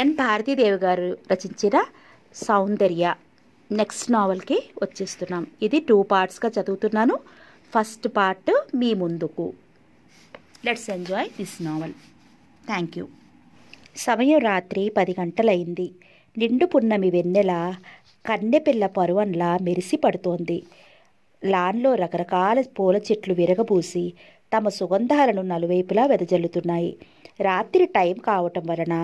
ఎన్ భారతీదేవి గారు రచించిన సౌందర్య నెక్స్ట్ నావల్కి వచ్చేస్తున్నాం ఇది టూ పార్ట్స్గా చదువుతున్నాను ఫస్ట్ పార్ట్ మీ ముందుకు let's enjoy this novel thank you సమయం రాత్రి పది గంటలైంది నిండు పున్నమి వెన్నెల కన్నెపిల్ల పరువన్లా మెరిసి పడుతోంది లాన్లో రకరకాల పూల చెట్లు విరగబూసి తమ సుగంధాలను నలువైపులా వెదజల్లుతున్నాయి రాత్రి టైం కావటం వలన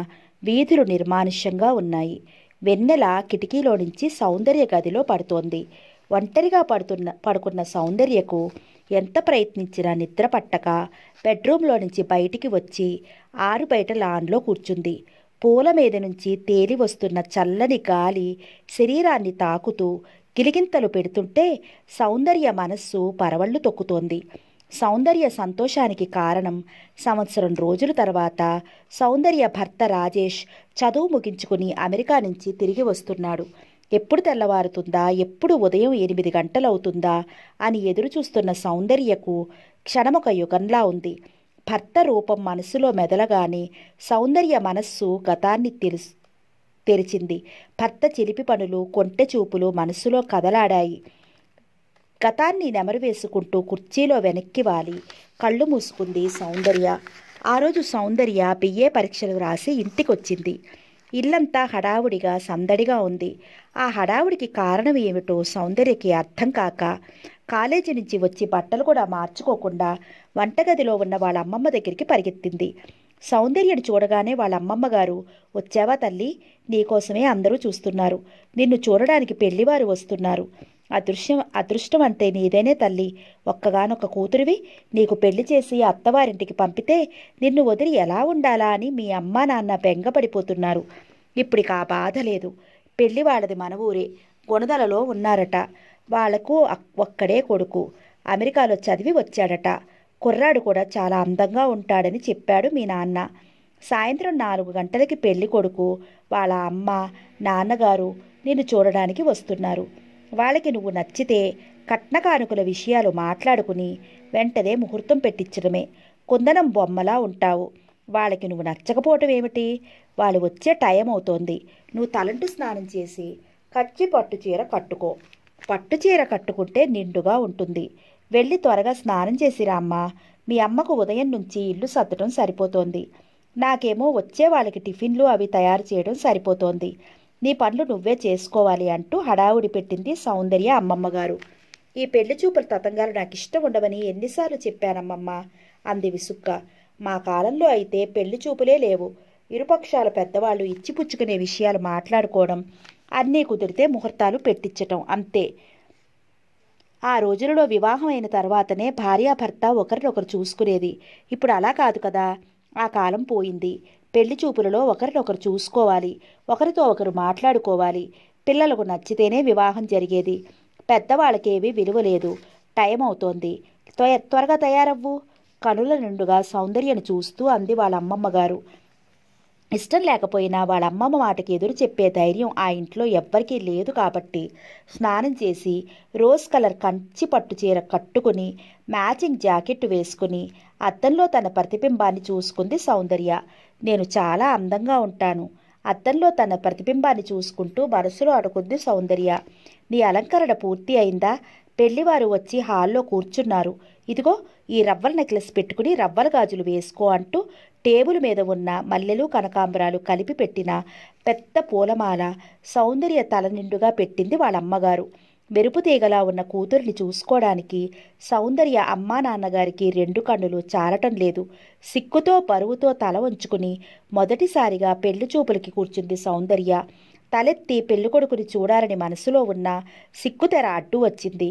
వీధులు నిర్మానుష్యంగా ఉన్నాయి వెన్నెల కిటికీలో నుంచి సౌందర్య గదిలో పడుతోంది ఒంటరిగా పడుతున్న పడుకున్న సౌందర్యకు ఎంత ప్రయత్నించినా నిద్ర పట్టక బెడ్రూమ్లో నుంచి బయటికి వచ్చి ఆరు బయట లాన్లో కూర్చుంది పూల మీద నుంచి తేలి వస్తున్న చల్లని గాలి శరీరాన్ని తాకుతూ గిలిగింతలు పెడుతుంటే సౌందర్య మనస్సు పరవళ్ళు తొక్కుతోంది సౌందర్య సంతోషానికి కారణం సంవత్సరం రోజుల తర్వాత సౌందర్య భర్త రాజేష్ చదువు ముగించుకుని అమెరికా నుంచి తిరిగి వస్తున్నాడు ఎప్పుడు తెల్లవారుతుందా ఎప్పుడు ఉదయం ఎనిమిది గంటలవుతుందా అని ఎదురుచూస్తున్న సౌందర్యకు క్షణమొక యుగంలా ఉంది భర్త రూపం మనసులో మెదలగానే సౌందర్య మనస్సు గతాన్ని తెలుసు తెరిచింది భర్త చిలిపి పనులు కొంటె చూపులు మనసులో కదలాడాయి గతాన్ని నెమరువేసుకుంటూ కుర్చీలో వెనక్కి వాలి కళ్ళు మూసుకుంది సౌందర్య ఆ రోజు సౌందర్య బిఏ పరీక్షలు రాసి ఇంటికొచ్చింది ఇల్లంతా హడావుడిగా సందడిగా ఉంది ఆ హడావుడికి కారణం ఏమిటో సౌందర్యకి అర్థం కాక కాలేజీ నుంచి వచ్చి బట్టలు కూడా మార్చుకోకుండా వంటగదిలో ఉన్న వాళ్ళ అమ్మమ్మ దగ్గరికి పరిగెత్తింది సౌందర్యను చూడగానే వాళ్ళ అమ్మమ్మ గారు వచ్చావా తల్లి నీకోసమే అందరూ చూస్తున్నారు నిన్ను చూడడానికి పెళ్లివారు వస్తున్నారు అదృశ్యం అదృష్టం అంటే నీదేనే తల్లి ఒక్కగానొక్క కూతురివి నీకు పెళ్లి చేసి అత్తవారింటికి పంపితే నిన్ను వదిలి ఎలా ఉండాలా అని మీ అమ్మ నాన్న బెంగపడిపోతున్నారు ఇప్పుడు ఆ బాధ లేదు పెళ్లి వాళ్ళది మన ఊరే గుణదలలో ఉన్నారట వాళ్లకు ఒక్కడే కొడుకు అమెరికాలో చదివి వచ్చాడట కుర్రాడు కూడా చాలా అందంగా ఉంటాడని చెప్పాడు మీ నాన్న సాయంత్రం నాలుగు గంటలకి పెళ్లి కొడుకు వాళ్ళ అమ్మ నాన్నగారు నిన్ను చూడడానికి వస్తున్నారు వాళ్ళకి నువ్వు నచ్చితే కట్నకానుకుల విషయాలు మాట్లాడుకుని వెంటనే ముహూర్తం పెట్టించడమే కుందనం బొమ్మలా ఉంటావు వాళ్ళకి నువ్వు నచ్చకపోవటం ఏమిటి వాళ్ళు వచ్చే టైం అవుతోంది నువ్వు తలంటు స్నానం చేసి కచ్చి పట్టు చీర కట్టుకో పట్టు చీర కట్టుకుంటే నిండుగా ఉంటుంది వెళ్ళి త్వరగా స్నానం చేసిరా అమ్మ మీ అమ్మకు ఉదయం నుంచి ఇల్లు సర్దడం సరిపోతోంది నాకేమో వచ్చే వాళ్ళకి టిఫిన్లు అవి తయారు చేయడం సరిపోతోంది నీ పనులు నువ్వే చేసుకోవాలి అంటూ హడావుడి పెట్టింది సౌందర్య అమ్మమ్మగారు ఈ పెళ్లి చూపుల తతంగాలు నాకు ఇష్టం ఉండవని ఎన్నిసార్లు చెప్పానమ్మమ్మ అంది విసుక్క మా కాలంలో అయితే పెళ్లి చూపులే లేవు ఇరుపక్షాల పెద్దవాళ్ళు ఇచ్చిపుచ్చుకునే విషయాలు మాట్లాడుకోవడం అన్నీ కుదిరితే ముహూర్తాలు పెట్టించటం అంతే ఆ రోజులలో వివాహం అయిన తర్వాతనే భార్యాభర్త ఒకరినొకరు చూసుకునేది ఇప్పుడు అలా కాదు కదా ఆ కాలం పోయింది పెళ్లి చూపులలో ఒకరినొకరు చూసుకోవాలి ఒకరితో ఒకరు మాట్లాడుకోవాలి పిల్లలకు నచ్చితేనే వివాహం జరిగేది పెద్దవాళ్ళకేవి విలువ లేదు టైం అవుతోంది త్వర త్వరగా తయారవ్వు కనుల నిండుగా సౌందర్యను చూస్తూ అంది వాళ్ళ అమ్మమ్మ గారు ఇష్టం లేకపోయినా వాళ్ళ అమ్మమ్మ మాటకి ఎదురు చెప్పే ధైర్యం ఆ ఇంట్లో ఎవ్వరికీ లేదు కాబట్టి స్నానం చేసి రోజ్ కలర్ కంచి పట్టు చీర కట్టుకుని మ్యాచింగ్ జాకెట్ వేసుకుని అద్దంలో తన ప్రతిబింబాన్ని చూసుకుంది సౌందర్య నేను చాలా అందంగా ఉంటాను అద్దంలో తన ప్రతిబింబాన్ని చూసుకుంటూ మనసులో అడుగుద్ది సౌందర్య నీ అలంకరణ పూర్తి అయిందా పెళ్లివారు వచ్చి హాల్లో కూర్చున్నారు ఇదిగో ఈ రవ్వల నెక్లెస్ పెట్టుకుని రవ్వల గాజులు వేసుకో అంటూ టేబుల్ మీద ఉన్న మల్లెలు కనకాంబరాలు కలిపి పెట్టిన పెద్ద పూలమాల సౌందర్య తల నిండుగా పెట్టింది వాళ్ళ అమ్మగారు మెరుపుతీగలా ఉన్న కూతురిని చూసుకోవడానికి సౌందర్య అమ్మా నాన్నగారికి రెండు కన్నులు చాలటం లేదు సిక్కుతో పరువుతో తల వంచుకుని మొదటిసారిగా పెళ్లి చూపులకి కూర్చుంది సౌందర్య తలెత్తి పెళ్ళికొడుకుని చూడాలని మనసులో ఉన్న సిక్కుతెర అడ్డు వచ్చింది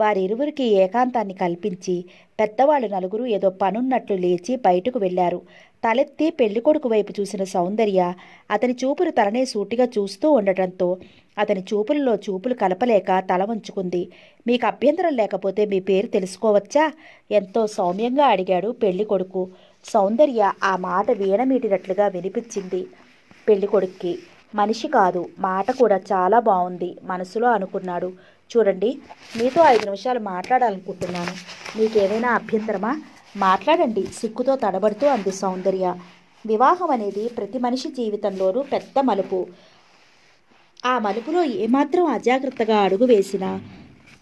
వారిరువురికి ఏకాంతాన్ని కల్పించి పెద్దవాళ్ళు నలుగురు ఏదో పనున్నట్లు లేచి బయటకు వెళ్లారు తలెత్తి పెళ్లికొడుకు వైపు చూసిన సౌందర్య అతని చూపురు తలనే సూటిగా చూస్తూ ఉండటంతో అతని చూపులలో చూపులు కలపలేక తల వంచుకుంది మీకు అభ్యంతరం లేకపోతే మీ పేరు తెలుసుకోవచ్చా ఎంతో సౌమ్యంగా అడిగాడు పెళ్లి కొడుకు సౌందర్య ఆ మాట వీణమీటినట్లుగా వినిపించింది పెళ్లి కొడుక్కి మనిషి కాదు మాట కూడా చాలా బాగుంది మనసులో అనుకున్నాడు చూడండి మీతో ఐదు నిమిషాలు మాట్లాడాలనుకుంటున్నాను మీకేమైనా అభ్యంతరమా మాట్లాడండి సిక్కుతో తడబడుతూ అంది సౌందర్య వివాహం అనేది ప్రతి మనిషి జీవితంలోనూ పెద్ద మలుపు ఆ మలుపులో ఏమాత్రం అజాగ్రత్తగా అడుగు వేసినా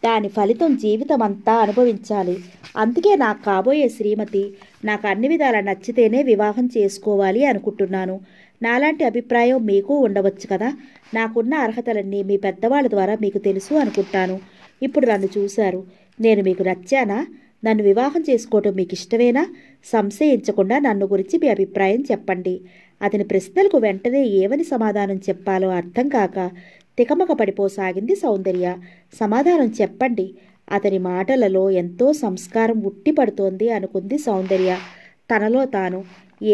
దాని ఫలితం జీవితమంతా అనుభవించాలి అందుకే నాకు కాబోయే శ్రీమతి నాకు అన్ని విధాల నచ్చితేనే వివాహం చేసుకోవాలి అనుకుంటున్నాను నాలాంటి అభిప్రాయం మీకు ఉండవచ్చు కదా నాకున్న అర్హతలన్నీ మీ పెద్దవాళ్ళ ద్వారా మీకు తెలుసు అనుకుంటాను ఇప్పుడు నన్ను చూశారు నేను మీకు నచ్చానా నన్ను వివాహం చేసుకోవటం మీకు ఇష్టమేనా సంశయించకుండా నన్ను గురించి మీ అభిప్రాయం చెప్పండి అతని ప్రశ్నలకు వెంటనే ఏమని సమాధానం చెప్పాలో అర్థం కాక తికమక పడిపోసాగింది సౌందర్య సమాధానం చెప్పండి అతని మాటలలో ఎంతో సంస్కారం ఉట్టిపడుతోంది అనుకుంది సౌందర్య తనలో తాను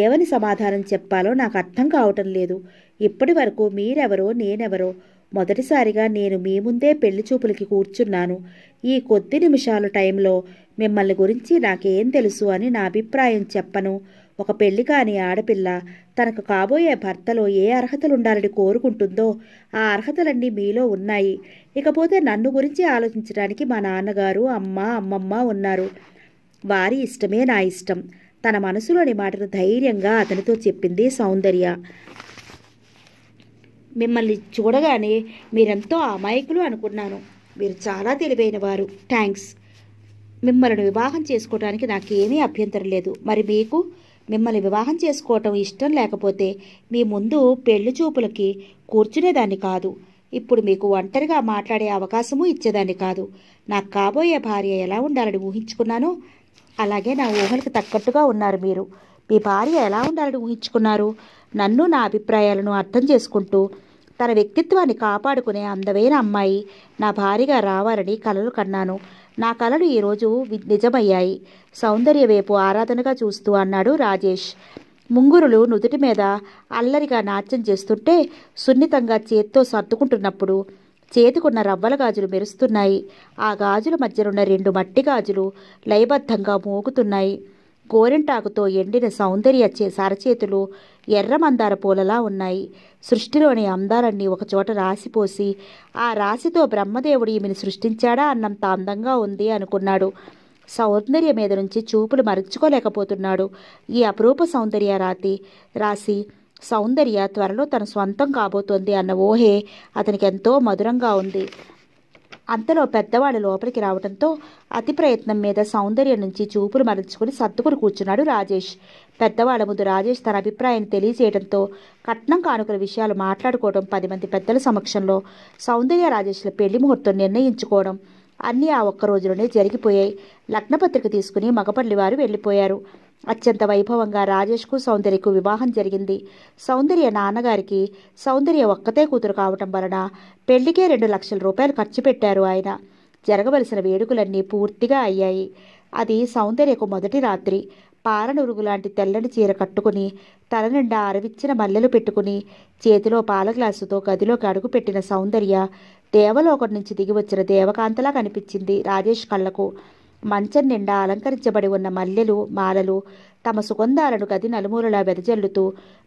ఏమని సమాధానం చెప్పాలో నాకు అర్థం కావటం లేదు ఇప్పటి వరకు మీరెవరో నేనెవరో మొదటిసారిగా నేను మీ ముందే పెళ్లి చూపులకి కూర్చున్నాను ఈ కొద్ది నిమిషాల టైంలో మిమ్మల్ని గురించి నాకేం తెలుసు అని నా అభిప్రాయం చెప్పను ఒక పెళ్లి కాని ఆడపిల్ల తనకు కాబోయే భర్తలో ఏ అర్హతలుండాలని కోరుకుంటుందో ఆ అర్హతలన్నీ మీలో ఉన్నాయి ఇకపోతే నన్ను గురించి ఆలోచించడానికి మా నాన్నగారు అమ్మ అమ్మమ్మ ఉన్నారు వారి ఇష్టమే నా ఇష్టం తన మనసులోని మాటను ధైర్యంగా అతనితో చెప్పింది సౌందర్య మిమ్మల్ని చూడగానే మీరెంతో అమాయకులు అనుకున్నాను మీరు చాలా తెలివైన వారు థ్యాంక్స్ మిమ్మల్ని వివాహం చేసుకోవడానికి నాకేమీ అభ్యంతరం లేదు మరి మీకు మిమ్మల్ని వివాహం చేసుకోవటం ఇష్టం లేకపోతే మీ ముందు పెళ్లి చూపులకి కూర్చునేదాన్ని కాదు ఇప్పుడు మీకు ఒంటరిగా మాట్లాడే అవకాశము ఇచ్చేదాన్ని కాదు నాకు కాబోయే భార్య ఎలా ఉండాలని ఊహించుకున్నాను అలాగే నా ఊహలకు తగ్గట్టుగా ఉన్నారు మీరు మీ భార్య ఎలా ఉండాలని ఊహించుకున్నారు నన్ను నా అభిప్రాయాలను అర్థం చేసుకుంటూ తన వ్యక్తిత్వాన్ని కాపాడుకునే అందమైన అమ్మాయి నా భార్యగా రావాలని కలలు కన్నాను నా కలలు ఈరోజు నిజమయ్యాయి సౌందర్య వైపు ఆరాధనగా చూస్తూ అన్నాడు రాజేష్ ముంగురులు నుదుటి మీద అల్లరిగా నాట్యం చేస్తుంటే సున్నితంగా చేత్తో సర్దుకుంటున్నప్పుడు చేతికున్న రవ్వల గాజులు మెరుస్తున్నాయి ఆ గాజుల మధ్యనున్న రెండు మట్టి గాజులు లయబద్ధంగా మోగుతున్నాయి గోరింటాకుతో ఎండిన సౌందర్య సరచేతులు ఎర్ర మందార పూలలా ఉన్నాయి సృష్టిలోని అందాలన్నీ ఒకచోట రాసిపోసి ఆ రాశితో బ్రహ్మదేవుడు ఈమెను సృష్టించాడా అన్నంత అందంగా ఉంది అనుకున్నాడు సౌందర్య మీద నుంచి చూపులు మరచుకోలేకపోతున్నాడు ఈ అపరూప సౌందర్య రాతి రాసి సౌందర్య త్వరలో తన స్వంతం కాబోతోంది అన్న ఊహే అతనికి ఎంతో మధురంగా ఉంది అంతలో పెద్దవాడు లోపలికి రావడంతో అతి ప్రయత్నం మీద సౌందర్యం నుంచి చూపులు మరల్చుకుని సర్దుకుని కూర్చున్నాడు రాజేష్ పెద్దవాళ్ళ ముందు రాజేష్ తన అభిప్రాయాన్ని తెలియజేయడంతో కట్నం కానుకల విషయాలు మాట్లాడుకోవడం పది మంది పెద్దల సమక్షంలో సౌందర్య రాజేష్ల పెళ్లి ముహూర్తం నిర్ణయించుకోవడం అన్నీ ఆ ఒక్క రోజులోనే జరిగిపోయాయి లగ్నపత్రిక తీసుకుని మగపల్లి వారు వెళ్ళిపోయారు అత్యంత వైభవంగా రాజేష్కు సౌందర్యకు వివాహం జరిగింది సౌందర్య నాన్నగారికి సౌందర్య ఒక్కతే కూతురు కావటం వలన పెళ్లికే రెండు లక్షల రూపాయలు ఖర్చు పెట్టారు ఆయన జరగవలసిన వేడుకలన్నీ పూర్తిగా అయ్యాయి అది సౌందర్యకు మొదటి రాత్రి పారనురుగు లాంటి తెల్లని చీర కట్టుకుని తల నిండా అరవిచ్చిన మల్లెలు పెట్టుకుని చేతిలో పాల గ్లాసుతో గదిలోకి అడుగుపెట్టిన సౌందర్య దేవలోకం నుంచి దిగివచ్చిన దేవకాంతలా కనిపించింది రాజేష్ కళ్లకు మంచం నిండా అలంకరించబడి ఉన్న మల్లెలు మాలలు తమ సుగంధాలను గది నలుమూలలా వెదజల్లుతూ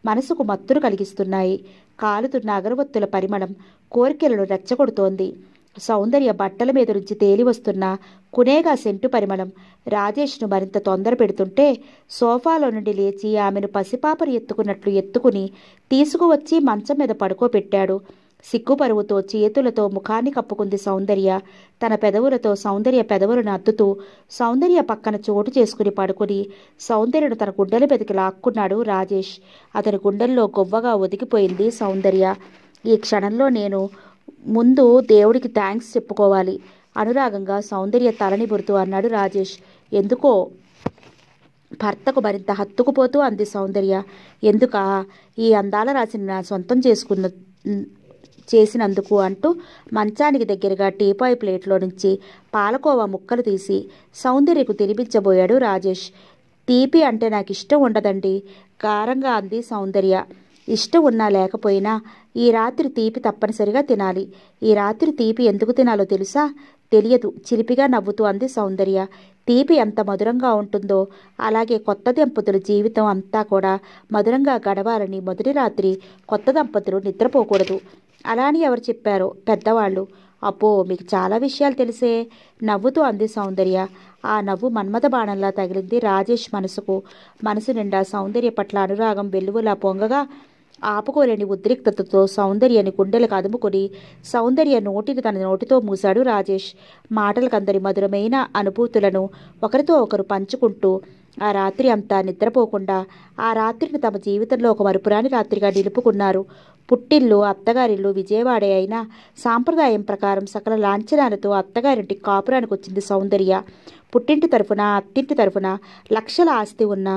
మనసుకు మత్తులు కలిగిస్తున్నాయి కాలుతున్న అగరవత్తుల పరిమళం కోరికలను రెచ్చగొడుతోంది సౌందర్య బట్టల మీద రుచి తేలివస్తున్న కునేగా సెంటు పరిమళం రాజేష్ను మరింత తొందర పెడుతుంటే సోఫాలో నుండి లేచి ఆమెను పసిపాపరు ఎత్తుకున్నట్లు ఎత్తుకుని తీసుకువచ్చి మంచం మీద పడుకోబెట్టాడు సిగ్గుపరువుతో చేతులతో ముఖాన్ని కప్పుకుంది సౌందర్య తన పెదవులతో సౌందర్య పెదవులను అద్దుతూ సౌందర్య పక్కన చోటు చేసుకుని పడుకుని సౌందర్యను తన గుండెల బెదికి లాక్కున్నాడు రాజేష్ అతని గుండెల్లో గొవ్వగా ఒదిగిపోయింది సౌందర్య ఈ క్షణంలో నేను ముందు దేవుడికి థ్యాంక్స్ చెప్పుకోవాలి అనురాగంగా సౌందర్య బురుతూ అన్నాడు రాజేష్ ఎందుకో భర్తకు మరింత హత్తుకుపోతూ అంది సౌందర్య ఎందుక ఈ అందాల రాశిని నా సొంతం చేసుకున్న చేసినందుకు అంటూ మంచానికి దగ్గరగా టీపాయ్ ప్లేట్లో నుంచి పాలకోవా ముక్కలు తీసి సౌందర్యకు తినిపించబోయాడు రాజేష్ తీపి అంటే నాకు ఇష్టం ఉండదండి కారంగా అంది సౌందర్య ఇష్టం ఉన్నా లేకపోయినా ఈ రాత్రి తీపి తప్పనిసరిగా తినాలి ఈ రాత్రి తీపి ఎందుకు తినాలో తెలుసా తెలియదు చిలిపిగా నవ్వుతూ అంది సౌందర్య తీపి ఎంత మధురంగా ఉంటుందో అలాగే కొత్త దంపతుల జీవితం అంతా కూడా మధురంగా గడవాలని మొదటి రాత్రి కొత్త దంపతులు నిద్రపోకూడదు అలా అని ఎవరు చెప్పారో పెద్దవాళ్ళు అపో మీకు చాలా విషయాలు తెలిసే నవ్వుతూ అంది సౌందర్య ఆ నవ్వు మన్మథ బాణంలా తగిలింది రాజేష్ మనసుకు మనసు నిండా సౌందర్య పట్ల అనురాగం వెలువలా పొంగగా ఆపుకోలేని ఉద్రిక్తతతో సౌందర్యని గుండెలకు అదుముకొని సౌందర్య నోటిని తన నోటితో మూశాడు రాజేష్ మాటలకందరి మధురమైన అనుభూతులను ఒకరితో ఒకరు పంచుకుంటూ ఆ రాత్రి అంతా నిద్రపోకుండా ఆ రాత్రిని తమ జీవితంలో ఒక మరుపురాని రాత్రిగా నిలుపుకున్నారు పుట్టిల్లు అత్తగారిల్లు విజయవాడే అయినా సాంప్రదాయం ప్రకారం సకల లాంఛనాలతో అత్తగారింటి కాపురానికి వచ్చింది సౌందర్య పుట్టింటి తరఫున అత్తింటి తరఫున లక్షల ఆస్తి ఉన్న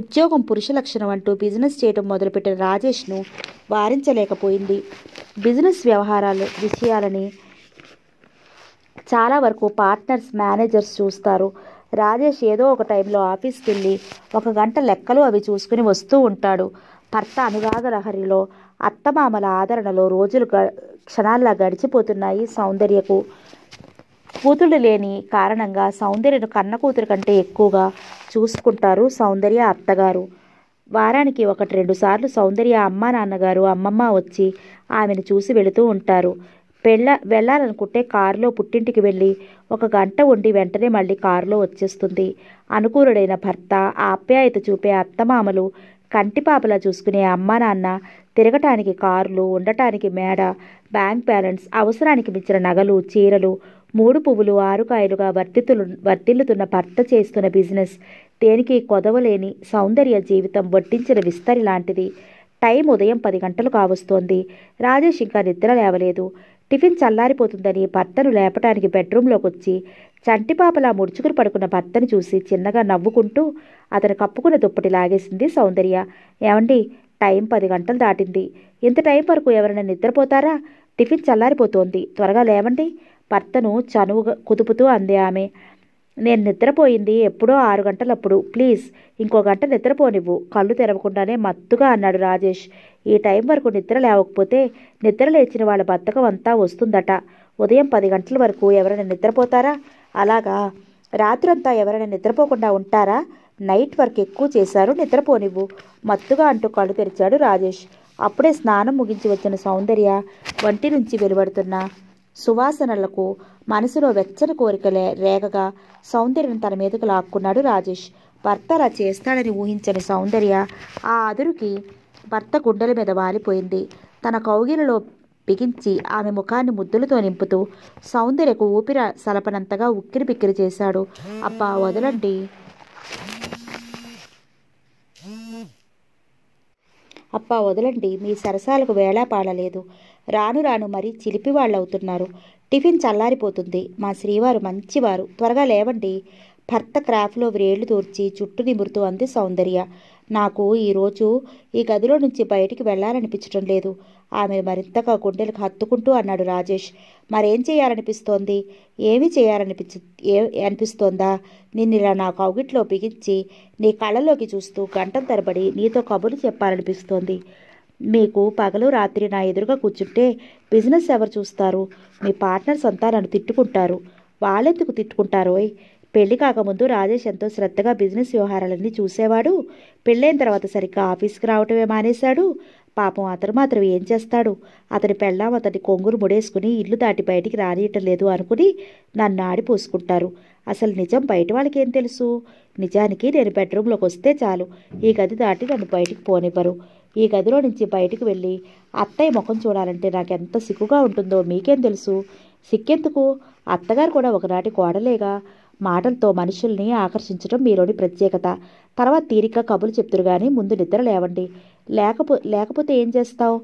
ఉద్యోగం పురుష లక్షణం అంటూ బిజినెస్ చేయడం మొదలుపెట్టిన రాజేష్ను వారించలేకపోయింది బిజినెస్ వ్యవహారాలు విషయాలని చాలా వరకు పార్ట్నర్స్ మేనేజర్స్ చూస్తారు రాజేష్ ఏదో ఒక టైంలో ఆఫీస్కి వెళ్ళి ఒక గంట లెక్కలు అవి చూసుకుని వస్తూ ఉంటాడు భర్త అనురాగ లహరిలో అత్తమామల ఆదరణలో రోజులు క్షణాల్లా గడిచిపోతున్నాయి సౌందర్యకు కూతురు లేని కారణంగా సౌందర్యను కన్న కూతురు కంటే ఎక్కువగా చూసుకుంటారు సౌందర్య అత్తగారు వారానికి ఒకటి రెండు సార్లు సౌందర్య అమ్మ నాన్నగారు అమ్మమ్మ వచ్చి ఆమెను చూసి వెళుతూ ఉంటారు పెళ్ళ వెళ్ళాలనుకుంటే కారులో పుట్టింటికి వెళ్ళి ఒక గంట ఉండి వెంటనే మళ్ళీ కారులో వచ్చేస్తుంది అనుకూలుడైన భర్త ఆప్యాయత చూపే అత్తమామలు కంటిపాపలా చూసుకునే అమ్మ నాన్న తిరగటానికి కార్లు ఉండటానికి మేడ బ్యాంక్ బ్యాలెన్స్ అవసరానికి మించిన నగలు చీరలు మూడు పువ్వులు ఆరుకాయలుగా వర్తితులు వర్తిల్లుతున్న భర్త చేస్తున్న బిజినెస్ దేనికి కొదవలేని సౌందర్య జీవితం వడ్డించిన విస్తరి లాంటిది టైం ఉదయం పది గంటలు కావస్తోంది రాజేష్ ఇంకా నిద్ర లేవలేదు టిఫిన్ చల్లారిపోతుందని భర్తను లేపటానికి బెడ్రూంలోకి వచ్చి చంటిపాపలా ముడుచుకుని పడుకున్న భర్తను చూసి చిన్నగా నవ్వుకుంటూ అతను కప్పుకున్న దుప్పటి లాగేసింది సౌందర్య ఏమండి టైం పది గంటలు దాటింది ఇంత టైం వరకు ఎవరైనా నిద్రపోతారా టిఫిన్ చల్లారిపోతోంది త్వరగా లేవండి భర్తను చనువుగా కుదుపుతూ అంది ఆమె నేను నిద్రపోయింది ఎప్పుడో ఆరు గంటలప్పుడు ప్లీజ్ ఇంకో గంట నిద్రపోనివ్వు కళ్ళు తెరవకుండానే మత్తుగా అన్నాడు రాజేష్ ఈ టైం వరకు నిద్ర లేవకపోతే నిద్ర లేచిన వాళ్ళ బతకం అంతా వస్తుందట ఉదయం పది గంటల వరకు ఎవరైనా నిద్రపోతారా అలాగా రాత్రంతా ఎవరైనా నిద్రపోకుండా ఉంటారా నైట్ వర్క్ ఎక్కువ చేశారు నిద్రపోనివ్వు మత్తుగా అంటూ కళ్ళు తెరిచాడు రాజేష్ అప్పుడే స్నానం ముగించి వచ్చిన సౌందర్య వంటి నుంచి వెలువడుతున్న సువాసనలకు మనసులో వెచ్చని కోరికలే రేగగా సౌందర్యను తన మీదకు లాక్కున్నాడు రాజేష్ భర్త అలా చేస్తాడని ఊహించని సౌందర్య ఆ అదురుకి భర్త గుండెల మీద వాలిపోయింది తన కౌగిలలో బిగించి ఆమె ముఖాన్ని ముద్దులతో నింపుతూ సౌందర్యకు ఊపిరి సలపనంతగా ఉక్కిరి బిక్కిరి చేశాడు అబ్బా వదలండి అప్పా వదలండి మీ సరసాలకు వేళా పాడలేదు రాను రాను మరి చిలిపి వాళ్ళవుతున్నారు టిఫిన్ చల్లారిపోతుంది మా శ్రీవారు మంచివారు త్వరగా లేవండి భర్త క్రాఫ్లో వ్రేళ్లు తూర్చి చుట్టూ నిమురుతూ అంది సౌందర్య నాకు ఈరోజు ఈ గదిలో నుంచి బయటికి వెళ్ళాలనిపించడం లేదు ఆమె మరింతగా గుండెలకు హత్తుకుంటూ అన్నాడు రాజేష్ మరేం చేయాలనిపిస్తోంది ఏమి చేయాలనిపించ ఏ అనిపిస్తోందా నిన్నిలా ఇలా నా కౌగిట్లో బిగించి నీ కళ్ళలోకి చూస్తూ గంటం తరబడి నీతో కబుర్లు చెప్పాలనిపిస్తోంది మీకు పగలు రాత్రి నా ఎదురుగా కూర్చుంటే బిజినెస్ ఎవరు చూస్తారు మీ పార్ట్నర్ నన్ను తిట్టుకుంటారు వాళ్ళెందుకు తిట్టుకుంటారోయ్ పెళ్లి కాకముందు రాజేష్ ఎంతో శ్రద్ధగా బిజినెస్ వ్యవహారాలన్నీ చూసేవాడు పెళ్ళైన తర్వాత సరిగ్గా ఆఫీస్కి రావటమే మానేశాడు పాపం అతను మాత్రం ఏం చేస్తాడు అతని పెళ్ళాం అతని కొంగురు ముడేసుకుని ఇల్లు దాటి బయటికి రానియటం లేదు అనుకుని నన్ను ఆడిపోసుకుంటారు అసలు నిజం బయట వాళ్ళకి ఏం తెలుసు నిజానికి నేను బెడ్రూమ్లోకి వస్తే చాలు ఈ గది దాటి నన్ను బయటికి పోనివ్వరు ఈ గదిలో నుంచి బయటికి వెళ్ళి అత్తయ్య ముఖం చూడాలంటే నాకు ఎంత సిగ్గుగా ఉంటుందో మీకేం తెలుసు సిక్కెందుకు అత్తగారు కూడా ఒకనాటి కోడలేగా మాటలతో మనుషుల్ని ఆకర్షించడం మీలోని ప్రత్యేకత తర్వాత తీరిక కబులు చెప్తురు కానీ ముందు నిద్ర లేవండి లేకపో లేకపోతే ఏం చేస్తావు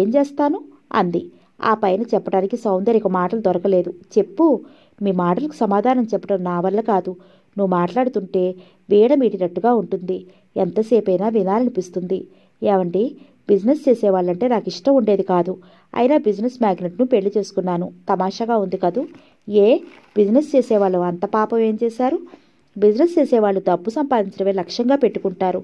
ఏం చేస్తాను అంది ఆ పైన చెప్పడానికి సౌందర్యకు మాటలు దొరకలేదు చెప్పు మీ మాటలకు సమాధానం చెప్పడం నా వల్ల కాదు నువ్వు మాట్లాడుతుంటే వేడమీటినట్టుగా ఉంటుంది ఎంతసేపైనా వినాలనిపిస్తుంది ఏమండి బిజినెస్ చేసేవాళ్ళంటే నాకు ఇష్టం ఉండేది కాదు అయినా బిజినెస్ మ్యాగ్నెట్ను పెళ్లి చేసుకున్నాను తమాషాగా ఉంది కదూ ఏ బిజినెస్ చేసేవాళ్ళు అంత పాపం ఏం చేశారు బిజినెస్ చేసేవాళ్ళు డబ్బు సంపాదించడమే లక్ష్యంగా పెట్టుకుంటారు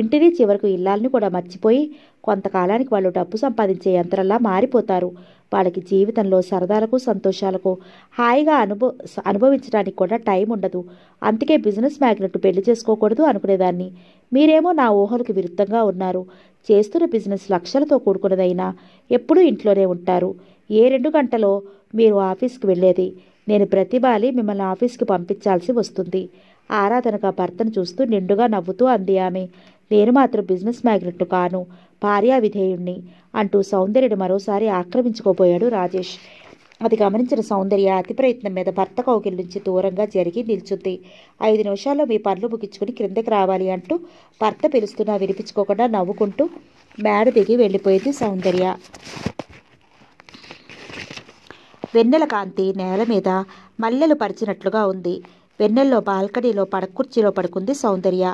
ఇంటిని చివరకు ఇల్లాలని కూడా మర్చిపోయి కొంతకాలానికి వాళ్ళు డబ్బు సంపాదించే యంత్రంలా మారిపోతారు వాళ్ళకి జీవితంలో సరదాలకు సంతోషాలకు హాయిగా అనుభవ అనుభవించడానికి కూడా టైం ఉండదు అందుకే బిజినెస్ మ్యాగ్నెట్ పెళ్లి చేసుకోకూడదు అనుకునేదాన్ని మీరేమో నా ఊహలకు విరుద్ధంగా ఉన్నారు చేస్తున్న బిజినెస్ లక్షలతో కూడుకున్నదైనా ఎప్పుడూ ఇంట్లోనే ఉంటారు ఏ రెండు గంటలో మీరు ఆఫీస్కి వెళ్ళేది నేను ప్రతిమాలి మిమ్మల్ని ఆఫీస్కి పంపించాల్సి వస్తుంది ఆరాధనగా భర్తను చూస్తూ నిండుగా నవ్వుతూ అంది ఆమె నేను మాత్రం బిజినెస్ మ్యాగ్నెట్ను కాను భార్యా విధేయుణ్ణి అంటూ సౌందర్యుడు మరోసారి ఆక్రమించుకోబోయాడు రాజేష్ అది గమనించిన సౌందర్య అతి ప్రయత్నం మీద భర్త కౌకిల్ నుంచి దూరంగా జరిగి నిల్చుంది ఐదు నిమిషాల్లో మీ పనులు ముగించుకుని క్రిందకి రావాలి అంటూ భర్త పిలుస్తున్నా వినిపించుకోకుండా నవ్వుకుంటూ మేడ దిగి వెళ్ళిపోయింది సౌందర్య వెన్నెల కాంతి నేల మీద మల్లెలు పరిచినట్లుగా ఉంది వెన్నెల్లో బాల్కనీలో పడకుర్చీలో పడుకుంది సౌందర్య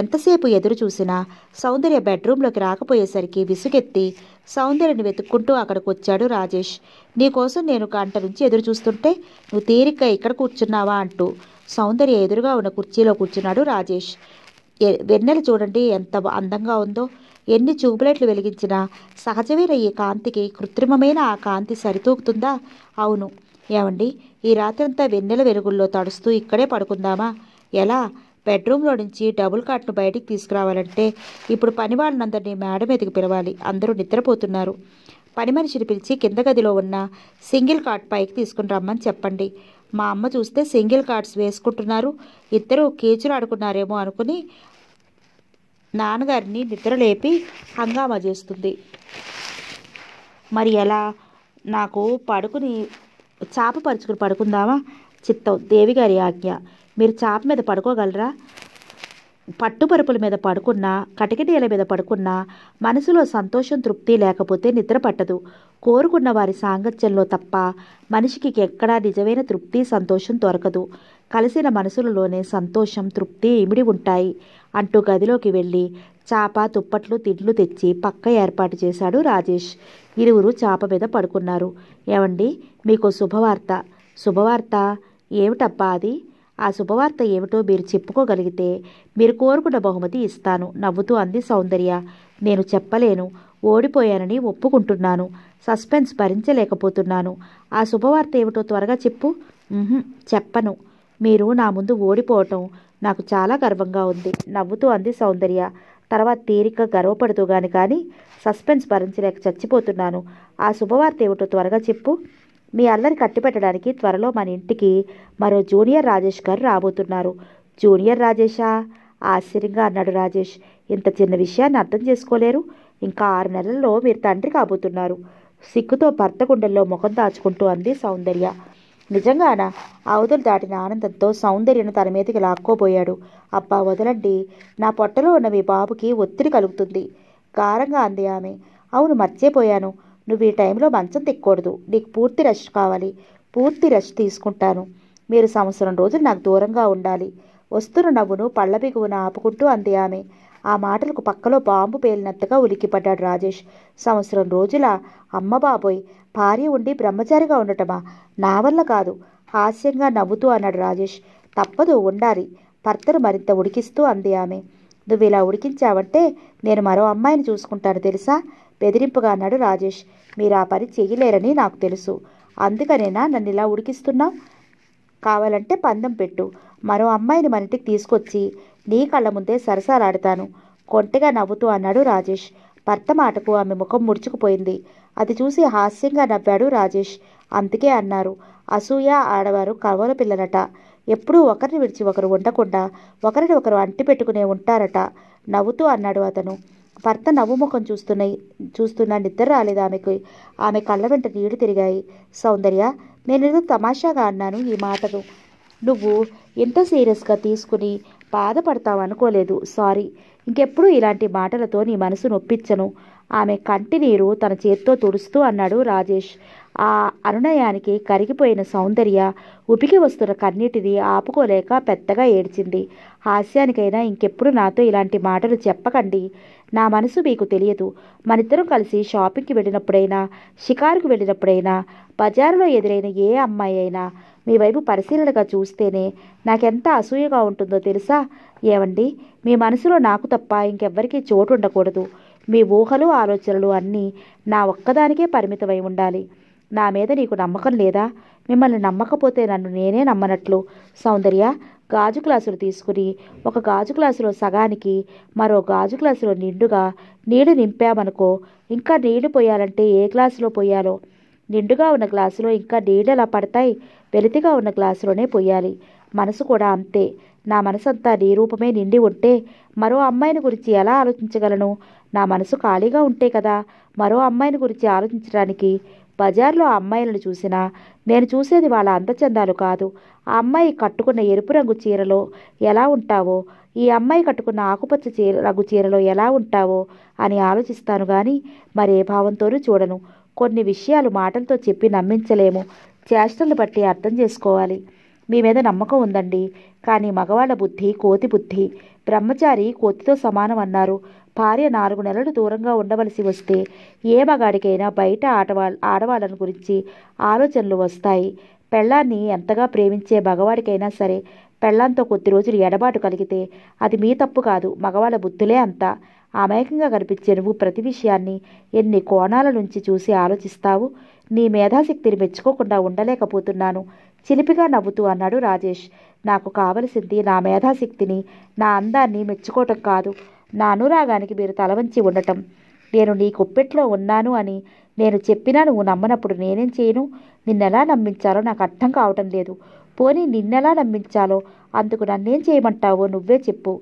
ఎంతసేపు ఎదురు చూసినా సౌందర్య బెడ్రూమ్లోకి రాకపోయేసరికి విసుగెత్తి సౌందర్యని వెతుక్కుంటూ అక్కడికి వచ్చాడు రాజేష్ నీకోసం నేను గంట నుంచి ఎదురు చూస్తుంటే నువ్వు తీరిగ్గా ఇక్కడ కూర్చున్నావా అంటూ సౌందర్య ఎదురుగా ఉన్న కుర్చీలో కూర్చున్నాడు రాజేష్ వెన్నెల చూడండి ఎంత అందంగా ఉందో ఎన్ని చూపులెట్లు వెలిగించినా ఈ కాంతికి కృత్రిమమైన ఆ కాంతి సరితూగుతుందా అవును ఏమండి ఈ రాత్రంతా వెన్నెల వెలుగుల్లో తడుస్తూ ఇక్కడే పడుకుందామా ఎలా బెడ్రూమ్లో నుంచి డబుల్ కాట్ను బయటికి తీసుకురావాలంటే ఇప్పుడు పని వాళ్ళందరినీ మేడ మీదకి పిలవాలి అందరూ నిద్రపోతున్నారు పని మనిషిని పిలిచి కింద గదిలో ఉన్న సింగిల్ కాట్ పైకి తీసుకుని రమ్మని చెప్పండి మా అమ్మ చూస్తే సింగిల్ కార్డ్స్ వేసుకుంటున్నారు ఇద్దరు కేచులు ఆడుకున్నారేమో అనుకుని నాన్నగారిని నిద్రలేపి హంగామా చేస్తుంది మరి ఎలా నాకు పడుకుని చాప పరుచుకుని పడుకుందామా చిత్తం దేవిగారి ఆజ్ఞ మీరు చాప మీద పడుకోగలరా పట్టుపరుపుల మీద పడుకున్నా కటికటీల మీద పడుకున్నా మనసులో సంతోషం తృప్తి లేకపోతే నిద్ర పట్టదు కోరుకున్న వారి సాంగత్యంలో తప్ప మనిషికి ఎక్కడా నిజమైన తృప్తి సంతోషం దొరకదు కలిసిన మనసులలోనే సంతోషం తృప్తి ఇమిడి ఉంటాయి అంటూ గదిలోకి వెళ్ళి చాప తుప్పట్లు తిండ్లు తెచ్చి పక్క ఏర్పాటు చేశాడు రాజేష్ ఇరువురు చాప మీద పడుకున్నారు ఏమండి మీకు శుభవార్త శుభవార్త ఏమిటబ్బా అది ఆ శుభవార్త ఏమిటో మీరు చెప్పుకోగలిగితే మీరు కోరుకున్న బహుమతి ఇస్తాను నవ్వుతూ అంది సౌందర్య నేను చెప్పలేను ఓడిపోయానని ఒప్పుకుంటున్నాను సస్పెన్స్ భరించలేకపోతున్నాను ఆ శుభవార్త ఏమిటో త్వరగా చెప్పు చెప్పను మీరు నా ముందు ఓడిపోవటం నాకు చాలా గర్వంగా ఉంది నవ్వుతూ అంది సౌందర్య తర్వాత తీరిక గర్వపడుతూ గాని కానీ సస్పెన్స్ భరించలేక చచ్చిపోతున్నాను ఆ శుభవార్త ఏమిటో త్వరగా చెప్పు మీ అల్లరి కట్టిపెట్టడానికి త్వరలో మన ఇంటికి మరో జూనియర్ రాజేష్ గారు రాబోతున్నారు జూనియర్ రాజేషా ఆశ్చర్యంగా అన్నాడు రాజేష్ ఇంత చిన్న విషయాన్ని అర్థం చేసుకోలేరు ఇంకా ఆరు నెలల్లో మీరు తండ్రి కాబోతున్నారు సిగ్గుతో భర్త గుండెల్లో ముఖం దాచుకుంటూ అంది సౌందర్య నిజంగాన అవతలు దాటిన ఆనందంతో సౌందర్యను తన మీదకి లాక్కోబోయాడు అబ్బా వదలండి నా పొట్టలో ఉన్న మీ బాబుకి ఒత్తిడి కలుగుతుంది కారంగా అంది ఆమె అవును మర్చిపోయాను నువ్వు ఈ టైంలో మంచం తిక్కకూడదు నీకు పూర్తి రెస్ట్ కావాలి పూర్తి రెస్ట్ తీసుకుంటాను మీరు సంవత్సరం రోజులు నాకు దూరంగా ఉండాలి వస్తున్న నవ్వును పళ్ళబిగువున ఆపుకుంటూ అంది ఆమె ఆ మాటలకు పక్కలో బాంబు పేలినంతగా ఉలిక్కిపడ్డాడు రాజేష్ సంవత్సరం రోజుల అమ్మబాబోయ్ భార్య ఉండి బ్రహ్మచారిగా ఉండటమా నా వల్ల కాదు హాస్యంగా నవ్వుతూ అన్నాడు రాజేష్ తప్పదు ఉండాలి భర్తను మరింత ఉడికిస్తూ అంది ఆమె నువ్వు ఇలా ఉడికించావంటే నేను మరో అమ్మాయిని చూసుకుంటాను తెలుసా బెదిరింపుగా అన్నాడు రాజేష్ మీరు ఆ పని చేయలేరని నాకు తెలుసు అందుకనేనా నన్ను ఇలా ఉడికిస్తున్నావు కావాలంటే పందెం పెట్టు మరో అమ్మాయిని మన ఇంటికి తీసుకొచ్చి నీ కళ్ళ ముందే సరసాలాడతాను కొంటగా నవ్వుతూ అన్నాడు రాజేష్ భర్త మాటకు ఆమె ముఖం ముడుచుకుపోయింది అది చూసి హాస్యంగా నవ్వాడు రాజేష్ అందుకే అన్నారు అసూయ ఆడవారు కవల పిల్లలట ఎప్పుడూ ఒకరిని విడిచి ఒకరు ఉండకుండా ఒకరిని ఒకరు అంటి పెట్టుకునే ఉంటారట నవ్వుతూ అన్నాడు అతను భర్త నవ్వు ముఖం చూస్తున్నాయి చూస్తున్న నిద్ర రాలేదు ఆమెకు ఆమె కళ్ళ వెంట నీళ్లు తిరిగాయి సౌందర్య నేనేదో తమాషాగా అన్నాను ఈ మాటను నువ్వు ఎంత సీరియస్గా తీసుకుని బాధపడతావు అనుకోలేదు సారీ ఇంకెప్పుడు ఇలాంటి మాటలతో నీ మనసు నొప్పించను ఆమె కంటి నీరు తన చేత్తో తుడుస్తూ అన్నాడు రాజేష్ ఆ అనునయానికి కరిగిపోయిన సౌందర్య ఉపికి వస్తున్న కన్నీటిని ఆపుకోలేక పెద్దగా ఏడ్చింది హాస్యానికైనా ఇంకెప్పుడు నాతో ఇలాంటి మాటలు చెప్పకండి నా మనసు మీకు తెలియదు మనిద్దరం కలిసి షాపింగ్కి వెళ్ళినప్పుడైనా షికారుకు వెళ్ళినప్పుడైనా బజారులో ఎదురైన ఏ అమ్మాయి అయినా మీ వైపు పరిశీలనగా చూస్తేనే నాకెంత అసూయగా ఉంటుందో తెలుసా ఏమండి మీ మనసులో నాకు తప్ప ఇంకెవ్వరికీ చోటు ఉండకూడదు మీ ఊహలు ఆలోచనలు అన్నీ నా ఒక్కదానికే పరిమితమై ఉండాలి నా మీద నీకు నమ్మకం లేదా మిమ్మల్ని నమ్మకపోతే నన్ను నేనే నమ్మనట్లు సౌందర్య గాజు గ్లాసులు తీసుకుని ఒక గాజు గ్లాసులో సగానికి మరో గాజు గ్లాసులో నిండుగా నీళ్లు నింపామనుకో ఇంకా నీళ్లు పోయాలంటే ఏ గ్లాసులో పోయాలో నిండుగా ఉన్న గ్లాసులో ఇంకా నీళ్ళలా పడతాయి వెలితిగా ఉన్న గ్లాసులోనే పోయాలి మనసు కూడా అంతే నా మనసంతా నీ రూపమే నిండి ఉంటే మరో అమ్మాయిని గురించి ఎలా ఆలోచించగలను నా మనసు ఖాళీగా ఉంటే కదా మరో అమ్మాయిని గురించి ఆలోచించడానికి బజార్లో అమ్మాయిలను చూసినా నేను చూసేది వాళ్ళ అందచందాలు కాదు ఆ అమ్మాయి కట్టుకున్న ఎరుపు రంగు చీరలో ఎలా ఉంటావో ఈ అమ్మాయి కట్టుకున్న ఆకుపచ్చ చీర రంగు చీరలో ఎలా ఉంటావో అని ఆలోచిస్తాను కానీ మరే భావంతోనూ చూడను కొన్ని విషయాలు మాటలతో చెప్పి నమ్మించలేము చేష్టలు బట్టి అర్థం చేసుకోవాలి మీ మీద నమ్మకం ఉందండి కానీ మగవాళ్ళ బుద్ధి కోతి బుద్ధి బ్రహ్మచారి కోతితో సమానం అన్నారు భార్య నాలుగు నెలలు దూరంగా ఉండవలసి వస్తే ఏ మగాడికైనా బయట ఆటవా ఆడవాళ్ళని గురించి ఆలోచనలు వస్తాయి పెళ్ళాన్ని ఎంతగా ప్రేమించే మగవాడికైనా సరే పెళ్ళాంతో కొద్ది రోజులు ఎడబాటు కలిగితే అది మీ తప్పు కాదు మగవాళ్ళ బుద్ధులే అంతా అమాయకంగా కనిపించే నువ్వు ప్రతి విషయాన్ని ఎన్ని కోణాల నుంచి చూసి ఆలోచిస్తావు నీ మేధాశక్తిని మెచ్చుకోకుండా ఉండలేకపోతున్నాను చిలిపిగా నవ్వుతూ అన్నాడు రాజేష్ నాకు కావలసింది నా మేధాశక్తిని నా అందాన్ని మెచ్చుకోవటం కాదు నా అనురాగానికి మీరు తలవంచి ఉండటం నేను నీ కుప్పెట్లో ఉన్నాను అని నేను చెప్పినా నువ్వు నమ్మనప్పుడు నేనేం చేయను నిన్నెలా నమ్మించాలో నాకు అర్థం కావటం లేదు పోనీ నిన్నెలా నమ్మించాలో అందుకు నన్నేం చేయమంటావో నువ్వే చెప్పు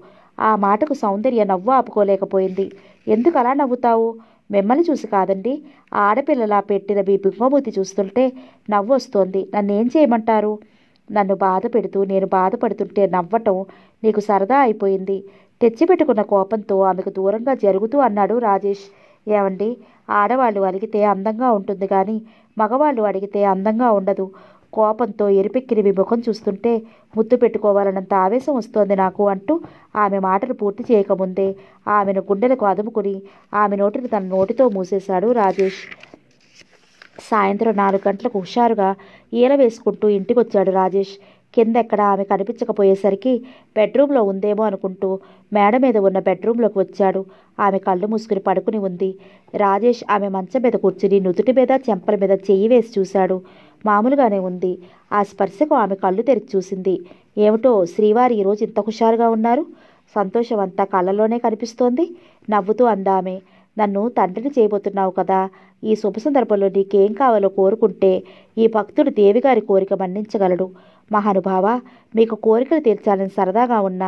ఆ మాటకు సౌందర్య నవ్వు ఆపుకోలేకపోయింది ఎందుకు అలా నవ్వుతావు మిమ్మల్ని చూసి కాదండి ఆ ఆడపిల్లలా పెట్టిన మీ బింబమూతి చూస్తుంటే నవ్వు వస్తోంది నన్నేం చేయమంటారు నన్ను బాధ పెడుతూ నేను బాధపడుతుంటే నవ్వటం నీకు సరదా అయిపోయింది తెచ్చిపెట్టుకున్న కోపంతో ఆమెకు దూరంగా జరుగుతూ అన్నాడు రాజేష్ ఏమండి ఆడవాళ్ళు అడిగితే అందంగా ఉంటుంది కానీ మగవాళ్ళు అడిగితే అందంగా ఉండదు కోపంతో ఎరిపెక్కిరివి ముఖం చూస్తుంటే ముద్దు పెట్టుకోవాలన్నంత ఆవేశం వస్తోంది నాకు అంటూ ఆమె మాటలు పూర్తి చేయకముందే ఆమెను గుండెలకు అదుముకుని ఆమె నోటిని తన నోటితో మూసేశాడు రాజేష్ సాయంత్రం నాలుగు గంటలకు హుషారుగా ఈల వేసుకుంటూ ఇంటికొచ్చాడు రాజేష్ కింద ఎక్కడ ఆమె కనిపించకపోయేసరికి బెడ్రూమ్లో ఉందేమో అనుకుంటూ మేడ మీద ఉన్న బెడ్రూమ్లోకి వచ్చాడు ఆమె కళ్ళు మూసుకుని పడుకుని ఉంది రాజేష్ ఆమె మంచం మీద కూర్చుని నుదుటి మీద చెంపల మీద చెయ్యి వేసి చూశాడు మామూలుగానే ఉంది ఆ స్పర్శకు ఆమె కళ్ళు తెరిచి చూసింది ఏమిటో శ్రీవారి ఈరోజు ఇంత హుషారుగా ఉన్నారు సంతోషం అంతా కళ్ళలోనే కనిపిస్తోంది నవ్వుతూ అందామె నన్ను తండ్రిని చేయబోతున్నావు కదా ఈ శుభ సందర్భంలో నీకేం కావాలో కోరుకుంటే ఈ భక్తుడు దేవిగారి కోరిక మన్నించగలడు మహానుభావ మీకు కోరికలు తీర్చాలని సరదాగా ఉన్న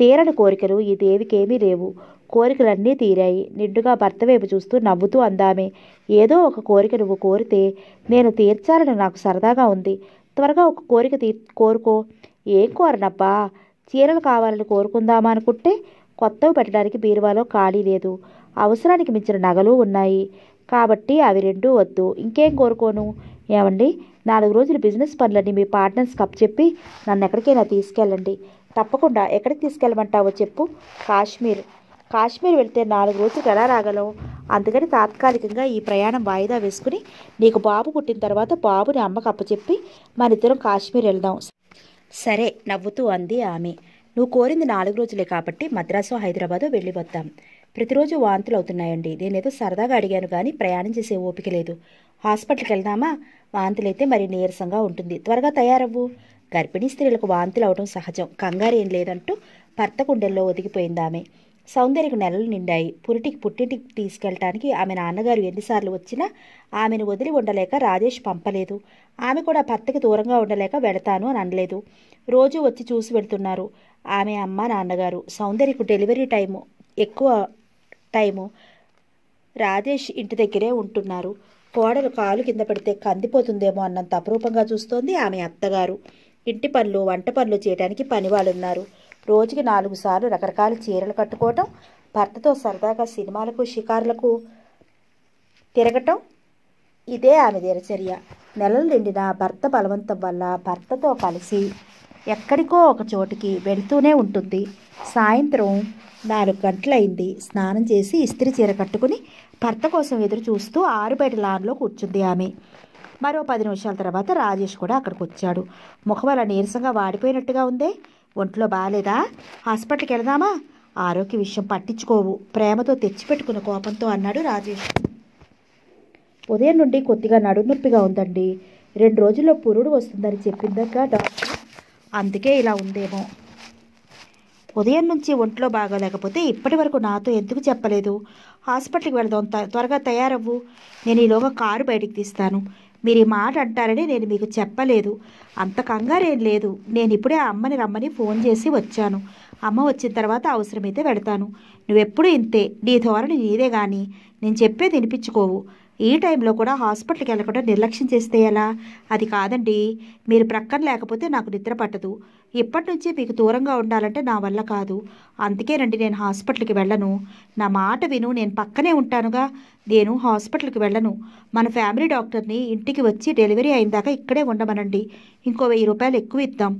తీరని కోరికలు ఈ దేవికేమీ లేవు కోరికలన్నీ తీరాయి నిండుగా భర్త వైపు చూస్తూ నవ్వుతూ అందామే ఏదో ఒక కోరిక నువ్వు కోరితే నేను తీర్చాలని నాకు సరదాగా ఉంది త్వరగా ఒక కోరిక తీ కోరుకో ఏం కోరనబ్బా చీరలు కావాలని కోరుకుందామా అనుకుంటే కొత్తవి పెట్టడానికి బీరువాలో ఖాళీ లేదు అవసరానికి మించిన నగలు ఉన్నాయి కాబట్టి అవి రెండు వద్దు ఇంకేం కోరుకోను ఏమండి నాలుగు రోజులు బిజినెస్ పనులని మీ పార్ట్నర్స్కి చెప్పి నన్ను ఎక్కడికైనా తీసుకెళ్ళండి తప్పకుండా ఎక్కడికి తీసుకెళ్ళమంటావో చెప్పు కాశ్మీర్ కాశ్మీర్ వెళ్తే నాలుగు రోజులకు ఎలా రాగలవు అందుకని తాత్కాలికంగా ఈ ప్రయాణం వాయిదా వేసుకుని నీకు బాబు పుట్టిన తర్వాత బాబుని అమ్మకు అప్పచెప్పి మన ఇద్దరం కాశ్మీర్ వెళ్దాం సరే నవ్వుతూ అంది ఆమె నువ్వు కోరింది నాలుగు రోజులే కాబట్టి మద్రాసు హైదరాబాదు వెళ్ళి వద్దాం ప్రతిరోజు వాంతులు అవుతున్నాయండి నేనేదో సరదాగా అడిగాను కానీ ప్రయాణం చేసే ఓపిక లేదు హాస్పిటల్కి వెళ్దామా వాంతులైతే మరి నీరసంగా ఉంటుంది త్వరగా తయారవ్వు గర్భిణీ స్త్రీలకు వాంతులు అవడం సహజం కంగారు ఏం లేదంటూ భర్త కుండల్లో ఒదిగిపోయింది ఆమె సౌందర్యకు నెలలు నిండాయి పురిటికి పుట్టింటికి తీసుకెళ్ళటానికి ఆమె నాన్నగారు ఎన్నిసార్లు వచ్చినా ఆమెను వదిలి ఉండలేక రాజేష్ పంపలేదు ఆమె కూడా భర్తకి దూరంగా ఉండలేక వెళతాను అని అనలేదు రోజు వచ్చి చూసి వెళ్తున్నారు ఆమె అమ్మ నాన్నగారు సౌందర్యకు డెలివరీ టైము ఎక్కువ టైము రాజేష్ ఇంటి దగ్గరే ఉంటున్నారు కోడలు కాలు కింద పెడితే కందిపోతుందేమో అన్నంత అపరూపంగా చూస్తోంది ఆమె అత్తగారు ఇంటి పనులు వంట పనులు చేయడానికి పనివాళ్ళున్నారు రోజుకి నాలుగు సార్లు రకరకాల చీరలు కట్టుకోవటం భర్తతో సరదాగా సినిమాలకు షికారులకు తిరగటం ఇదే ఆమె దినచర్య నెలలు నిండిన భర్త బలవంతం వల్ల భర్తతో కలిసి ఎక్కడికో ఒక చోటికి వెళుతూనే ఉంటుంది సాయంత్రం నాలుగు గంటలైంది స్నానం చేసి ఇస్త్రీ చీర కట్టుకుని భర్త కోసం ఎదురు చూస్తూ ఆరుబయట లాన్లో కూర్చుంది ఆమె మరో పది నిమిషాల తర్వాత రాజేష్ కూడా అక్కడికి వచ్చాడు ముఖం అలా నీరసంగా వాడిపోయినట్టుగా ఉందే ఒంట్లో బాగాలేదా హాస్పిటల్కి వెళదామా ఆరోగ్య విషయం పట్టించుకోవు ప్రేమతో తెచ్చిపెట్టుకున్న కోపంతో అన్నాడు రాజేష్ ఉదయం నుండి కొద్దిగా నడునొప్పిగా ఉందండి రెండు రోజుల్లో పురుడు వస్తుందని చెప్పిందాక డాక్టర్ అందుకే ఇలా ఉందేమో ఉదయం నుంచి ఒంట్లో బాగోలేకపోతే ఇప్పటి వరకు నాతో ఎందుకు చెప్పలేదు హాస్పిటల్కి వెళదాం త్వరగా తయారవ్వు నేను ఈలోగా కారు బయటికి తీస్తాను మీరు ఈ మాట అంటారని నేను మీకు చెప్పలేదు అంత కంగారేం లేదు నేను ఇప్పుడే అమ్మని రమ్మని ఫోన్ చేసి వచ్చాను అమ్మ వచ్చిన తర్వాత అవసరమైతే పెడతాను నువ్వెప్పుడు ఇంతే నీ ధోరణి నీదే కానీ నేను చెప్పేది వినిపించుకోవు ఈ టైంలో కూడా హాస్పిటల్కి వెళ్ళకుండా నిర్లక్ష్యం చేస్తే ఎలా అది కాదండి మీరు ప్రక్కన లేకపోతే నాకు నిద్ర పట్టదు ఇప్పటి నుంచే మీకు దూరంగా ఉండాలంటే నా వల్ల కాదు అందుకేనండి నేను హాస్పిటల్కి వెళ్ళను నా మాట విను నేను పక్కనే ఉంటానుగా నేను హాస్పిటల్కి వెళ్ళను మన ఫ్యామిలీ డాక్టర్ని ఇంటికి వచ్చి డెలివరీ అయిందాక ఇక్కడే ఉండమనండి ఇంకో వెయ్యి రూపాయలు ఎక్కువ ఇద్దాం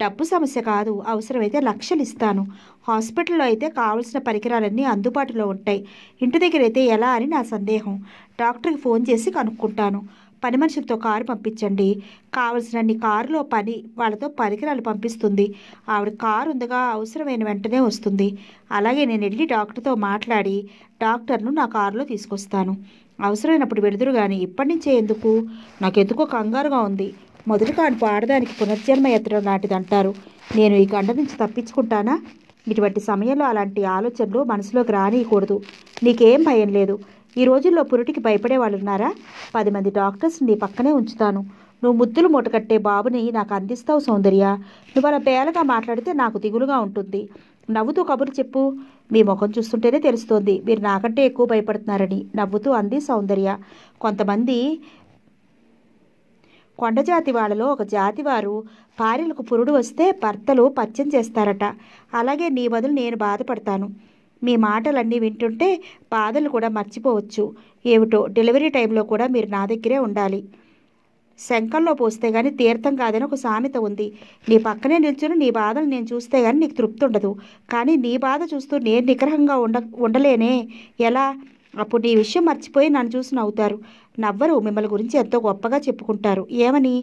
డబ్బు సమస్య కాదు అవసరమైతే లక్షలు ఇస్తాను హాస్పిటల్లో అయితే కావాల్సిన పరికరాలన్నీ అందుబాటులో ఉంటాయి ఇంటి దగ్గర అయితే ఎలా అని నా సందేహం డాక్టర్కి ఫోన్ చేసి కనుక్కుంటాను పని మనుషులతో కారు పంపించండి కావలసినన్ని కారులో పని వాళ్ళతో పరికరాలు పంపిస్తుంది ఆవిడ కారు ఉందిగా అవసరమైన వెంటనే వస్తుంది అలాగే నేను వెళ్ళి డాక్టర్తో మాట్లాడి డాక్టర్ను నా కారులో తీసుకొస్తాను అవసరమైనప్పుడు వెళుదురు కానీ ఇప్పటి నుంచే ఎందుకు నాకెందుకో కంగారుగా ఉంది మొదటి కానుపు ఆడదానికి పునర్జన్మ ఎత్తడం లాంటిదంటారు నేను ఈ గండ నుంచి తప్పించుకుంటానా ఇటువంటి సమయంలో అలాంటి ఆలోచనలు మనసులోకి రానియకూడదు నీకేం భయం లేదు ఈ రోజుల్లో పురుటికి భయపడే వాళ్ళు ఉన్నారా పది మంది డాక్టర్స్ నీ పక్కనే ఉంచుతాను నువ్వు ముద్దులు మూటకట్టే బాబుని నాకు అందిస్తావు సౌందర్య నువ్వు అలా పేలగా మాట్లాడితే నాకు దిగులుగా ఉంటుంది నవ్వుతూ కబురు చెప్పు మీ ముఖం చూస్తుంటేనే తెలుస్తోంది మీరు నాకంటే ఎక్కువ భయపడుతున్నారని నవ్వుతూ అంది సౌందర్య కొంతమంది కొండజాతి వాళ్ళలో ఒక జాతి వారు భార్యలకు పురుడు వస్తే భర్తలు పచ్చం చేస్తారట అలాగే నీ బదులు నేను బాధపడతాను మీ మాటలన్నీ వింటుంటే బాధలు కూడా మర్చిపోవచ్చు ఏమిటో డెలివరీ టైంలో కూడా మీరు నా దగ్గరే ఉండాలి శంఖంలో పోస్తే కానీ తీర్థం కాదని ఒక సామెత ఉంది నీ పక్కనే నిల్చుని నీ బాధలు నేను చూస్తే కానీ నీకు తృప్తి ఉండదు కానీ నీ బాధ చూస్తూ నేను నిగ్రహంగా ఉండ ఉండలేనే ఎలా అప్పుడు నీ విషయం మర్చిపోయి నన్ను చూసి నవ్వుతారు నవ్వరు మిమ్మల్ని గురించి ఎంతో గొప్పగా చెప్పుకుంటారు ఏమని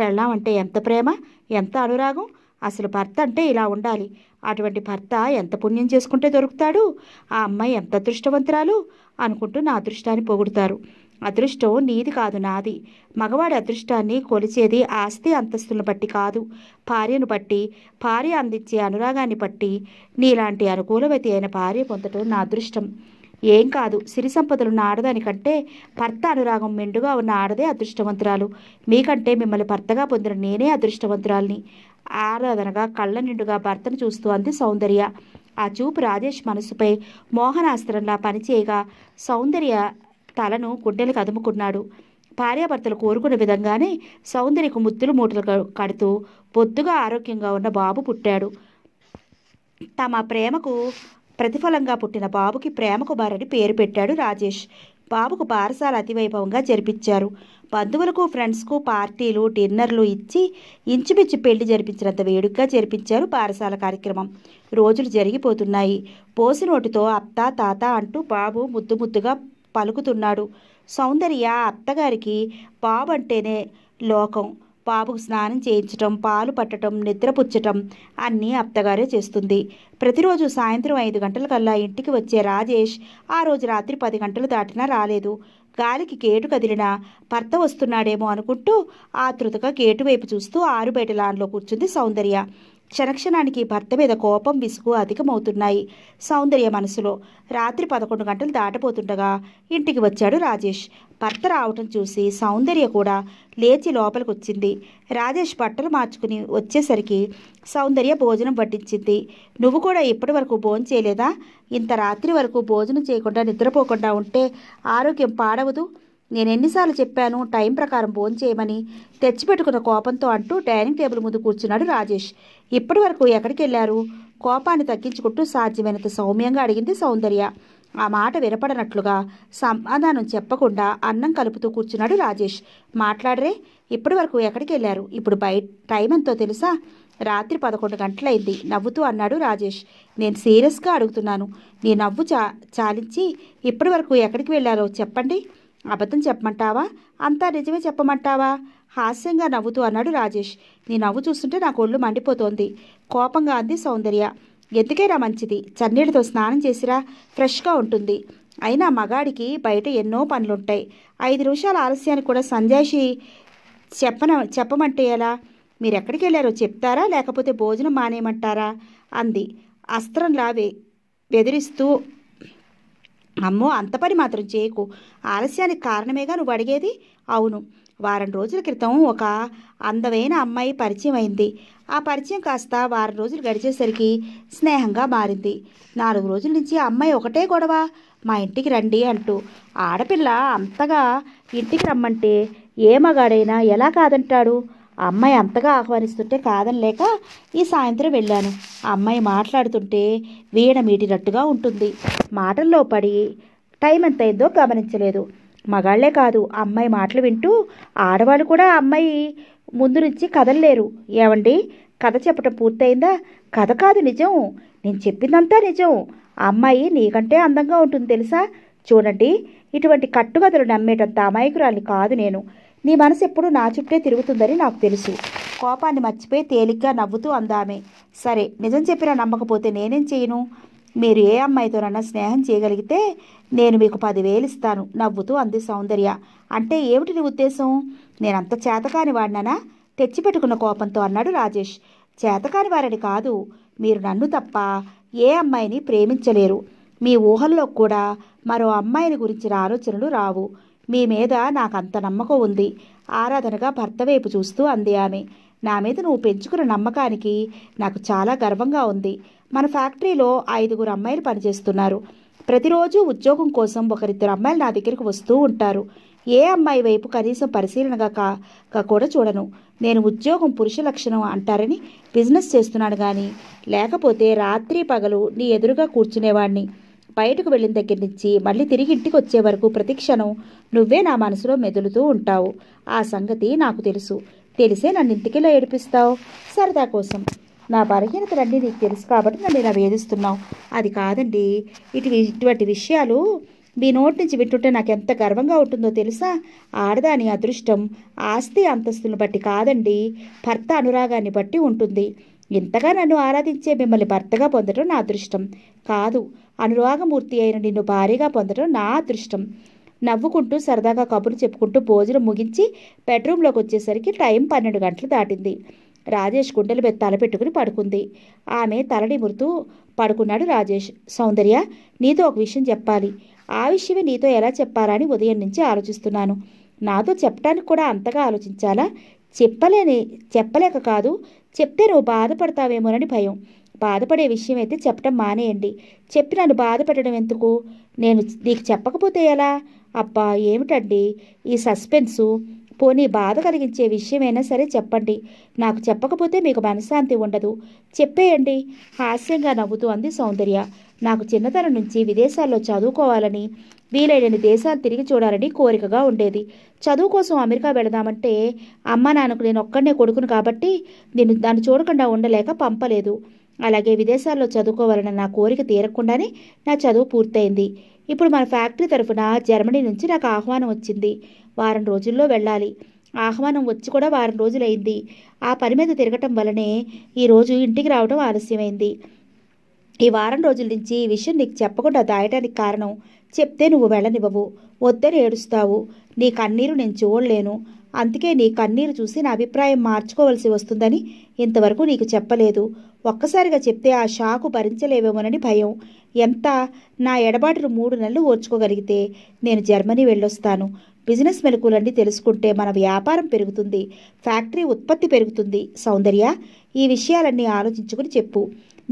పెళ్ళామంటే అంటే ఎంత ప్రేమ ఎంత అనురాగం అసలు భర్త అంటే ఇలా ఉండాలి అటువంటి భర్త ఎంత పుణ్యం చేసుకుంటే దొరుకుతాడు ఆ అమ్మాయి ఎంత అదృష్టవంతురాలు అనుకుంటూ నా అదృష్టాన్ని పొగుడుతారు అదృష్టం నీది కాదు నాది మగవాడి అదృష్టాన్ని కొలిచేది ఆస్తి అంతస్తులను బట్టి కాదు భార్యను బట్టి భార్య అందించే అనురాగాన్ని బట్టి నీలాంటి అనుకూలవతి అయిన భార్య పొందటం నా అదృష్టం ఏం కాదు సిరి సంపదలున్న ఆడదానికంటే భర్త అనురాగం మెండుగా ఉన్న ఆడదే అదృష్టవంతురాలు మీకంటే మిమ్మల్ని భర్తగా పొందిన నేనే అదృష్టవంతురాల్ని ఆరాధనగా కళ్ళ నిండుగా భర్తను చూస్తూ అంది సౌందర్య ఆ చూపు రాజేష్ మనసుపై మోహనాస్త్రంలా పనిచేయగా సౌందర్య తలను గుడ్డెలకు అదుముకున్నాడు భార్యాభర్తలు కోరుకున్న విధంగానే సౌందర్యకు ముద్దులు మూటలు కడుతూ పొద్దుగా ఆరోగ్యంగా ఉన్న బాబు పుట్టాడు తమ ప్రేమకు ప్రతిఫలంగా పుట్టిన బాబుకి ప్రేమకుమార్ అని పేరు పెట్టాడు రాజేష్ బాబుకు బారసాల అతివైభవంగా జరిపించారు బంధువులకు ఫ్రెండ్స్కు పార్టీలు డిన్నర్లు ఇచ్చి ఇంచుమించు పెళ్లి జరిపించినంత వేడుగ్గా జరిపించారు బారసాల కార్యక్రమం రోజులు జరిగిపోతున్నాయి పోసినోటితో అత్త తాత అంటూ బాబు ముద్దు ముద్దుగా పలుకుతున్నాడు సౌందర్య అత్తగారికి బాబంటేనే లోకం బాబుకు స్నానం చేయించటం పాలు పట్టడం నిద్రపుచ్చటం అన్నీ అత్తగారే చేస్తుంది ప్రతిరోజు సాయంత్రం ఐదు గంటలకల్లా ఇంటికి వచ్చే రాజేష్ ఆ రోజు రాత్రి పది గంటలు దాటినా రాలేదు గాలికి గేటు కదిలినా భర్త వస్తున్నాడేమో అనుకుంటూ ఆతృతగా గేటు వైపు చూస్తూ ఆరుబయట లాన్లో కూర్చుంది సౌందర్య క్షణక్షణానికి భర్త మీద కోపం విసుగు అధికమవుతున్నాయి సౌందర్య మనసులో రాత్రి పదకొండు గంటలు దాటపోతుండగా ఇంటికి వచ్చాడు రాజేష్ భర్త రావటం చూసి సౌందర్య కూడా లేచి లోపలికి వచ్చింది రాజేష్ బట్టలు మార్చుకుని వచ్చేసరికి సౌందర్య భోజనం పట్టించింది నువ్వు కూడా ఇప్పటి వరకు భోజనం ఇంత రాత్రి వరకు భోజనం చేయకుండా నిద్రపోకుండా ఉంటే ఆరోగ్యం పాడవదు నేను ఎన్నిసార్లు చెప్పాను టైం ప్రకారం భోజనం చేయమని తెచ్చిపెట్టుకున్న కోపంతో అంటూ డైనింగ్ టేబుల్ ముందు కూర్చున్నాడు రాజేష్ ఇప్పటి వరకు ఎక్కడికి వెళ్ళారు కోపాన్ని తగ్గించుకుంటూ సాధ్యమైనంత సౌమ్యంగా అడిగింది సౌందర్య ఆ మాట వినపడనట్లుగా సమాధానం చెప్పకుండా అన్నం కలుపుతూ కూర్చున్నాడు రాజేష్ మాట్లాడరే ఇప్పటి వరకు ఎక్కడికి వెళ్ళారు ఇప్పుడు బయ టైం ఎంతో తెలుసా రాత్రి పదకొండు గంటలైంది నవ్వుతూ అన్నాడు రాజేష్ నేను సీరియస్గా అడుగుతున్నాను నీ నవ్వు చా చాలించి ఇప్పటి వరకు ఎక్కడికి వెళ్ళారో చెప్పండి అబద్ధం చెప్పమంటావా అంతా నిజమే చెప్పమంటావా హాస్యంగా నవ్వుతూ అన్నాడు రాజేష్ నీ నవ్వు చూస్తుంటే నాకు ఒళ్ళు మండిపోతోంది కోపంగా అంది సౌందర్య ఎందుకేరా మంచిది చన్నీళ్ళతో స్నానం చేసిరా ఫ్రెష్గా ఉంటుంది అయినా మగాడికి బయట ఎన్నో పనులుంటాయి ఐదు నిమిషాల ఆలస్యానికి కూడా సంజాషి చెప్పన చెప్పమంటే ఎలా మీరెక్కడికి వెళ్ళారో చెప్తారా లేకపోతే భోజనం మానేయమంటారా అంది అస్త్రంలా వె బెదిరిస్తూ అమ్మో అంత పని మాత్రం చేయకు ఆలస్యానికి కారణమేగా నువ్వు అడిగేది అవును వారం రోజుల క్రితం ఒక అందమైన అమ్మాయి పరిచయం అయింది ఆ పరిచయం కాస్త వారం రోజులు గడిచేసరికి స్నేహంగా మారింది నాలుగు రోజుల నుంచి అమ్మాయి ఒకటే గొడవ మా ఇంటికి రండి అంటూ ఆడపిల్ల అంతగా ఇంటికి రమ్మంటే ఏ మగాడైనా ఎలా కాదంటాడు అమ్మాయి అంతగా ఆహ్వానిస్తుంటే లేక ఈ సాయంత్రం వెళ్ళాను అమ్మాయి మాట్లాడుతుంటే వీణ మీటినట్టుగా ఉంటుంది మాటల్లో పడి టైం ఎంతైందో గమనించలేదు మగాళ్లే కాదు అమ్మాయి మాటలు వింటూ ఆడవాళ్ళు కూడా అమ్మాయి ముందు నుంచి కదలలేరు ఏమండి కథ చెప్పటం పూర్తయిందా కథ కాదు నిజం నేను చెప్పిందంతా నిజం అమ్మాయి నీకంటే అందంగా ఉంటుంది తెలుసా చూడండి ఇటువంటి కట్టుకథలు నమ్మేటంత అమాయకురాలి కాదు నేను నీ మనసు ఎప్పుడు నా చుట్టే తిరుగుతుందని నాకు తెలుసు కోపాన్ని మర్చిపోయి తేలిగ్గా నవ్వుతూ అందామే సరే నిజం చెప్పినా నమ్మకపోతే నేనేం చేయను మీరు ఏ అమ్మాయితోనన్నా స్నేహం చేయగలిగితే నేను మీకు పదివేలు ఇస్తాను నవ్వుతూ అంది సౌందర్య అంటే ఏమిటి నీ ఉద్దేశం నేనంత చేతకాని వాడినానా తెచ్చిపెట్టుకున్న కోపంతో అన్నాడు రాజేష్ చేతకాని వారని కాదు మీరు నన్ను తప్ప ఏ అమ్మాయిని ప్రేమించలేరు మీ ఊహల్లో కూడా మరో అమ్మాయిని గురించిన ఆలోచనలు రావు మీ మీద నాకు అంత నమ్మకం ఉంది ఆరాధనగా భర్త వైపు చూస్తూ అంది ఆమె నా మీద నువ్వు పెంచుకున్న నమ్మకానికి నాకు చాలా గర్వంగా ఉంది మన ఫ్యాక్టరీలో ఐదుగురు అమ్మాయిలు పనిచేస్తున్నారు ప్రతిరోజు ఉద్యోగం కోసం ఒకరిద్దరు అమ్మాయిలు నా దగ్గరికి వస్తూ ఉంటారు ఏ అమ్మాయి వైపు కనీసం పరిశీలనగా కా కూడా చూడను నేను ఉద్యోగం పురుష లక్షణం అంటారని బిజినెస్ చేస్తున్నాను కానీ లేకపోతే రాత్రి పగలు నీ ఎదురుగా కూర్చునేవాడిని బయటకు వెళ్ళిన దగ్గర నుంచి మళ్ళీ తిరిగి ఇంటికి వచ్చే వరకు ప్రతిక్షణం నువ్వే నా మనసులో మెదులుతూ ఉంటావు ఆ సంగతి నాకు తెలుసు తెలిసే నన్ను ఇంటికిలా ఏడిపిస్తావు సరదా కోసం నా బలహీనతలన్నీ నీకు తెలుసు కాబట్టి నన్ను ఇలా వేధిస్తున్నావు అది కాదండి ఇటు ఇటువంటి విషయాలు మీ నోటి నుంచి వింటుంటే నాకు ఎంత గర్వంగా ఉంటుందో తెలుసా ఆడదాని అదృష్టం ఆస్తి అంతస్తులను బట్టి కాదండి భర్త అనురాగాన్ని బట్టి ఉంటుంది ఇంతగా నన్ను ఆరాధించే మిమ్మల్ని భర్తగా పొందడం నా అదృష్టం కాదు అనురాగమూర్తి అయిన నిన్ను భారీగా పొందడం నా అదృష్టం నవ్వుకుంటూ సరదాగా కబుర్లు చెప్పుకుంటూ భోజనం ముగించి బెడ్రూమ్లోకి వచ్చేసరికి టైం పన్నెండు గంటలు దాటింది రాజేష్ గుండెలు మీద తలపెట్టుకుని పడుకుంది ఆమె తలనిమురుతూ పడుకున్నాడు రాజేష్ సౌందర్య నీతో ఒక విషయం చెప్పాలి ఆ విషయమే నీతో ఎలా చెప్పాలని ఉదయం నుంచి ఆలోచిస్తున్నాను నాతో చెప్పడానికి కూడా అంతగా ఆలోచించాలా చెప్పలేని చెప్పలేక కాదు చెప్తే నువ్వు బాధపడతావేమోనని భయం బాధపడే విషయం అయితే చెప్పడం మానేయండి చెప్పి నన్ను బాధ పెట్టడం ఎందుకు నేను నీకు చెప్పకపోతే ఎలా అబ్బా ఏమిటండి ఈ సస్పెన్సు పోనీ బాధ కలిగించే విషయమైనా సరే చెప్పండి నాకు చెప్పకపోతే మీకు మనశ్శాంతి ఉండదు చెప్పేయండి హాస్యంగా నవ్వుతూ అంది సౌందర్య నాకు చిన్నతనం నుంచి విదేశాల్లో చదువుకోవాలని వీలైన దేశాలు తిరిగి చూడాలని కోరికగా ఉండేది చదువు కోసం అమెరికా వెళదామంటే అమ్మ నాన్నకు నేను ఒక్కడనే కొడుకును కాబట్టి నేను దాన్ని చూడకుండా ఉండలేక పంపలేదు అలాగే విదేశాల్లో చదువుకోవాలన్న నా కోరిక తీరకుండానే నా చదువు పూర్తయింది ఇప్పుడు మన ఫ్యాక్టరీ తరఫున జర్మనీ నుంచి నాకు ఆహ్వానం వచ్చింది వారం రోజుల్లో వెళ్ళాలి ఆహ్వానం వచ్చి కూడా వారం రోజులైంది ఆ పని మీద తిరగటం వలనే ఈరోజు ఇంటికి రావడం ఆలస్యమైంది ఈ వారం రోజుల నుంచి ఈ విషయం నీకు చెప్పకుండా దాయటానికి కారణం చెప్తే నువ్వు వెళ్ళనివ్వవు వద్దని ఏడుస్తావు నీ కన్నీరు నేను చూడలేను అందుకే నీ కన్నీరు చూసి నా అభిప్రాయం మార్చుకోవలసి వస్తుందని ఇంతవరకు నీకు చెప్పలేదు ఒక్కసారిగా చెప్తే ఆ షాకు భరించలేవేమోనని భయం ఎంత నా ఎడబాటును మూడు నెలలు ఓర్చుకోగలిగితే నేను జర్మనీ వెళ్ళొస్తాను బిజినెస్ మెలకులన్నీ తెలుసుకుంటే మన వ్యాపారం పెరుగుతుంది ఫ్యాక్టరీ ఉత్పత్తి పెరుగుతుంది సౌందర్య ఈ విషయాలన్నీ ఆలోచించుకుని చెప్పు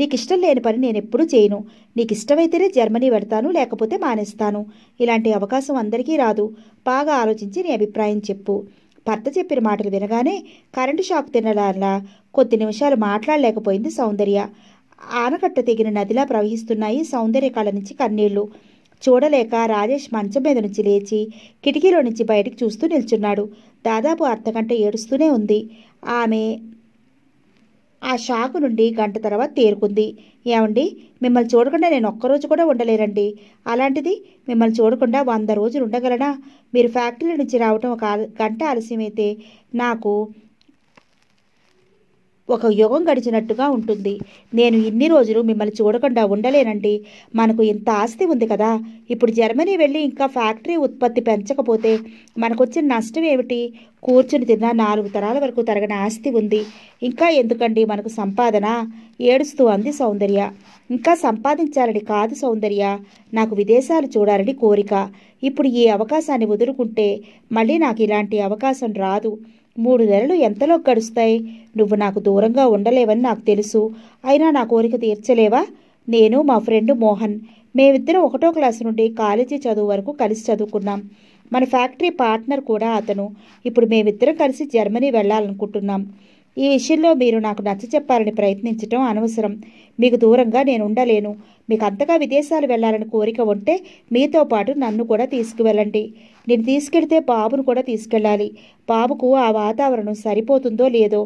నీకు ఇష్టం లేని పని నేను ఎప్పుడూ చేయను నీకు ఇష్టమైతేనే జర్మనీ పెడతాను లేకపోతే మానేస్తాను ఇలాంటి అవకాశం అందరికీ రాదు బాగా ఆలోచించి నీ అభిప్రాయం చెప్పు భర్త చెప్పిన మాటలు వినగానే కరెంటు షాక్ తినలా కొద్ది నిమిషాలు మాట్లాడలేకపోయింది సౌందర్య ఆనకట్ట తెగిన నదిలా ప్రవహిస్తున్నాయి సౌందర్య కళ నుంచి కన్నీళ్లు చూడలేక రాజేష్ మంచం మీద నుంచి లేచి కిటికీలో నుంచి బయటికి చూస్తూ నిల్చున్నాడు దాదాపు అర్ధగంట ఏడుస్తూనే ఉంది ఆమె ఆ షాకు నుండి గంట తర్వాత తేరుకుంది ఏమండి మిమ్మల్ని చూడకుండా నేను ఒక్కరోజు కూడా ఉండలేరండి అలాంటిది మిమ్మల్ని చూడకుండా వంద రోజులు ఉండగలనా మీరు ఫ్యాక్టరీ నుంచి రావటం ఒక గంట ఆలస్యమైతే నాకు ఒక యుగం గడిచినట్టుగా ఉంటుంది నేను ఇన్ని రోజులు మిమ్మల్ని చూడకుండా ఉండలేనండి మనకు ఇంత ఆస్తి ఉంది కదా ఇప్పుడు జర్మనీ వెళ్ళి ఇంకా ఫ్యాక్టరీ ఉత్పత్తి పెంచకపోతే మనకొచ్చిన నష్టం ఏమిటి కూర్చుని తిన్న నాలుగు తరాల వరకు తరగని ఆస్తి ఉంది ఇంకా ఎందుకండి మనకు సంపాదన ఏడుస్తూ అంది సౌందర్య ఇంకా సంపాదించాలని కాదు సౌందర్య నాకు విదేశాలు చూడాలని కోరిక ఇప్పుడు ఈ అవకాశాన్ని వదులుకుంటే మళ్ళీ నాకు ఇలాంటి అవకాశం రాదు మూడు నెలలు ఎంతలో గడుస్తాయి నువ్వు నాకు దూరంగా ఉండలేవని నాకు తెలుసు అయినా నా కోరిక తీర్చలేవా నేను మా ఫ్రెండ్ మోహన్ మేమిద్దరం ఒకటో క్లాస్ నుండి కాలేజీ చదువు వరకు కలిసి చదువుకున్నాం మన ఫ్యాక్టరీ పార్ట్నర్ కూడా అతను ఇప్పుడు మేమిద్దరం కలిసి జర్మనీ వెళ్ళాలనుకుంటున్నాం ఈ విషయంలో మీరు నాకు నచ్చ చెప్పాలని ప్రయత్నించటం అనవసరం మీకు దూరంగా నేను ఉండలేను మీకు అంతగా విదేశాలు వెళ్ళాలని కోరిక ఉంటే మీతో పాటు నన్ను కూడా తీసుకువెళ్ళండి నేను తీసుకెళ్తే బాబును కూడా తీసుకెళ్ళాలి బాబుకు ఆ వాతావరణం సరిపోతుందో లేదో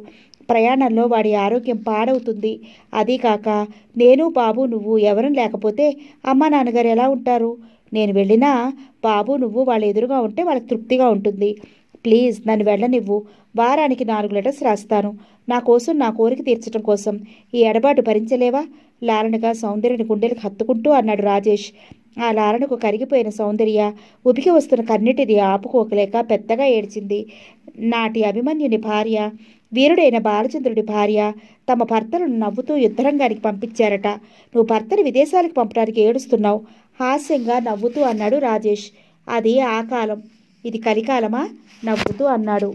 ప్రయాణంలో వాడి ఆరోగ్యం పాడవుతుంది అదీకాక నేను బాబు నువ్వు ఎవరూ లేకపోతే అమ్మ నాన్నగారు ఎలా ఉంటారు నేను వెళ్ళినా బాబు నువ్వు వాళ్ళ ఎదురుగా ఉంటే వాళ్ళకి తృప్తిగా ఉంటుంది ప్లీజ్ నన్ను వెళ్ళనివ్వు వారానికి నాలుగు లెటర్స్ రాస్తాను నా కోసం నా కోరిక తీర్చడం కోసం ఈ ఎడబాటు భరించలేవా లాలనగా సౌందర్యని గుండెలకు హత్తుకుంటూ అన్నాడు రాజేష్ ఆ లాలనకు కరిగిపోయిన సౌందర్య ఉబికి వస్తున్న కన్నిటిది ఆపుకోకలేక పెద్దగా ఏడ్చింది నాటి అభిమన్యుని భార్య వీరుడైన బాలచంద్రుడి భార్య తమ భర్తలను నవ్వుతూ యుద్ధరంగానికి పంపించారట నువ్వు భర్తను విదేశాలకు పంపడానికి ఏడుస్తున్నావు హాస్యంగా నవ్వుతూ అన్నాడు రాజేష్ అది ఆ కాలం ఇది కలికాలమా నవ్వుతూ అన్నాడు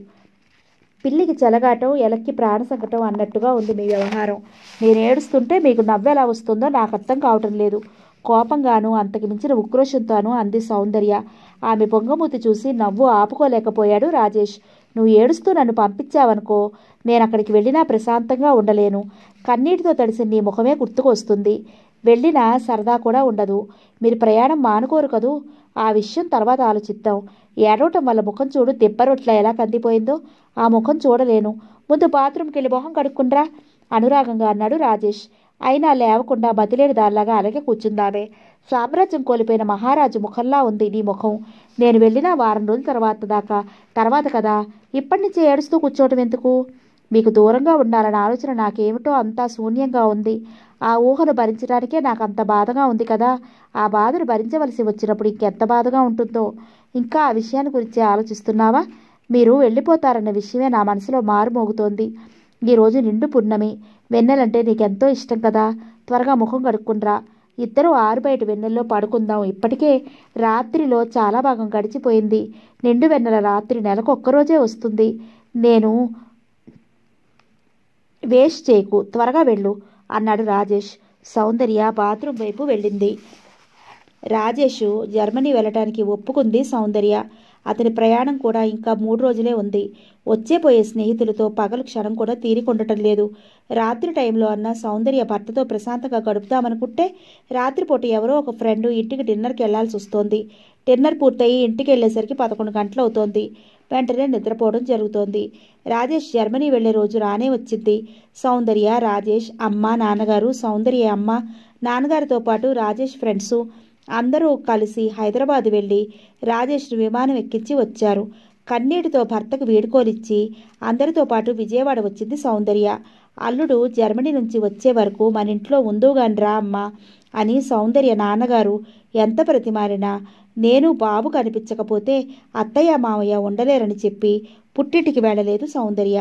పిల్లికి చెలగాటం ఎలక్కి ప్రాణ సంకటం అన్నట్టుగా ఉంది మీ వ్యవహారం నేను ఏడుస్తుంటే మీకు నవ్వెలా వస్తుందో నాకు అర్థం కావటం లేదు కోపంగాను అంతకు మించిన ఉక్రోషంతోనూ అంది సౌందర్య ఆమె పొంగమూతి చూసి నవ్వు ఆపుకోలేకపోయాడు రాజేష్ నువ్వు ఏడుస్తూ నన్ను పంపించావనుకో నేను అక్కడికి వెళ్ళినా ప్రశాంతంగా ఉండలేను కన్నీటితో తడిసి నీ ముఖమే గుర్తుకొస్తుంది వెళ్ళినా సరదా కూడా ఉండదు మీరు ప్రయాణం మానుకోరు కదూ ఆ విషయం తర్వాత ఆలోచిద్దాం ఏడవటం వల్ల ముఖం చూడు దెబ్బరొట్ల ఎలా కందిపోయిందో ఆ ముఖం చూడలేను ముందు బాత్రూమ్కి వెళ్ళి మొహం కడుక్కుండ్రా అనురాగంగా అన్నాడు రాజేష్ అయినా లేవకుండా బతిలేని దారిలాగా అలాగే కూర్చుందామే సామ్రాజ్యం కోల్పోయిన మహారాజు ముఖంలా ఉంది నీ ముఖం నేను వెళ్ళిన వారం రోజుల తర్వాత దాకా తర్వాత కదా ఇప్పటి నుంచే ఏడుస్తూ కూర్చోవటం ఎందుకు మీకు దూరంగా ఉండాలన్న ఆలోచన నాకేమిటో అంతా శూన్యంగా ఉంది ఆ ఊహను భరించడానికే నాకు అంత బాధగా ఉంది కదా ఆ బాధను భరించవలసి వచ్చినప్పుడు ఇంకెంత బాధగా ఉంటుందో ఇంకా ఆ విషయాన్ని గురించి ఆలోచిస్తున్నావా మీరు వెళ్ళిపోతారన్న విషయమే నా మనసులో మారుమోగుతోంది ఈరోజు నిండు పున్నమి వెన్నెలంటే నీకెంతో ఇష్టం కదా త్వరగా ముఖం కడుక్కుండ్రా ఇద్దరూ ఆరు బయట వెన్నెల్లో పడుకుందాం ఇప్పటికే రాత్రిలో చాలా భాగం గడిచిపోయింది నిండు వెన్నెల రాత్రి నెలకు ఒక్కరోజే వస్తుంది నేను వేస్ట్ చేయకు త్వరగా వెళ్ళు అన్నాడు రాజేష్ సౌందర్య బాత్రూమ్ వైపు వెళ్ళింది రాజేష్ జర్మనీ వెళ్ళటానికి ఒప్పుకుంది సౌందర్య అతని ప్రయాణం కూడా ఇంకా మూడు రోజులే ఉంది వచ్చేపోయే స్నేహితులతో పగలు క్షణం కూడా తీరికొండటం లేదు రాత్రి టైంలో అన్న సౌందర్య భర్తతో ప్రశాంతంగా గడుపుతామనుకుంటే రాత్రిపూట ఎవరో ఒక ఫ్రెండ్ ఇంటికి డిన్నర్కి వెళ్లాల్సి వస్తోంది డిన్నర్ పూర్తయి ఇంటికి వెళ్లేసరికి పదకొండు గంటలు అవుతోంది వెంటనే నిద్రపోవడం జరుగుతోంది రాజేష్ జర్మనీ వెళ్లే రోజు రానే వచ్చింది సౌందర్య రాజేష్ అమ్మ నాన్నగారు సౌందర్య అమ్మ నాన్నగారితో పాటు రాజేష్ ఫ్రెండ్సు అందరూ కలిసి హైదరాబాద్ వెళ్ళి రాజేష్ను విమానం ఎక్కించి వచ్చారు కన్నీటితో భర్తకు వేడుకోలిచ్చి అందరితో పాటు విజయవాడ వచ్చింది సౌందర్య అల్లుడు జర్మనీ నుంచి వచ్చే వరకు మన ఇంట్లో ఉందోగాన్రా అమ్మ అని సౌందర్య నాన్నగారు ఎంత ప్రతిమారినా నేను బాబు కనిపించకపోతే అత్తయ్య మావయ్య ఉండలేరని చెప్పి పుట్టింటికి వెళ్ళలేదు సౌందర్య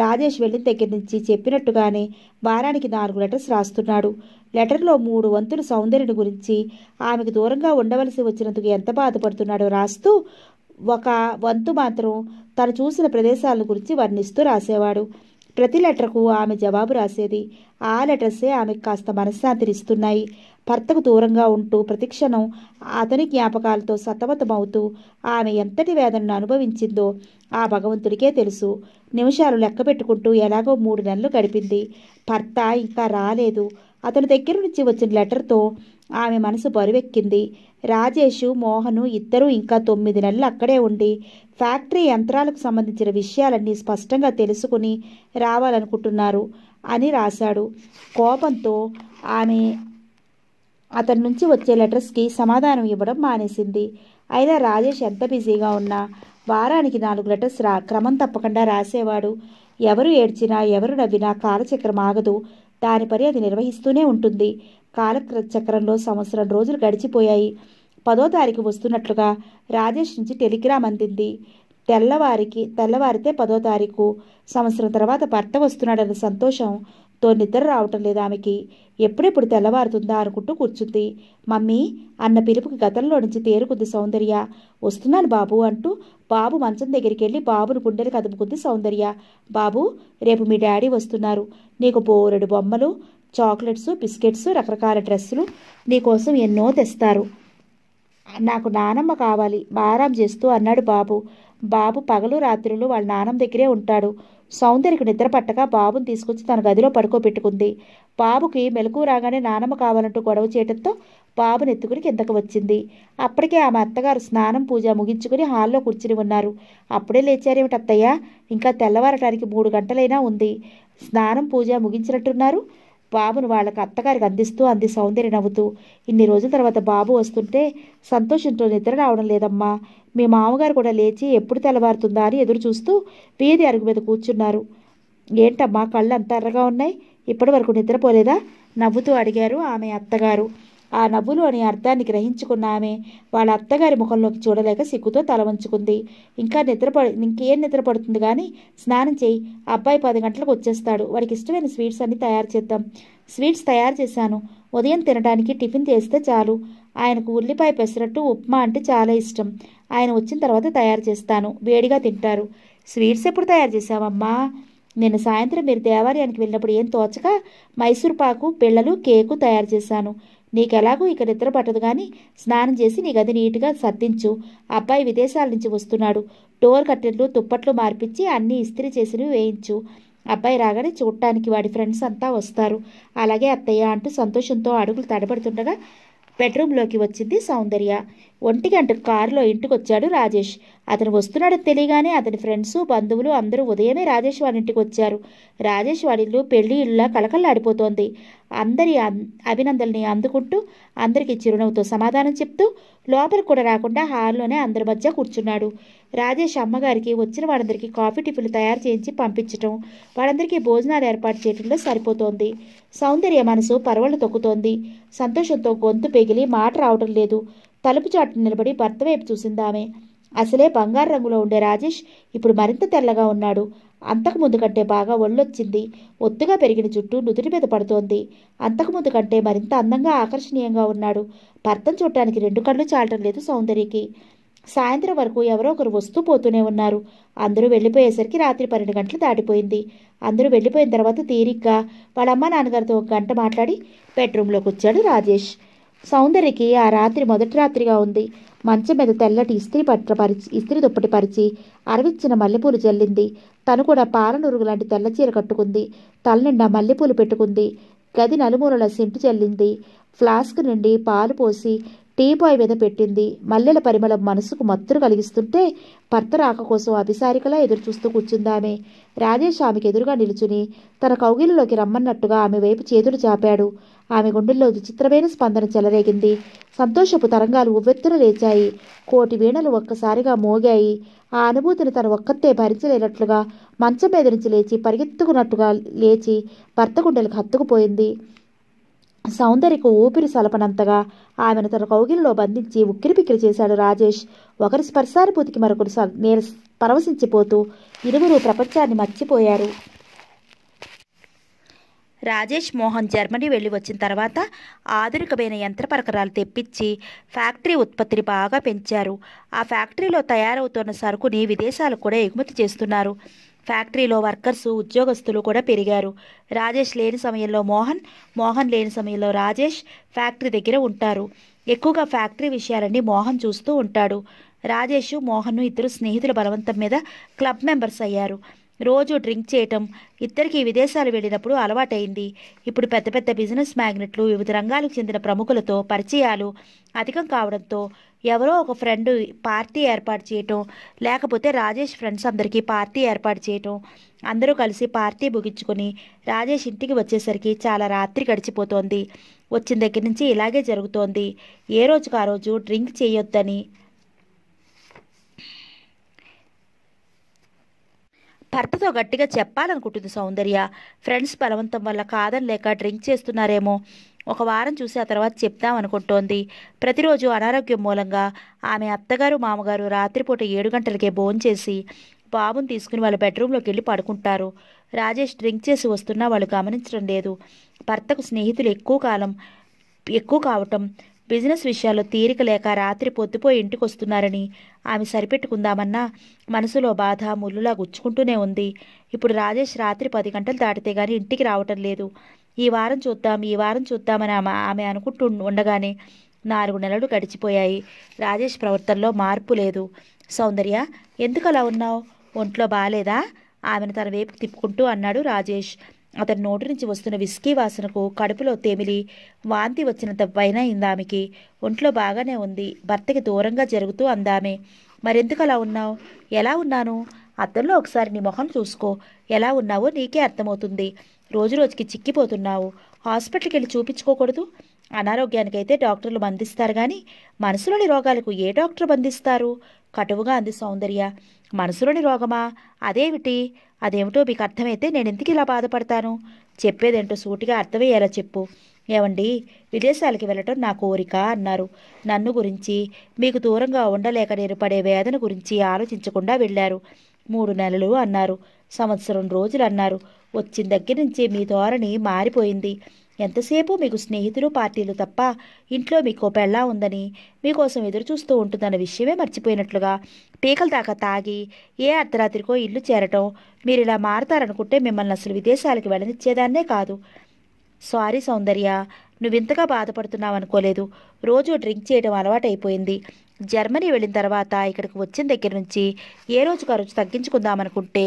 రాజేష్ వెళ్ళిన దగ్గర నుంచి చెప్పినట్టుగానే వారానికి నాలుగు లెటర్స్ రాస్తున్నాడు లెటర్లో మూడు వంతులు సౌందర్యుని గురించి ఆమెకు దూరంగా ఉండవలసి వచ్చినందుకు ఎంత బాధపడుతున్నాడో రాస్తూ ఒక వంతు మాత్రం తను చూసిన ప్రదేశాల గురించి వర్ణిస్తూ రాసేవాడు ప్రతి లెటర్కు ఆమె జవాబు రాసేది ఆ లెటర్సే ఆమెకు కాస్త మనశ్శాంతినిస్తున్నాయి భర్తకు దూరంగా ఉంటూ ప్రతిక్షణం అతని జ్ఞాపకాలతో సతమతమవుతూ ఆమె ఎంతటి వేదనను అనుభవించిందో ఆ భగవంతుడికే తెలుసు నిమిషాలు లెక్క పెట్టుకుంటూ ఎలాగో మూడు నెలలు గడిపింది భర్త ఇంకా రాలేదు అతని దగ్గర నుంచి వచ్చిన లెటర్తో ఆమె మనసు బరువెక్కింది రాజేషు మోహను ఇద్దరూ ఇంకా తొమ్మిది నెలలు అక్కడే ఉండి ఫ్యాక్టరీ యంత్రాలకు సంబంధించిన విషయాలన్నీ స్పష్టంగా తెలుసుకుని రావాలనుకుంటున్నారు అని రాశాడు కోపంతో ఆమె అతని నుంచి వచ్చే లెటర్స్కి సమాధానం ఇవ్వడం మానేసింది అయినా రాజేష్ ఎంత బిజీగా ఉన్నా వారానికి నాలుగు లెటర్స్ రా క్రమం తప్పకుండా రాసేవాడు ఎవరు ఏడ్చినా ఎవరు నవ్వినా కాలచక్రం ఆగదు దాని పరి అది నిర్వహిస్తూనే ఉంటుంది కాలచక్రంలో సంవత్సరం రోజులు గడిచిపోయాయి పదో తారీఖు వస్తున్నట్లుగా రాజేష్ నుంచి టెలిగ్రామ్ అందింది తెల్లవారికి తెల్లవారితే పదో తారీఖు సంవత్సరం తర్వాత భర్త వస్తున్నాడన్న సంతోషం తో నిద్ర రావటం లేదు ఆమెకి ఎప్పుడెప్పుడు తెల్లవారుతుందా అనుకుంటూ కూర్చుంది మమ్మీ అన్న పిలుపుకి గతంలో నుంచి తేరుకుంది సౌందర్య వస్తున్నాను బాబు అంటూ బాబు మంచం దగ్గరికి వెళ్ళి బాబును గుండెలు కదుపుకుంది సౌందర్య బాబు రేపు మీ డాడీ వస్తున్నారు నీకు బోరెడు బొమ్మలు చాక్లెట్స్ బిస్కెట్స్ రకరకాల డ్రెస్సులు నీకోసం ఎన్నో తెస్తారు నాకు నానమ్మ కావాలి బారాం చేస్తూ అన్నాడు బాబు బాబు పగలు రాత్రులు వాళ్ళ నానమ్మ దగ్గరే ఉంటాడు సౌందర్యకు నిద్ర పట్టక బాబుని తీసుకొచ్చి తన గదిలో పడుకోబెట్టుకుంది బాబుకి మెలకు రాగానే నానమ్మ కావాలంటూ గొడవ చేయడంతో బాబుని ఎత్తుకుని కిందకు వచ్చింది అప్పటికే ఆమె అత్తగారు స్నానం పూజ ముగించుకుని హాల్లో కూర్చుని ఉన్నారు అప్పుడే లేచారేమిటి అత్తయ్య ఇంకా తెల్లవారటానికి మూడు గంటలైనా ఉంది స్నానం పూజ ముగించినట్టున్నారు బాబును వాళ్ళకి అత్తగారికి అందిస్తూ అంది సౌందర్య నవ్వుతూ ఇన్ని రోజుల తర్వాత బాబు వస్తుంటే సంతోషంతో నిద్ర రావడం లేదమ్మా మీ మామగారు కూడా లేచి ఎప్పుడు తెల్లవారుతుందా అని ఎదురు చూస్తూ వీధి అరుగు మీద కూర్చున్నారు ఏంటమ్మా కళ్ళు అంత ఎర్రగా ఉన్నాయి ఇప్పటి వరకు నిద్రపోలేదా నవ్వుతూ అడిగారు ఆమె అత్తగారు ఆ నవ్వులు అనే అర్థాన్ని గ్రహించుకున్న ఆమె వాళ్ళ అత్తగారి ముఖంలోకి చూడలేక సిగ్గుతో తల వంచుకుంది ఇంకా నిద్రపడి ఇంకేం నిద్రపడుతుంది కానీ స్నానం చేయి అబ్బాయి పది గంటలకు వచ్చేస్తాడు వాడికి ఇష్టమైన స్వీట్స్ అన్నీ తయారు చేద్దాం స్వీట్స్ తయారు చేశాను ఉదయం తినడానికి టిఫిన్ చేస్తే చాలు ఆయనకు ఉల్లిపాయ పెసరట్టు ఉప్మా అంటే చాలా ఇష్టం ఆయన వచ్చిన తర్వాత తయారు చేస్తాను వేడిగా తింటారు స్వీట్స్ ఎప్పుడు తయారు చేసావమ్మా నిన్న సాయంత్రం మీరు దేవాలయానికి వెళ్ళినప్పుడు ఏం తోచక మైసూర్ పాకు పిల్లలు కేకు తయారు చేశాను నీకెలాగూ ఇక్కడ నిద్ర పట్టదు కానీ స్నానం చేసి నీ గది నీట్గా సర్దించు అబ్బాయి విదేశాల నుంచి వస్తున్నాడు డోర్ కట్టెలు తుప్పట్లు మార్పించి అన్నీ ఇస్త్రీ చేసినవి వేయించు అబ్బాయి రాగానే చూడటానికి వాడి ఫ్రెండ్స్ అంతా వస్తారు అలాగే అత్తయ్య అంటూ సంతోషంతో అడుగులు తడబడుతుండగా బెడ్రూమ్లోకి వచ్చింది సౌందర్య ఒంటిగంట కారులో ఇంటికి వచ్చాడు రాజేష్ అతను వస్తున్నాడని తెలియగానే అతని ఫ్రెండ్స్ బంధువులు అందరూ ఉదయమే రాజేష్ వాడి ఇంటికి వచ్చారు రాజేష్ వాడి ఇల్లు పెళ్లి ఇళ్ళ కలకల్లాడిపోతోంది అందరి అభినందనల్ని అందుకుంటూ అందరికీ చిరునవ్వుతో సమాధానం చెప్తూ లోపలికి కూడా రాకుండా హాల్లోనే అందరి మధ్య కూర్చున్నాడు రాజేష్ అమ్మగారికి వచ్చిన వాళ్ళందరికీ కాఫీ టిఫిన్లు తయారు చేయించి పంపించటం వాళ్ళందరికీ భోజనాలు ఏర్పాటు చేయడంలో సరిపోతోంది సౌందర్య మనసు పరవళ్ళు తొక్కుతోంది సంతోషంతో గొంతు పెగిలి మాట రావడం లేదు తలుపు చాటు నిలబడి భర్త వైపు చూసిందామే అసలే బంగారు రంగులో ఉండే రాజేష్ ఇప్పుడు మరింత తెల్లగా ఉన్నాడు అంతకుముందు కంటే బాగా ఒళ్ళొచ్చింది ఒత్తుగా పెరిగిన జుట్టు నుదుటి మీద పడుతోంది అంతకుముందు కంటే మరింత అందంగా ఆకర్షణీయంగా ఉన్నాడు భర్తను చూడటానికి రెండు కళ్ళు చాలటం లేదు సౌందర్యకి సాయంత్రం వరకు ఎవరో ఒకరు వస్తూ పోతూనే ఉన్నారు అందరూ వెళ్ళిపోయేసరికి రాత్రి పన్నెండు గంటలు దాటిపోయింది అందరూ వెళ్ళిపోయిన తర్వాత తీరిగ్గా వాళ్ళమ్మ నాన్నగారితో ఒక గంట మాట్లాడి బెడ్రూమ్లోకి వచ్చాడు రాజేష్ సౌందర్యకి ఆ రాత్రి మొదటి రాత్రిగా ఉంది మంచం మీద తెల్లటి ఇస్త్రీ పట్టపరిచి ఇస్త్రీ దుప్పటి పరిచి అరవిచ్చిన మల్లెపూలు జల్లింది తను కూడా పాలనురుగు లాంటి తెల్ల చీర కట్టుకుంది తల నిండా మల్లెపూలు పెట్టుకుంది గది నలుమూలల సెంటు జల్లింది ఫ్లాస్క్ నుండి పాలు పోసి టీపాయ్ మీద పెట్టింది మల్లెల పరిమళం మనసుకు మత్తురు కలిగిస్తుంటే భర్త రాక కోసం అభిసారికలా ఎదురుచూస్తూ కూర్చుందామె రాజేష్ ఆమెకు ఎదురుగా నిలుచుని తన కౌగిలిలోకి రమ్మన్నట్టుగా ఆమె వైపు చేతులు చాపాడు ఆమె గుండెల్లో విచిత్రమైన స్పందన చెలరేగింది సంతోషపు తరంగాలు ఉవ్వెత్తున లేచాయి కోటి వీణలు ఒక్కసారిగా మోగాయి ఆ అనుభూతిని తను ఒక్కతే భరించలేనట్లుగా మంచం మీద నుంచి లేచి పరిగెత్తుకున్నట్టుగా లేచి భర్త గుండెలకు హత్తుకుపోయింది సౌందర్యకు ఊపిరి సలపనంతగా ఆమెను తన కౌగిలిలో బంధించి ఉక్కిరిపిక్కిరి చేశాడు రాజేష్ ఒకరి స్పర్శానుభూతికి మరొకరు నేర పరవశించిపోతూ ఇరువురు ప్రపంచాన్ని మర్చిపోయారు రాజేష్ మోహన్ జర్మనీ వెళ్ళి వచ్చిన తర్వాత ఆధునికమైన యంత్ర పరికరాలు తెప్పించి ఫ్యాక్టరీ ఉత్పత్తిని బాగా పెంచారు ఆ ఫ్యాక్టరీలో తయారవుతున్న సరుకుని విదేశాలకు కూడా ఎగుమతి చేస్తున్నారు ఫ్యాక్టరీలో వర్కర్సు ఉద్యోగస్తులు కూడా పెరిగారు రాజేష్ లేని సమయంలో మోహన్ మోహన్ లేని సమయంలో రాజేష్ ఫ్యాక్టరీ దగ్గర ఉంటారు ఎక్కువగా ఫ్యాక్టరీ విషయాలన్నీ మోహన్ చూస్తూ ఉంటాడు రాజేష్ మోహన్ను ఇద్దరు స్నేహితుల బలవంతం మీద క్లబ్ మెంబర్స్ అయ్యారు రోజు డ్రింక్ చేయటం ఇద్దరికి విదేశాలు వెళ్ళినప్పుడు అలవాటైంది ఇప్పుడు పెద్ద పెద్ద బిజినెస్ మ్యాగ్నెట్లు వివిధ రంగాలకు చెందిన ప్రముఖులతో పరిచయాలు అధికం కావడంతో ఎవరో ఒక ఫ్రెండ్ పార్టీ ఏర్పాటు చేయటం లేకపోతే రాజేష్ ఫ్రెండ్స్ అందరికీ పార్టీ ఏర్పాటు చేయటం అందరూ కలిసి పార్టీ ముగించుకొని రాజేష్ ఇంటికి వచ్చేసరికి చాలా రాత్రి గడిచిపోతోంది వచ్చిన దగ్గర నుంచి ఇలాగే జరుగుతోంది ఏ రోజుకు ఆ రోజు డ్రింక్ చేయొద్దని భర్తతో గట్టిగా చెప్పాలనుకుంటుంది సౌందర్య ఫ్రెండ్స్ బలవంతం వల్ల కాదని లేక డ్రింక్ చేస్తున్నారేమో ఒక వారం చూసి ఆ తర్వాత చెప్తామనుకుంటోంది ప్రతిరోజు అనారోగ్యం మూలంగా ఆమె అత్తగారు మామగారు రాత్రిపూట ఏడు గంటలకే భోంచేసి బాబుని తీసుకుని వాళ్ళ బెడ్రూమ్లోకి వెళ్ళి పడుకుంటారు రాజేష్ డ్రింక్ చేసి వస్తున్నా వాళ్ళు గమనించడం లేదు భర్తకు స్నేహితులు ఎక్కువ కాలం ఎక్కువ కావటం బిజినెస్ విషయాల్లో తీరిక లేక రాత్రి పొద్దుపోయి ఇంటికి వస్తున్నారని ఆమె సరిపెట్టుకుందామన్నా మనసులో బాధ ముళ్ళులా గుచ్చుకుంటూనే ఉంది ఇప్పుడు రాజేష్ రాత్రి పది గంటలు దాటితే గానీ ఇంటికి రావటం లేదు ఈ వారం చూద్దాం ఈ వారం చూద్దామని ఆమె ఆమె అనుకుంటూ ఉండగానే నాలుగు నెలలు గడిచిపోయాయి రాజేష్ ప్రవర్తనలో మార్పు లేదు సౌందర్య ఎందుకు అలా ఉన్నావు ఒంట్లో బాగాలేదా ఆమెను తన వైపు తిప్పుకుంటూ అన్నాడు రాజేష్ అతని నోటి నుంచి వస్తున్న విస్కీ వాసనకు కడుపులో తేమిలి వాంతి వచ్చినంత పైన ఇందామెకి ఒంట్లో బాగానే ఉంది భర్తకి దూరంగా జరుగుతూ అందామె మరెందుకు అలా ఉన్నావు ఎలా ఉన్నాను అద్దంలో ఒకసారి నీ మొహం చూసుకో ఎలా ఉన్నావో నీకే అర్థమవుతుంది రోజురోజుకి చిక్కిపోతున్నావు హాస్పిటల్కి వెళ్ళి చూపించుకోకూడదు అనారోగ్యానికైతే డాక్టర్లు బంధిస్తారు కానీ మనసులోని రోగాలకు ఏ డాక్టర్ బంధిస్తారు కటువుగా అంది సౌందర్య మనసులోని రోగమా అదేమిటి అదేమిటో మీకు అర్థమైతే నేను ఎందుకు ఇలా బాధపడతాను చెప్పేదేంటో సూటిగా అర్థమయ్యేలా చెప్పు ఏమండి విదేశాలకి వెళ్ళటం నా కోరిక అన్నారు నన్ను గురించి మీకు దూరంగా ఉండలేక నేను పడే వేదన గురించి ఆలోచించకుండా వెళ్ళారు మూడు నెలలు అన్నారు సంవత్సరం రోజులు అన్నారు వచ్చిన దగ్గర నుంచి మీ ధోరణి మారిపోయింది ఎంతసేపు మీకు స్నేహితులు పార్టీలు తప్ప ఇంట్లో మీకు పెళ్ళా ఉందని మీకోసం ఎదురు చూస్తూ ఉంటుందన్న విషయమే మర్చిపోయినట్లుగా పీకల దాకా తాగి ఏ అర్ధరాత్రికో ఇల్లు చేరటం మీరు ఇలా మారతారనుకుంటే మిమ్మల్ని అసలు విదేశాలకు వెళ్ళనిచ్చేదాన్నే కాదు సారీ సౌందర్య నువ్వింతగా బాధపడుతున్నావు అనుకోలేదు రోజు డ్రింక్ చేయడం అలవాటైపోయింది జర్మనీ వెళ్ళిన తర్వాత ఇక్కడికి వచ్చిన దగ్గర నుంచి ఏ రోజుకు ఆ రోజు తగ్గించుకుందామనుకుంటే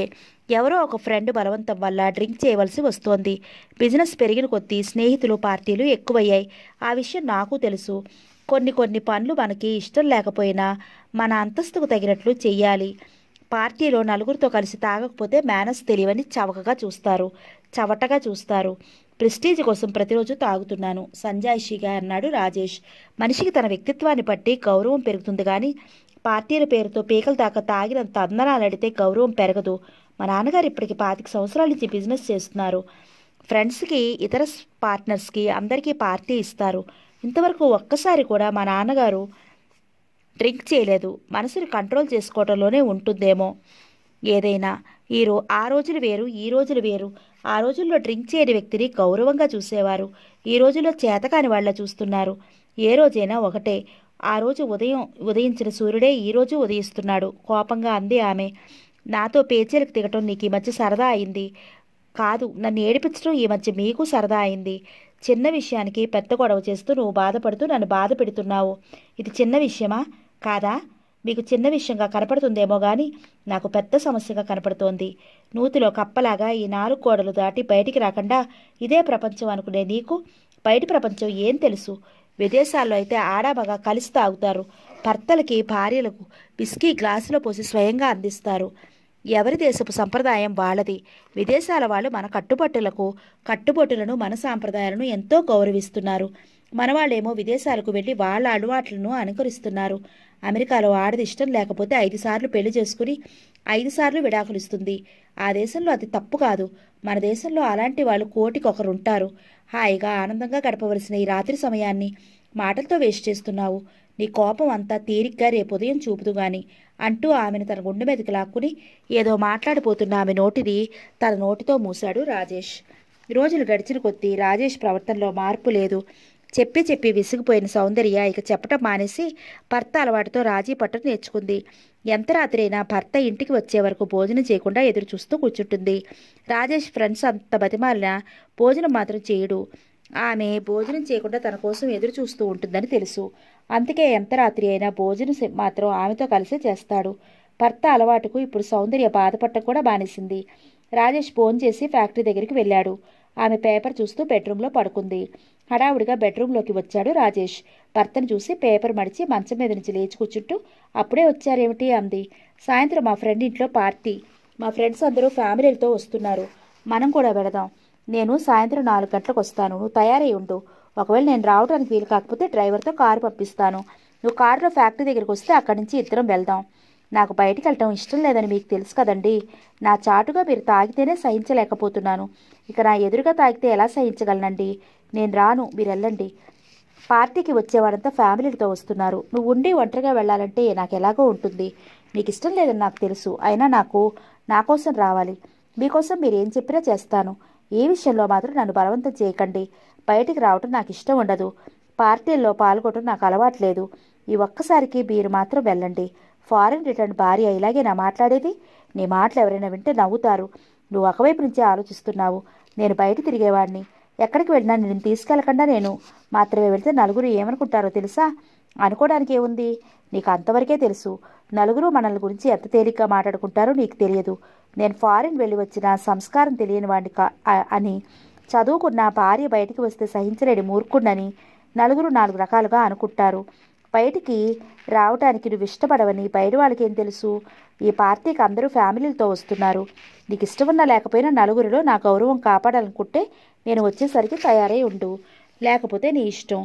ఎవరో ఒక ఫ్రెండ్ బలవంతం వల్ల డ్రింక్ చేయవలసి వస్తోంది బిజినెస్ పెరిగిన కొద్దీ స్నేహితులు పార్టీలు ఎక్కువయ్యాయి ఆ విషయం నాకు తెలుసు కొన్ని కొన్ని పనులు మనకి ఇష్టం లేకపోయినా మన అంతస్తుకు తగినట్లు చెయ్యాలి పార్టీలో నలుగురితో కలిసి తాగకపోతే మేనస్ తెలియవని చవకగా చూస్తారు చవటగా చూస్తారు ప్రెస్టీజ్ కోసం ప్రతిరోజు తాగుతున్నాను సంజాయిషిగా అన్నాడు రాజేష్ మనిషికి తన వ్యక్తిత్వాన్ని బట్టి గౌరవం పెరుగుతుంది కానీ పార్టీల పేరుతో పీకల దాకా తాగినంత అందనాలు అడితే గౌరవం పెరగదు మా నాన్నగారు ఇప్పటికి పాతిక సంవత్సరాల నుంచి బిజినెస్ చేస్తున్నారు ఫ్రెండ్స్కి ఇతర పార్ట్నర్స్కి అందరికీ పార్టీ ఇస్తారు ఇంతవరకు ఒక్కసారి కూడా మా నాన్నగారు డ్రింక్ చేయలేదు మనసుని కంట్రోల్ చేసుకోవటంలోనే ఉంటుందేమో ఏదైనా ఈ రో ఆ రోజులు వేరు ఈ రోజులు వేరు ఆ రోజుల్లో డ్రింక్ చేయని వ్యక్తిని గౌరవంగా చూసేవారు ఈ రోజుల్లో చేతకాని వాళ్ళ చూస్తున్నారు ఏ రోజైనా ఒకటే ఆ రోజు ఉదయం ఉదయించిన సూర్యుడే ఈరోజు ఉదయిస్తున్నాడు కోపంగా అంది ఆమె నాతో పేచీలకు తిగటం నీకు ఈ మధ్య సరదా అయింది కాదు నన్ను ఏడిపించడం ఈ మధ్య మీకు సరదా అయింది చిన్న విషయానికి పెద్ద గొడవ చేస్తూ నువ్వు బాధపడుతూ నన్ను బాధ పెడుతున్నావు ఇది చిన్న విషయమా కాదా మీకు చిన్న విషయంగా కనపడుతుందేమో కానీ నాకు పెద్ద సమస్యగా కనపడుతోంది నూతిలో కప్పలాగా ఈ నాలుగు కోడలు దాటి బయటికి రాకుండా ఇదే ప్రపంచం అనుకునే నీకు బయటి ప్రపంచం ఏం తెలుసు విదేశాల్లో అయితే ఆడాబగా కలిసి తాగుతారు భర్తలకి భార్యలకు విస్కీ గ్లాసులో పోసి స్వయంగా అందిస్తారు ఎవరి దేశపు సంప్రదాయం వాళ్ళది విదేశాల వాళ్ళు మన కట్టుబట్టులకు కట్టుబొట్టులను మన సాంప్రదాయాలను ఎంతో గౌరవిస్తున్నారు మన వాళ్ళేమో విదేశాలకు వెళ్ళి వాళ్ళ అలవాట్లను అనుకరిస్తున్నారు అమెరికాలో ఆడది ఇష్టం లేకపోతే ఐదు సార్లు పెళ్లి చేసుకుని ఐదు సార్లు విడాకులిస్తుంది ఆ దేశంలో అది తప్పు కాదు మన దేశంలో అలాంటి వాళ్ళు కోటికొకరుంటారు హాయిగా ఆనందంగా గడపవలసిన ఈ రాత్రి సమయాన్ని మాటలతో వేస్ట్ చేస్తున్నావు నీ కోపం అంతా తీరిగ్గా రేపు ఉదయం చూపుదుగాని అంటూ ఆమెను తన గుండె మీదకి లాక్కుని ఏదో మాట్లాడిపోతున్న ఆమె నోటిని తన నోటితో మూశాడు రాజేష్ రోజులు గడిచిన కొద్దీ రాజేష్ ప్రవర్తనలో మార్పు లేదు చెప్పి చెప్పి విసిగిపోయిన సౌందర్య ఇక చెప్పటం మానేసి భర్త అలవాటుతో రాజీ పట్టు నేర్చుకుంది ఎంత రాత్రైనా భర్త ఇంటికి వచ్చే వరకు భోజనం చేయకుండా ఎదురు చూస్తూ కూర్చుంటుంది రాజేష్ ఫ్రెండ్స్ అంత బతిమాలిన భోజనం మాత్రం చేయడు ఆమె భోజనం చేయకుండా తన కోసం ఎదురు చూస్తూ ఉంటుందని తెలుసు అందుకే ఎంత రాత్రి అయినా భోజనం మాత్రం ఆమెతో కలిసి చేస్తాడు భర్త అలవాటుకు ఇప్పుడు సౌందర్య బాధపట్టం కూడా బానేసింది రాజేష్ ఫోన్ చేసి ఫ్యాక్టరీ దగ్గరికి వెళ్ళాడు ఆమె పేపర్ చూస్తూ బెడ్రూమ్లో పడుకుంది హడావుడిగా బెడ్రూమ్లోకి వచ్చాడు రాజేష్ భర్తను చూసి పేపర్ మడిచి మంచం మీద నుంచి లేచి కూర్చుంటూ అప్పుడే వచ్చారేమిటి అంది సాయంత్రం మా ఫ్రెండ్ ఇంట్లో పార్టీ మా ఫ్రెండ్స్ అందరూ ఫ్యామిలీలతో వస్తున్నారు మనం కూడా వెళదాం నేను సాయంత్రం నాలుగు గంటలకు వస్తాను నువ్వు తయారై ఉండు ఒకవేళ నేను రావడానికి వీలు కాకపోతే డ్రైవర్తో కారు పంపిస్తాను నువ్వు కారులో ఫ్యాక్టరీ దగ్గరికి వస్తే అక్కడి నుంచి ఇద్దరం వెళ్దాం నాకు బయటికి వెళ్ళటం ఇష్టం లేదని మీకు తెలుసు కదండి నా చాటుగా మీరు తాగితేనే సహించలేకపోతున్నాను ఇక నా ఎదురుగా తాగితే ఎలా సహించగలనండి నేను రాను మీరు వెళ్ళండి పార్టీకి వచ్చేవాడంతా ఫ్యామిలీతో వస్తున్నారు నువ్వు ఉండి ఒంటరిగా వెళ్ళాలంటే నాకు ఎలాగో ఉంటుంది నీకు ఇష్టం లేదని నాకు తెలుసు అయినా నాకు నా కోసం రావాలి మీకోసం మీరేం చెప్పినా చేస్తాను ఏ విషయంలో మాత్రం నన్ను బలవంతం చేయకండి బయటికి రావటం నాకు ఇష్టం ఉండదు పార్టీల్లో పాల్గొనడం నాకు అలవాట్లేదు ఈ ఒక్కసారికి మీరు మాత్రం వెళ్ళండి ఫారెన్ రిటర్న్ భార్య ఇలాగే నా మాట్లాడేది నీ మాటలు ఎవరైనా వింటే నవ్వుతారు నువ్వు ఒకవైపు నుంచి ఆలోచిస్తున్నావు నేను బయట తిరిగేవాడిని ఎక్కడికి వెళ్ళినా నేను తీసుకెళ్లకుండా నేను మాత్రమే వెళ్తే నలుగురు ఏమనుకుంటారో తెలుసా అనుకోవడానికి ఏముంది నీకు అంతవరకే తెలుసు నలుగురు మనల్ని గురించి ఎంత తేలిగ్గా మాట్లాడుకుంటారో నీకు తెలియదు నేను ఫారిన్ వెళ్ళి వచ్చిన సంస్కారం తెలియని వాడిని అని చదువుకున్న భార్య బయటికి వస్తే సహించలేడు మూర్ఖుడని నలుగురు నాలుగు రకాలుగా అనుకుంటారు బయటికి రావటానికి నువ్వు ఇష్టపడవని బయట వాళ్ళకేం తెలుసు ఈ పార్టీకి అందరూ ఫ్యామిలీలతో వస్తున్నారు నీకు ఇష్టమున్నా లేకపోయినా నలుగురిలో నా గౌరవం కాపాడాలనుకుంటే నేను వచ్చేసరికి తయారై ఉండు లేకపోతే నీ ఇష్టం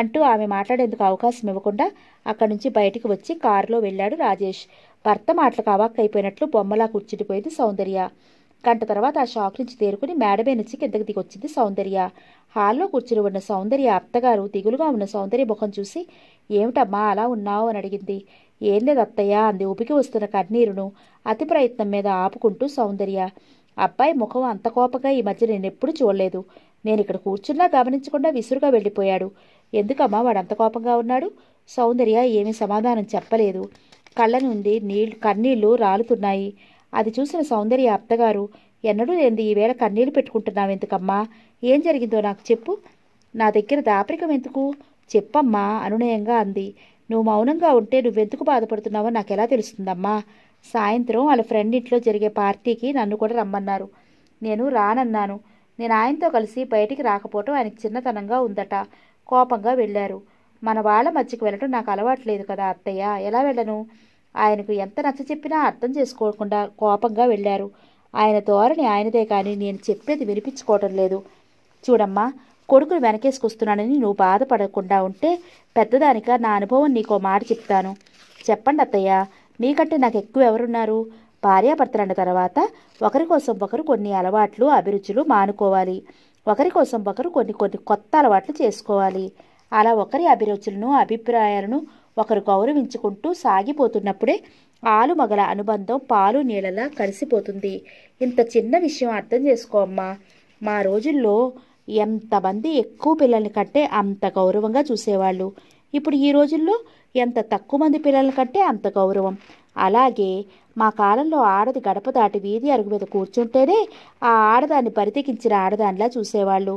అంటూ ఆమె మాట్లాడేందుకు అవకాశం ఇవ్వకుండా అక్కడి నుంచి బయటికి వచ్చి కారులో వెళ్ళాడు రాజేష్ భర్త మాటలకు అవాక్కైపోయినట్లు బొమ్మలా కూర్చుండిపోయింది సౌందర్య గంట తర్వాత ఆ షాక్ నుంచి తేరుకుని మేడమే నుంచి కిందకి దిగొచ్చింది సౌందర్య హాల్లో కూర్చుని ఉన్న సౌందర్య అత్తగారు దిగులుగా ఉన్న సౌందర్య ముఖం చూసి ఏమిటమ్మా అలా ఉన్నావు అని అడిగింది ఏం లేదు అత్తయ్య అంది ఉపికి వస్తున్న కన్నీరును అతి ప్రయత్నం మీద ఆపుకుంటూ సౌందర్య అబ్బాయి ముఖం అంత కోపంగా ఈ మధ్య నేను ఎప్పుడు చూడలేదు నేను ఇక్కడ కూర్చున్నా గమనించకుండా విసురుగా వెళ్ళిపోయాడు ఎందుకమ్మా వాడు అంత కోపంగా ఉన్నాడు సౌందర్య ఏమీ సమాధానం చెప్పలేదు కళ్ళ నుండి నీళ్ళు కన్నీళ్లు రాలుతున్నాయి అది చూసిన సౌందర్య అత్తగారు ఎన్నడూ లేనిది ఈవేళ కన్నీళ్లు ఎందుకమ్మా ఏం జరిగిందో నాకు చెప్పు నా దగ్గర దాపరికం ఎందుకు చెప్పమ్మా అనునయంగా అంది నువ్వు మౌనంగా ఉంటే నువ్వెందుకు బాధపడుతున్నావో నాకు ఎలా తెలుస్తుందమ్మా సాయంత్రం వాళ్ళ ఫ్రెండ్ ఇంట్లో జరిగే పార్టీకి నన్ను కూడా రమ్మన్నారు నేను రానన్నాను నేను ఆయనతో కలిసి బయటికి రాకపోవటం ఆయనకి చిన్నతనంగా ఉందట కోపంగా వెళ్ళారు మన వాళ్ళ మధ్యకు వెళ్ళటం నాకు అలవాట్లేదు కదా అత్తయ్య ఎలా వెళ్ళను ఆయనకు ఎంత నచ్చ చెప్పినా అర్థం చేసుకోకుండా కోపంగా వెళ్ళారు ఆయన ధోరణి ఆయనదే కానీ నేను చెప్పేది వినిపించుకోవటం లేదు చూడమ్మా కొడుకును వెనకేసుకొస్తున్నానని నువ్వు బాధపడకుండా ఉంటే పెద్దదానిక నా అనుభవం నీకో మాట చెప్తాను చెప్పండి అత్తయ్య మీకంటే నాకు ఎక్కువ ఎవరున్నారు భార్యాభర్తలన్న తర్వాత ఒకరి కోసం ఒకరు కొన్ని అలవాట్లు అభిరుచులు మానుకోవాలి ఒకరి కోసం ఒకరు కొన్ని కొన్ని కొత్త అలవాట్లు చేసుకోవాలి అలా ఒకరి అభిరుచులను అభిప్రాయాలను ఒకరు గౌరవించుకుంటూ సాగిపోతున్నప్పుడే ఆలు మగల అనుబంధం పాలు నీళ్ళలా కలిసిపోతుంది ఇంత చిన్న విషయం అర్థం చేసుకోమ్మా మా రోజుల్లో ఎంతమంది ఎక్కువ పిల్లల్ని కట్టే అంత గౌరవంగా చూసేవాళ్ళు ఇప్పుడు ఈ రోజుల్లో ఎంత తక్కువ మంది పిల్లల్ని కట్టే అంత గౌరవం అలాగే మా కాలంలో ఆడది గడప దాటి వీధి అరుగు మీద కూర్చుంటేనే ఆ ఆడదాన్ని పరితికించిన ఆడదానిలా చూసేవాళ్ళు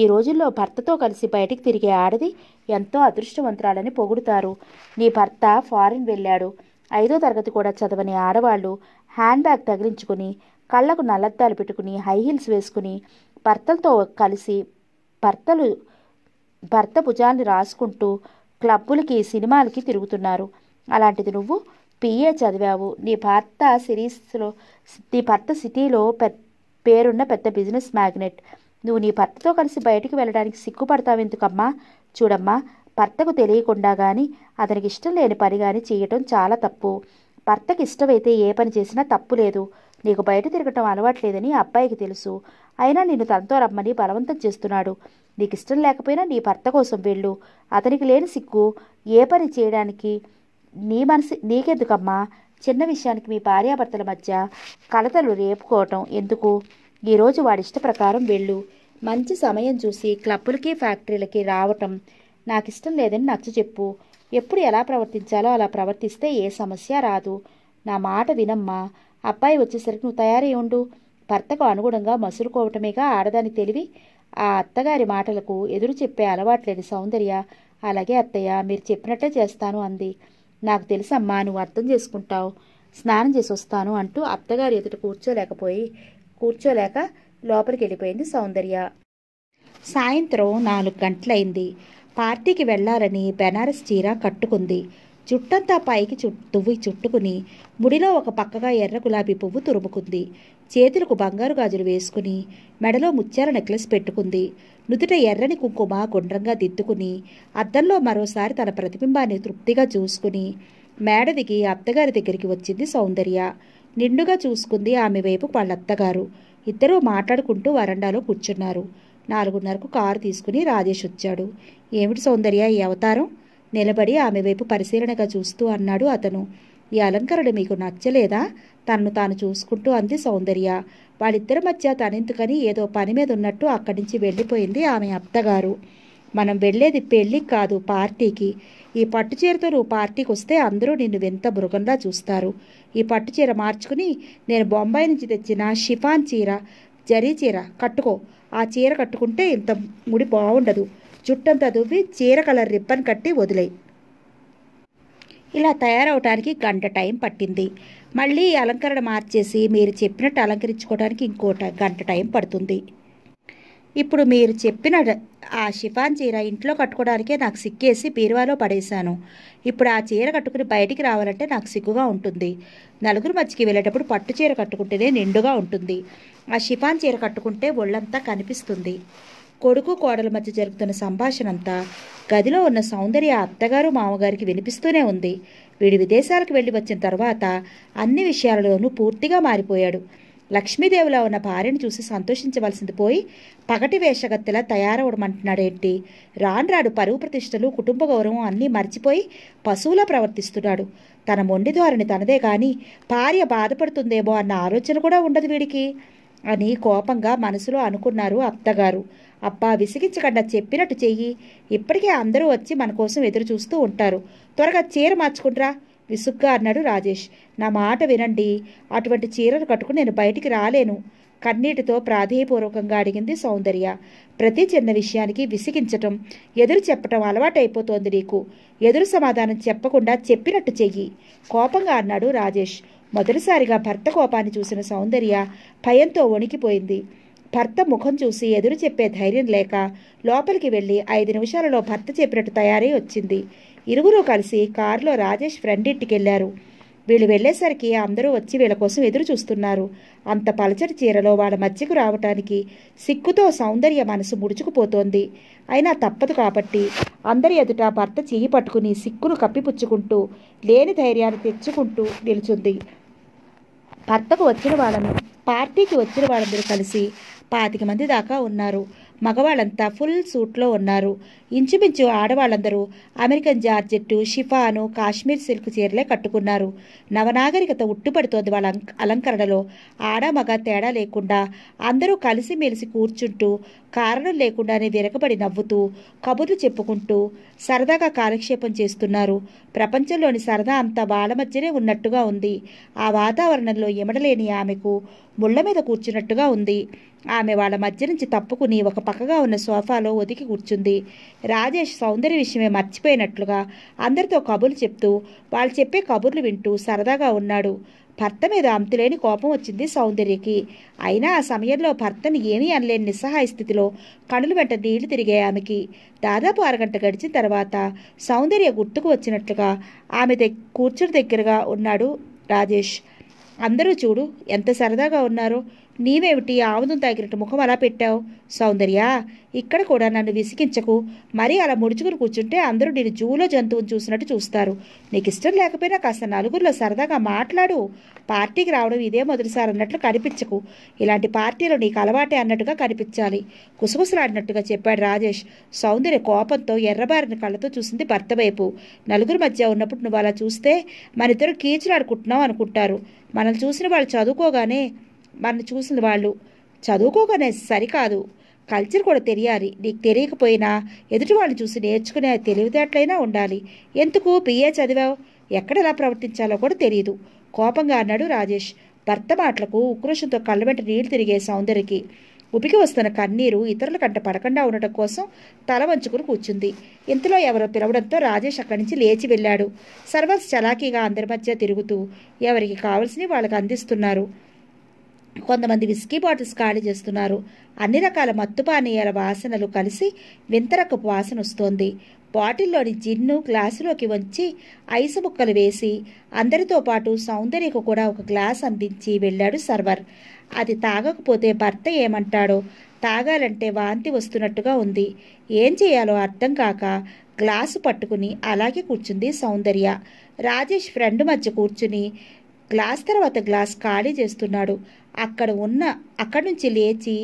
ఈ రోజుల్లో భర్తతో కలిసి బయటికి తిరిగే ఆడది ఎంతో అదృష్టవంతురాలని పొగుడుతారు నీ భర్త ఫారిన్ వెళ్ళాడు ఐదో తరగతి కూడా చదవని ఆడవాళ్ళు హ్యాండ్ బ్యాగ్ తగిలించుకుని కళ్ళకు నల్లద్దాలు పెట్టుకుని హై హీల్స్ వేసుకుని భర్తలతో కలిసి భర్తలు భర్త భుజాన్ని రాసుకుంటూ క్లబ్బులకి సినిమాలకి తిరుగుతున్నారు అలాంటిది నువ్వు పిఏ చదివావు నీ భర్త సిరీస్లో నీ భర్త సిటీలో పె పేరున్న పెద్ద బిజినెస్ మ్యాగ్నెట్ నువ్వు నీ భర్తతో కలిసి బయటికి వెళ్ళడానికి ఎందుకమ్మా చూడమ్మా భర్తకు తెలియకుండా కానీ అతనికి ఇష్టం లేని పని కానీ చేయటం చాలా తప్పు భర్తకి ఇష్టమైతే ఏ పని చేసినా తప్పు లేదు నీకు బయట తిరగటం అలవాట్లేదని అబ్బాయికి తెలుసు అయినా నిన్ను తనతో రమ్మని బలవంతం చేస్తున్నాడు నీకు ఇష్టం లేకపోయినా నీ భర్త కోసం వెళ్ళు అతనికి లేని సిగ్గు ఏ పని చేయడానికి నీ మనసు నీకెందుకమ్మా చిన్న విషయానికి మీ భార్యాభర్తల మధ్య కలతలు రేపుకోవటం ఎందుకు ఈరోజు వాడిష్ట ప్రకారం వెళ్ళు మంచి సమయం చూసి క్లబ్బులకి ఫ్యాక్టరీలకి రావటం నాకు ఇష్టం లేదని నచ్చ చెప్పు ఎప్పుడు ఎలా ప్రవర్తించాలో అలా ప్రవర్తిస్తే ఏ సమస్య రాదు నా మాట వినమ్మా అబ్బాయి వచ్చేసరికి నువ్వు తయారై ఉండు భర్తకు అనుగుణంగా మసురుకోవటమేగా ఆడదాని తెలివి ఆ అత్తగారి మాటలకు ఎదురు చెప్పే అలవాట్లేని సౌందర్య అలాగే అత్తయ్య మీరు చెప్పినట్టే చేస్తాను అంది నాకు తెలుసమ్మా నువ్వు అర్థం చేసుకుంటావు స్నానం చేసి వస్తాను అంటూ అత్తగారి ఎదుట కూర్చోలేకపోయి కూర్చోలేక లోపలికి వెళ్ళిపోయింది సౌందర్య సాయంత్రం నాలుగు గంటలైంది పార్టీకి వెళ్లాలని బెనారస్ చీర కట్టుకుంది జుట్టంతా పైకి తువ్వి చుట్టుకుని ముడిలో ఒక పక్కగా ఎర్ర గులాబీ పువ్వు తురుముకుంది చేతులకు బంగారు గాజులు వేసుకుని మెడలో ముత్యాల నెక్లెస్ పెట్టుకుంది నుదుట ఎర్రని కుంకుమ గుండ్రంగా దిద్దుకుని అద్దంలో మరోసారి తన ప్రతిబింబాన్ని తృప్తిగా చూసుకుని మేడ దిగి అత్తగారి దగ్గరికి వచ్చింది సౌందర్య నిండుగా చూసుకుంది ఆమె వైపు వాళ్ళత్తగారు ఇద్దరూ మాట్లాడుకుంటూ వరండాలో కూర్చున్నారు నాలుగున్నరకు కారు తీసుకుని రాజేష్ వచ్చాడు ఏమిటి సౌందర్య ఈ అవతారం నిలబడి ఆమె వైపు పరిశీలనగా చూస్తూ అన్నాడు అతను ఈ అలంకరణ మీకు నచ్చలేదా తన్ను తాను చూసుకుంటూ అంది సౌందర్య వాళ్ళిద్దరి మధ్య తనెందుకని ఏదో పని మీద ఉన్నట్టు అక్కడి నుంచి వెళ్ళిపోయింది ఆమె అత్తగారు మనం వెళ్ళేది పెళ్ళికి కాదు పార్టీకి ఈ పట్టుచీరతో నువ్వు పార్టీకి వస్తే అందరూ నిన్ను వింత మృగంలా చూస్తారు ఈ పట్టుచీర మార్చుకుని నేను బొంబాయి నుంచి తెచ్చిన షిఫాన్ చీర జరీ చీర కట్టుకో ఆ చీర కట్టుకుంటే ఇంత ముడి బాగుండదు చుట్టంతా దువ్వి చీర కలర్ రిబ్బన్ కట్టి వదిలే ఇలా తయారవటానికి గంట టైం పట్టింది మళ్ళీ అలంకరణ మార్చేసి మీరు చెప్పినట్టు అలంకరించుకోవడానికి ఇంకో గంట టైం పడుతుంది ఇప్పుడు మీరు చెప్పిన ఆ షిఫాన్ చీర ఇంట్లో కట్టుకోవడానికే నాకు సిక్కేసి బీరువాలో పడేశాను ఇప్పుడు ఆ చీర కట్టుకుని బయటికి రావాలంటే నాకు సిగ్గుగా ఉంటుంది నలుగురు మధ్యకి వెళ్ళేటప్పుడు పట్టు చీర కట్టుకుంటేనే నిండుగా ఉంటుంది ఆ షిఫాన్ చీర కట్టుకుంటే ఒళ్ళంతా కనిపిస్తుంది కొడుకు కోడల మధ్య జరుగుతున్న సంభాషణ అంతా గదిలో ఉన్న సౌందర్య అత్తగారు మామగారికి వినిపిస్తూనే ఉంది వీడి విదేశాలకు వెళ్ళి వచ్చిన తర్వాత అన్ని విషయాలలోనూ పూర్తిగా మారిపోయాడు లక్ష్మీదేవిలో ఉన్న భార్యను చూసి సంతోషించవలసింది పోయి పగటి వేషగత్తెలా తయారవడమంటున్నాడేంటి రాన్రాడు పరువు ప్రతిష్టలు కుటుంబ గౌరవం అన్నీ మర్చిపోయి పశువులా ప్రవర్తిస్తున్నాడు తన మొండి ధోరణి తనదే కానీ భార్య బాధపడుతుందేమో అన్న ఆలోచన కూడా ఉండదు వీడికి అని కోపంగా మనసులో అనుకున్నారు అత్తగారు అబ్బా విసిగించకుండా చెప్పినట్టు చెయ్యి ఇప్పటికే అందరూ వచ్చి మన కోసం ఎదురు చూస్తూ ఉంటారు త్వరగా చీర మార్చుకుంట్రా విసుగ్గా అన్నాడు రాజేష్ నా మాట వినండి అటువంటి చీరలు కట్టుకుని నేను బయటికి రాలేను కన్నీటితో ప్రాధేయపూర్వకంగా అడిగింది సౌందర్య ప్రతి చిన్న విషయానికి విసిగించటం ఎదురు చెప్పటం అలవాటైపోతోంది నీకు ఎదురు సమాధానం చెప్పకుండా చెప్పినట్టు చెయ్యి కోపంగా అన్నాడు రాజేష్ మొదటిసారిగా భర్త కోపాన్ని చూసిన సౌందర్య భయంతో వణికిపోయింది భర్త ముఖం చూసి ఎదురు చెప్పే ధైర్యం లేక లోపలికి వెళ్ళి ఐదు నిమిషాలలో భర్త చెప్పినట్టు తయారై వచ్చింది ఇరువురు కలిసి కారులో రాజేష్ ఫ్రెండ్ ఇంటికి వెళ్ళారు వీళ్ళు వెళ్ళేసరికి అందరూ వచ్చి వీళ్ళ కోసం ఎదురు చూస్తున్నారు అంత పలచటి చీరలో వాళ్ళ మధ్యకు రావటానికి సిక్కుతో సౌందర్య మనసు ముడుచుకుపోతోంది అయినా తప్పదు కాబట్టి అందరి ఎదుట భర్త చెయ్యి పట్టుకుని సిక్కును కప్పిపుచ్చుకుంటూ లేని ధైర్యాన్ని తెచ్చుకుంటూ నిలుచుంది భర్తకు వచ్చిన వాళ్ళను పార్టీకి వచ్చిన వాళ్ళందరూ కలిసి పాతిక మంది దాకా ఉన్నారు మగవాళ్ళంతా ఫుల్ సూట్లో ఉన్నారు ఇంచుమించు ఆడవాళ్ళందరూ American georgette chiffon Kashmir silk చీరలే కట్టుకున్నారు నవనాగరికత ఉట్టుపడుతోంది వాళ్ళ అలంకరణలో ఆడ మగ తేడా లేకుండా అందరూ కలిసిమెలిసి కూర్చుంటూ కారణం లేకుండానే విరగబడి నవ్వుతూ కబుర్లు చెప్పుకుంటూ సరదాగా కాలక్షేపం చేస్తున్నారు ప్రపంచంలోని సరదా అంతా వాళ్ళ మధ్యనే ఉన్నట్టుగా ఉంది ఆ వాతావరణంలో ఎమడలేని ఆమెకు ముళ్ళ మీద కూర్చున్నట్టుగా ఉంది ఆమె వాళ్ళ మధ్య నుంచి తప్పుకుని ఒక పక్కగా ఉన్న సోఫాలో ఒదికి కూర్చుంది రాజేష్ సౌందర్య విషయమే మర్చిపోయినట్లుగా అందరితో కబుర్లు చెప్తూ వాళ్ళు చెప్పే కబుర్లు వింటూ సరదాగా ఉన్నాడు భర్త మీద అంతులేని కోపం వచ్చింది సౌందర్యకి అయినా ఆ సమయంలో భర్తని ఏమీ అనలేని నిస్సహాయ స్థితిలో కనులు వెంట నీళ్లు తిరిగాయి ఆమెకి దాదాపు అరగంట గడిచిన తర్వాత సౌందర్య గుర్తుకు వచ్చినట్లుగా ఆమె దగ్ కూర్చుని దగ్గరగా ఉన్నాడు రాజేష్ అందరూ చూడు ఎంత సరదాగా ఉన్నారో నీవేమిటి ఆముదం తాగినట్టు ముఖం అలా పెట్టావు సౌందర్య ఇక్కడ కూడా నన్ను విసిగించకు మరీ అలా ముడుచుకుని కూర్చుంటే అందరూ నేను జూలో జంతువుని చూసినట్టు చూస్తారు నీకు ఇష్టం లేకపోయినా కాస్త నలుగురిలో సరదాగా మాట్లాడు పార్టీకి రావడం ఇదే మొదటిసారి అన్నట్లు కనిపించకు ఇలాంటి పార్టీలో నీకు అలవాటే అన్నట్టుగా కనిపించాలి కుసగుసలాడినట్టుగా చెప్పాడు రాజేష్ సౌందర్య కోపంతో ఎర్రబారిన కళ్ళతో చూసింది భర్త వైపు నలుగురు మధ్య ఉన్నప్పుడు నువ్వు అలా చూస్తే మన ఇద్దరు కీచులాడుకుంటున్నావు అనుకుంటారు మనల్ని చూసిన వాళ్ళు చదువుకోగానే మన చూసిన వాళ్ళు చదువుకోగానే సరికాదు కల్చర్ కూడా తెలియాలి నీకు తెలియకపోయినా ఎదుటి వాళ్ళు చూసి నేర్చుకునే తెలివితేటలైనా ఉండాలి ఎందుకు పిఏ చదివావు ఎక్కడ ఎలా ప్రవర్తించాలో కూడా తెలియదు కోపంగా అన్నాడు రాజేష్ భర్త మాటలకు ఉక్రోషంతో కళ్ళ వెంట నీళ్లు తిరిగే సౌందర్యకి ఉపికి వస్తున్న కన్నీరు ఇతరుల కంట పడకుండా ఉండటం కోసం తల వంచుకుని కూర్చుంది ఇంతలో ఎవరో పిలవడంతో రాజేష్ అక్కడి నుంచి లేచి వెళ్ళాడు సర్వర్స్ చలాకీగా అందరి మధ్య తిరుగుతూ ఎవరికి కావలసినవి వాళ్ళకి అందిస్తున్నారు కొంతమంది విస్కీ బాటిల్స్ ఖాళీ చేస్తున్నారు అన్ని రకాల మత్తు పానీయాల వాసనలు కలిసి వింతరకు వాసన వస్తోంది బాటిల్లోని జిన్ను గ్లాసులోకి వంచి ఐసు ముక్కలు వేసి అందరితో పాటు సౌందర్యకు కూడా ఒక గ్లాస్ అందించి వెళ్ళాడు సర్వర్ అది తాగకపోతే భర్త ఏమంటాడో తాగాలంటే వాంతి వస్తున్నట్టుగా ఉంది ఏం చేయాలో అర్థం కాక గ్లాసు పట్టుకుని అలాగే కూర్చుంది సౌందర్య రాజేష్ ఫ్రెండ్ మధ్య కూర్చుని గ్లాస్ తర్వాత గ్లాస్ ఖాళీ చేస్తున్నాడు అక్కడ ఉన్న అక్కడి నుంచి లేచి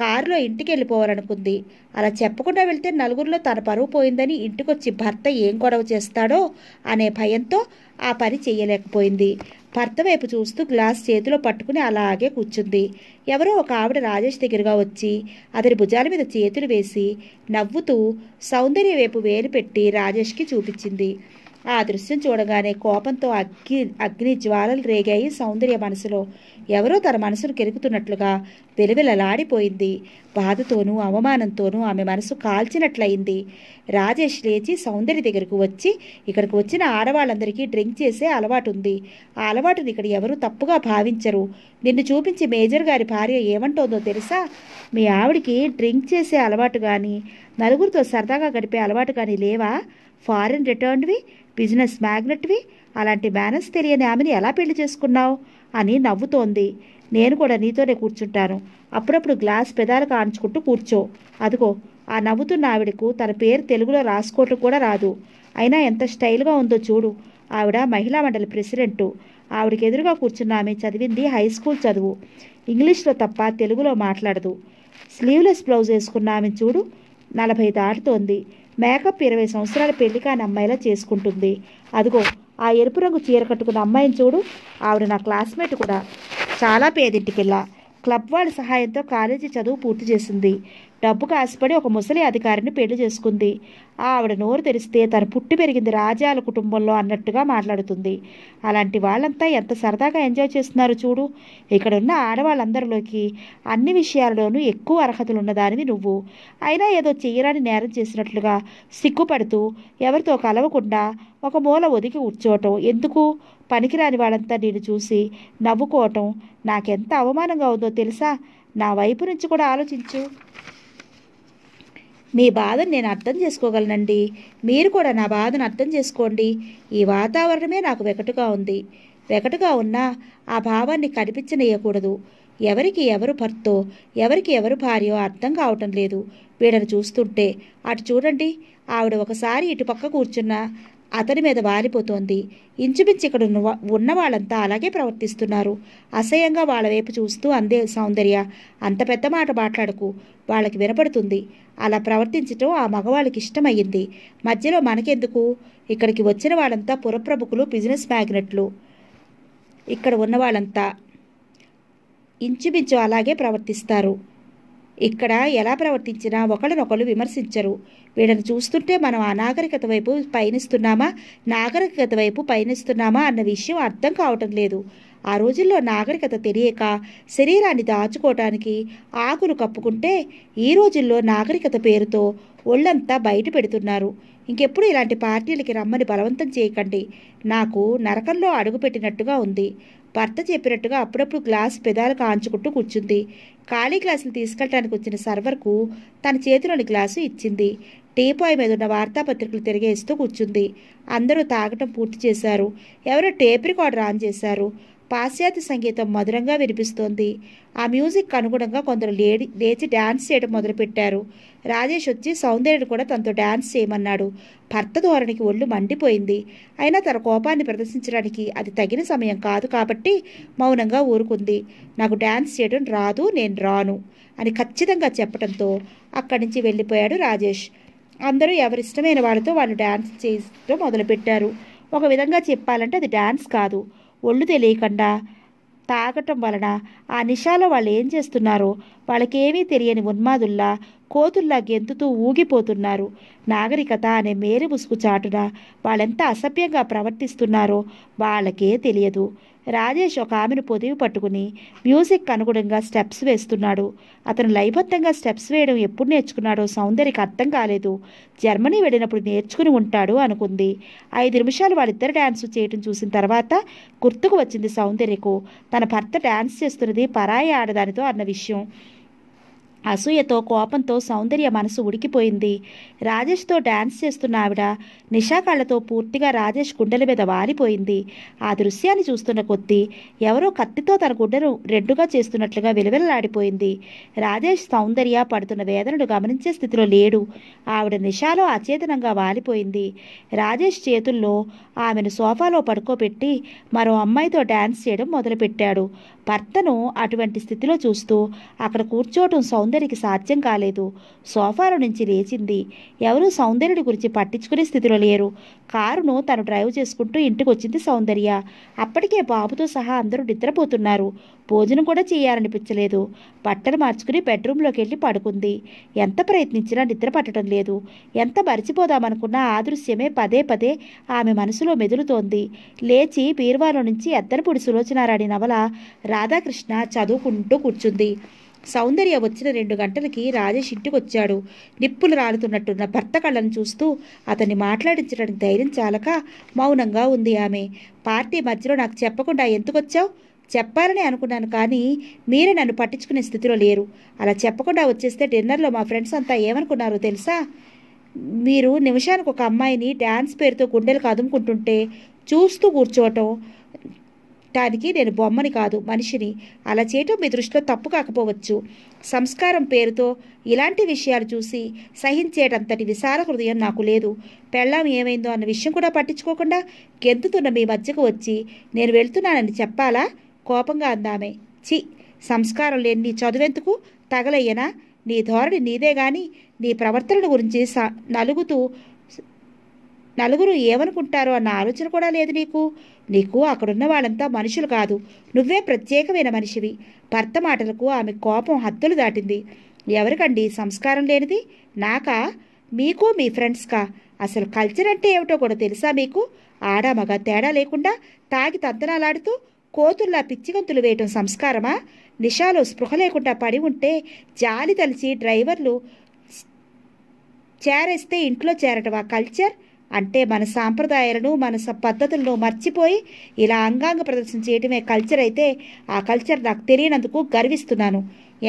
కారులో ఇంటికి వెళ్ళిపోవాలనుకుంది అలా చెప్పకుండా వెళ్తే నలుగురిలో తన పరువు పోయిందని ఇంటికొచ్చి భర్త ఏం గొడవ చేస్తాడో అనే భయంతో ఆ పని చేయలేకపోయింది భర్త వైపు చూస్తూ గ్లాస్ చేతిలో పట్టుకుని అలాగే కూర్చుంది ఎవరో ఒక ఆవిడ రాజేష్ దగ్గరగా వచ్చి అతని భుజాల మీద చేతులు వేసి నవ్వుతూ సౌందర్య వైపు వేలు పెట్టి రాజేష్కి చూపించింది ఆ దృశ్యం చూడగానే కోపంతో అగ్ని అగ్ని జ్వాలలు రేగాయి సౌందర్య మనసులో ఎవరో తన మనసును కెరుకుతున్నట్లుగా వెలువెలలాడిపోయింది బాధతోనూ అవమానంతోనూ ఆమె మనసు కాల్చినట్లయింది రాజేష్ లేచి సౌందర్య దగ్గరకు వచ్చి ఇక్కడికి వచ్చిన ఆడవాళ్ళందరికీ డ్రింక్ చేసే అలవాటు ఉంది ఆ అలవాటుని ఇక్కడ ఎవరూ తప్పుగా భావించరు నిన్ను చూపించి మేజర్ గారి భార్య ఏమంటోందో తెలుసా మీ ఆవిడికి డ్రింక్ చేసే అలవాటు కానీ నలుగురితో సరదాగా గడిపే అలవాటు కానీ లేవా ఫారిన్ రిటర్న్వి బిజినెస్ మ్యాగ్నెట్వి అలాంటి మేనర్స్ తెలియని ఆమెని ఎలా పెళ్లి చేసుకున్నావు అని నవ్వుతోంది నేను కూడా నీతోనే కూర్చుంటాను అప్పుడప్పుడు గ్లాస్ పెదాలు కాంచుకుంటూ కూర్చో అదిగో ఆ నవ్వుతున్న ఆవిడకు తన పేరు తెలుగులో రాసుకోవటం కూడా రాదు అయినా ఎంత స్టైల్గా ఉందో చూడు ఆవిడ మహిళా మండలి ప్రెసిడెంటు ఆవిడకి ఎదురుగా కూర్చున్న ఆమె చదివింది హై స్కూల్ చదువు ఇంగ్లీష్లో తప్ప తెలుగులో మాట్లాడదు స్లీవ్లెస్ బ్లౌజ్ వేసుకున్న ఆమె చూడు నలభై దాటుతోంది మేకప్ ఇరవై సంవత్సరాల పెళ్లి కాని అమ్మాయిలా చేసుకుంటుంది అదిగో ఆ ఎరుపు రంగు చీర కట్టుకున్న అమ్మాయిని చూడు ఆవిడ నా క్లాస్మేట్ కూడా చాలా పేదింటి పిల్ల క్లబ్ వాళ్ళ సహాయంతో కాలేజీ చదువు పూర్తి చేసింది డబ్బుకు ఆశపడి ఒక ముసలి అధికారిని పెళ్లి చేసుకుంది ఆవిడ నోరు తెరిస్తే తన పుట్టి పెరిగింది రాజాల కుటుంబంలో అన్నట్టుగా మాట్లాడుతుంది అలాంటి వాళ్ళంతా ఎంత సరదాగా ఎంజాయ్ చేస్తున్నారు చూడు ఇక్కడ ఉన్న ఆడవాళ్ళందరిలోకి అన్ని విషయాలలోనూ ఎక్కువ అర్హతలు ఉన్నదానివి నువ్వు అయినా ఏదో చెయ్యరాని నేరం చేసినట్లుగా సిగ్గుపడుతూ ఎవరితో కలవకుండా ఒక మూల ఒదిగి కూర్చోవటం ఎందుకు పనికిరాని వాళ్ళంతా నేను చూసి నవ్వుకోవటం నాకెంత అవమానంగా ఉందో తెలుసా నా వైపు నుంచి కూడా ఆలోచించు మీ బాధను నేను అర్థం చేసుకోగలనండి మీరు కూడా నా బాధను అర్థం చేసుకోండి ఈ వాతావరణమే నాకు వెకటుగా ఉంది వెకటుగా ఉన్నా ఆ భావాన్ని కనిపించనీయకూడదు ఎవరికి ఎవరు భర్తో ఎవరికి ఎవరు భార్యో అర్థం కావటం లేదు వీడని చూస్తుంటే అటు చూడండి ఆవిడ ఒకసారి ఇటు పక్క కూర్చున్నా అతని మీద వాలిపోతోంది ఇంచుమించు ఇక్కడ ఉన్న వాళ్ళంతా అలాగే ప్రవర్తిస్తున్నారు అసహ్యంగా వాళ్ళ వైపు చూస్తూ అందే సౌందర్య అంత పెద్ద మాట మాట్లాడకు వాళ్ళకి వినపడుతుంది అలా ప్రవర్తించటం ఆ మగవాళ్ళకి ఇష్టమయ్యింది మధ్యలో మనకెందుకు ఇక్కడికి వచ్చిన వాళ్ళంతా పురప్రముఖులు బిజినెస్ మ్యాగ్నెట్లు ఇక్కడ ఉన్న వాళ్ళంతా ఇంచుమించు అలాగే ప్రవర్తిస్తారు ఇక్కడ ఎలా ప్రవర్తించినా ఒకరినొకరు విమర్శించరు వీళ్ళని చూస్తుంటే మనం అనాగరికత వైపు పయనిస్తున్నామా నాగరికత వైపు పయనిస్తున్నామా అన్న విషయం అర్థం కావటం లేదు ఆ రోజుల్లో నాగరికత తెలియక శరీరాన్ని దాచుకోవటానికి ఆకులు కప్పుకుంటే ఈ రోజుల్లో నాగరికత పేరుతో ఒళ్ళంతా బయట పెడుతున్నారు ఇంకెప్పుడు ఇలాంటి పార్టీలకి రమ్మని బలవంతం చేయకండి నాకు నరకంలో అడుగుపెట్టినట్టుగా ఉంది భర్త చెప్పినట్టుగా అప్పుడప్పుడు గ్లాస్ పెదాలు కాంచుకుంటూ కూర్చుంది ఖాళీ గ్లాసులు తీసుకెళ్ళడానికి వచ్చిన సర్వర్కు తన చేతిలోని గ్లాసు ఇచ్చింది టీపాయ్ మీద ఉన్న వార్తాపత్రికలు తిరిగేస్తూ కూర్చుంది అందరూ తాగటం పూర్తి చేశారు ఎవరో టేప్ రికార్డర్ ఆన్ చేశారు పాశ్చాత్య సంగీతం మధురంగా వినిపిస్తోంది ఆ మ్యూజిక్ అనుగుణంగా కొందరు లేడి లేచి డ్యాన్స్ చేయడం మొదలుపెట్టారు రాజేష్ వచ్చి సౌందర్యుడు కూడా తనతో డ్యాన్స్ చేయమన్నాడు భర్త ధోరణికి ఒళ్ళు మండిపోయింది అయినా తన కోపాన్ని ప్రదర్శించడానికి అది తగిన సమయం కాదు కాబట్టి మౌనంగా ఊరుకుంది నాకు డ్యాన్స్ చేయడం రాదు నేను రాను అని ఖచ్చితంగా చెప్పడంతో అక్కడి నుంచి వెళ్ళిపోయాడు రాజేష్ అందరూ ఎవరిష్టమైన వాళ్ళతో వాళ్ళు డ్యాన్స్ చేయడం మొదలుపెట్టారు ఒక విధంగా చెప్పాలంటే అది డ్యాన్స్ కాదు ఒళ్ళు తెలియకుండా తాగటం వలన ఆ నిషాలో వాళ్ళు ఏం చేస్తున్నారో వాళ్ళకేమీ తెలియని ఉన్మాదుల్లా కోతుల్లా గెంతుతూ ఊగిపోతున్నారు నాగరికత అనే మేరు ముసుగు చాటున వాళ్ళెంత అసభ్యంగా ప్రవర్తిస్తున్నారో వాళ్ళకే తెలియదు రాజేష్ ఒక ఆమెను పొదివి పట్టుకుని మ్యూజిక్ అనుగుణంగా స్టెప్స్ వేస్తున్నాడు అతను లయబద్ధంగా స్టెప్స్ వేయడం ఎప్పుడు నేర్చుకున్నాడో సౌందర్యకి అర్థం కాలేదు జర్మనీ వెళ్ళినప్పుడు నేర్చుకుని ఉంటాడు అనుకుంది ఐదు నిమిషాలు వాళ్ళిద్దరు డ్యాన్స్ చేయడం చూసిన తర్వాత గుర్తుకు వచ్చింది సౌందర్యకు తన భర్త డ్యాన్స్ చేస్తున్నది పరాయి ఆడదానితో అన్న విషయం అసూయతో కోపంతో సౌందర్య మనసు ఉడికిపోయింది రాజేష్తో డ్యాన్స్ చేస్తున్న ఆవిడ నిషాకాళ్లతో పూర్తిగా రాజేష్ గుండెల మీద వాలిపోయింది ఆ దృశ్యాన్ని చూస్తున్న కొద్దీ ఎవరో కత్తితో తన గుండెను రెండుగా చేస్తున్నట్లుగా విలువెలలాడిపోయింది రాజేష్ సౌందర్య పడుతున్న వేదనను గమనించే స్థితిలో లేడు ఆవిడ నిషాలో అచేతనంగా వాలిపోయింది రాజేష్ చేతుల్లో ఆమెను సోఫాలో పడుకోబెట్టి మరో అమ్మాయితో డ్యాన్స్ చేయడం మొదలుపెట్టాడు భర్తను అటువంటి స్థితిలో చూస్తూ అక్కడ కూర్చోవటం సౌందర్యకి సాధ్యం కాలేదు సోఫాలో నుంచి లేచింది ఎవరూ సౌందర్యుడి గురించి పట్టించుకునే స్థితిలో లేరు కారును తను డ్రైవ్ చేసుకుంటూ ఇంటికి వచ్చింది సౌందర్య అప్పటికే బాబుతో సహా అందరూ నిద్రపోతున్నారు భోజనం కూడా చేయాలనిపించలేదు బట్టలు మార్చుకుని బెడ్రూమ్లోకి వెళ్ళి పడుకుంది ఎంత ప్రయత్నించినా నిద్ర పట్టడం లేదు ఎంత మరిచిపోదామనుకున్న ఆ దృశ్యమే పదే పదే ఆమె మనసులో మెదులుతోంది లేచి బీరువాలో నుంచి పొడి సులోచనారాణి నవల రాధాకృష్ణ చదువుకుంటూ కూర్చుంది సౌందర్య వచ్చిన రెండు గంటలకి రాజేష్ ఇంటికి వచ్చాడు నిప్పులు రాలుతున్నట్టున్న భర్త కళ్ళను చూస్తూ అతన్ని మాట్లాడించడానికి ధైర్యం చాలక మౌనంగా ఉంది ఆమె పార్టీ మధ్యలో నాకు చెప్పకుండా ఎందుకు వచ్చావు చెప్పాలని అనుకున్నాను కానీ మీరే నన్ను పట్టించుకునే స్థితిలో లేరు అలా చెప్పకుండా వచ్చేస్తే డిన్నర్లో మా ఫ్రెండ్స్ అంతా ఏమనుకున్నారో తెలుసా మీరు నిమిషానికి ఒక అమ్మాయిని డ్యాన్స్ పేరుతో గుండెలు కదుముకుంటుంటే చూస్తూ కూర్చోవటం దానికి నేను బొమ్మని కాదు మనిషిని అలా చేయటం మీ దృష్టిలో తప్పు కాకపోవచ్చు సంస్కారం పేరుతో ఇలాంటి విషయాలు చూసి సహించేటంతటి విశాల హృదయం నాకు లేదు పెళ్ళాం ఏమైందో అన్న విషయం కూడా పట్టించుకోకుండా గెంతుతున్న మీ మధ్యకు వచ్చి నేను వెళ్తున్నానని చెప్పాలా కోపంగా అందామె చి సంస్కారం లేని నీ చదువెందుకు తగలయ్యనా నీ ధోరణి నీదే గాని నీ ప్రవర్తన గురించి స నలుగుతూ నలుగురు ఏమనుకుంటారో అన్న ఆలోచన కూడా లేదు నీకు నీకు అక్కడున్న వాళ్ళంతా మనుషులు కాదు నువ్వే ప్రత్యేకమైన మనిషివి భర్త మాటలకు ఆమె కోపం హద్దులు దాటింది ఎవరికండి సంస్కారం లేనిది నాకా మీకు మీ ఫ్రెండ్స్కా అసలు కల్చర్ అంటే ఏమిటో కూడా తెలుసా మీకు ఆడామగా తేడా లేకుండా తాగి తంతనాలాడుతూ కోతుల్లా పిచ్చిగంతులు వేయటం సంస్కారమా నిషాలో స్పృహ లేకుండా పడి ఉంటే జాలి తలిచి డ్రైవర్లు చేరేస్తే ఇంట్లో చేరటం ఆ కల్చర్ అంటే మన సాంప్రదాయాలను మన పద్ధతులను మర్చిపోయి ఇలా అంగాంగ ప్రదర్శన చేయటమే కల్చర్ అయితే ఆ కల్చర్ నాకు తెలియనందుకు గర్విస్తున్నాను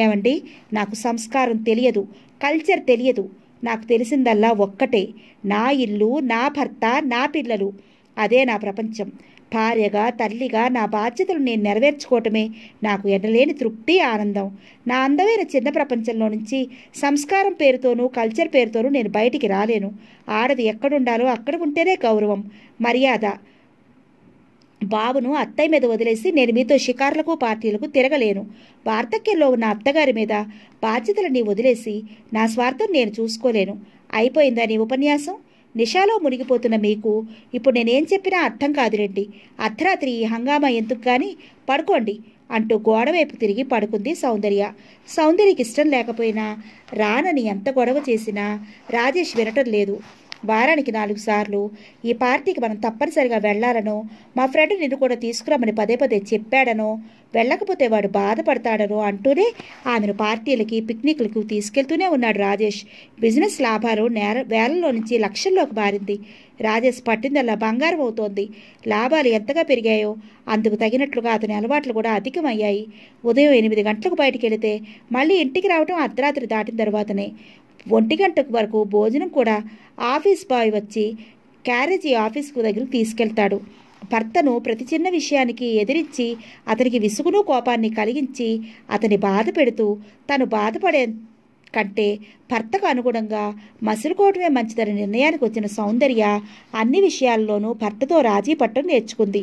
ఏమండి నాకు సంస్కారం తెలియదు కల్చర్ తెలియదు నాకు తెలిసిందల్లా ఒక్కటే నా ఇల్లు నా భర్త నా పిల్లలు అదే నా ప్రపంచం భార్యగా తల్లిగా నా బాధ్యతలు నేను నెరవేర్చుకోవటమే నాకు ఎనలేని తృప్తి ఆనందం నా అందమైన చిన్న ప్రపంచంలో నుంచి సంస్కారం పేరుతోనూ కల్చర్ పేరుతోనూ నేను బయటికి రాలేను ఆడది ఎక్కడుండాలో అక్కడ ఉంటేనే గౌరవం మర్యాద బాబును అత్తయ్య మీద వదిలేసి నేను మీతో షికారులకు పార్టీలకు తిరగలేను వార్ధక్యంలో ఉన్న అత్తగారి మీద బాధ్యతలన్నీ వదిలేసి నా స్వార్థం నేను చూసుకోలేను అయిపోయిందా నీ ఉపన్యాసం నిషాలో మునిగిపోతున్న మీకు ఇప్పుడు నేనేం చెప్పినా అర్థం రండి అర్ధరాత్రి ఈ హంగామా ఎందుకు కానీ పడుకోండి అంటూ గోడవైపు తిరిగి పడుకుంది సౌందర్య సౌందర్యకి ఇష్టం లేకపోయినా రానని ఎంత గొడవ చేసినా రాజేష్ వినటం లేదు వారానికి నాలుగు సార్లు ఈ పార్టీకి మనం తప్పనిసరిగా వెళ్ళాలనో మా ఫ్రెండ్ నిన్ను కూడా తీసుకురామని పదే పదే చెప్పాడనో వెళ్ళకపోతే వాడు బాధపడతాడనో అంటూనే ఆమెను పార్టీలకి పిక్నిక్లకు తీసుకెళ్తూనే ఉన్నాడు రాజేష్ బిజినెస్ లాభాలు నేర వేలల్లో నుంచి లక్షల్లోకి మారింది రాజేష్ పట్టిందల్లా బంగారం అవుతోంది లాభాలు ఎంతగా పెరిగాయో అందుకు తగినట్లుగా అతని అలవాట్లు కూడా అధికమయ్యాయి ఉదయం ఎనిమిది గంటలకు బయటికి వెళితే మళ్ళీ ఇంటికి రావడం అర్ధరాత్రి దాటిన తర్వాతనే ఒంటి గంటకు వరకు భోజనం కూడా ఆఫీస్ బాయ్ వచ్చి క్యారేజీ ఆఫీస్కు దగ్గరకు తీసుకెళ్తాడు భర్తను ప్రతి చిన్న విషయానికి ఎదిరించి అతనికి విసుగును కోపాన్ని కలిగించి అతని బాధ పెడుతూ తను బాధపడే కంటే భర్తకు అనుగుణంగా మసులుకోవటమే మంచిదని నిర్ణయానికి వచ్చిన సౌందర్య అన్ని విషయాల్లోనూ భర్తతో రాజీ పట్టడం నేర్చుకుంది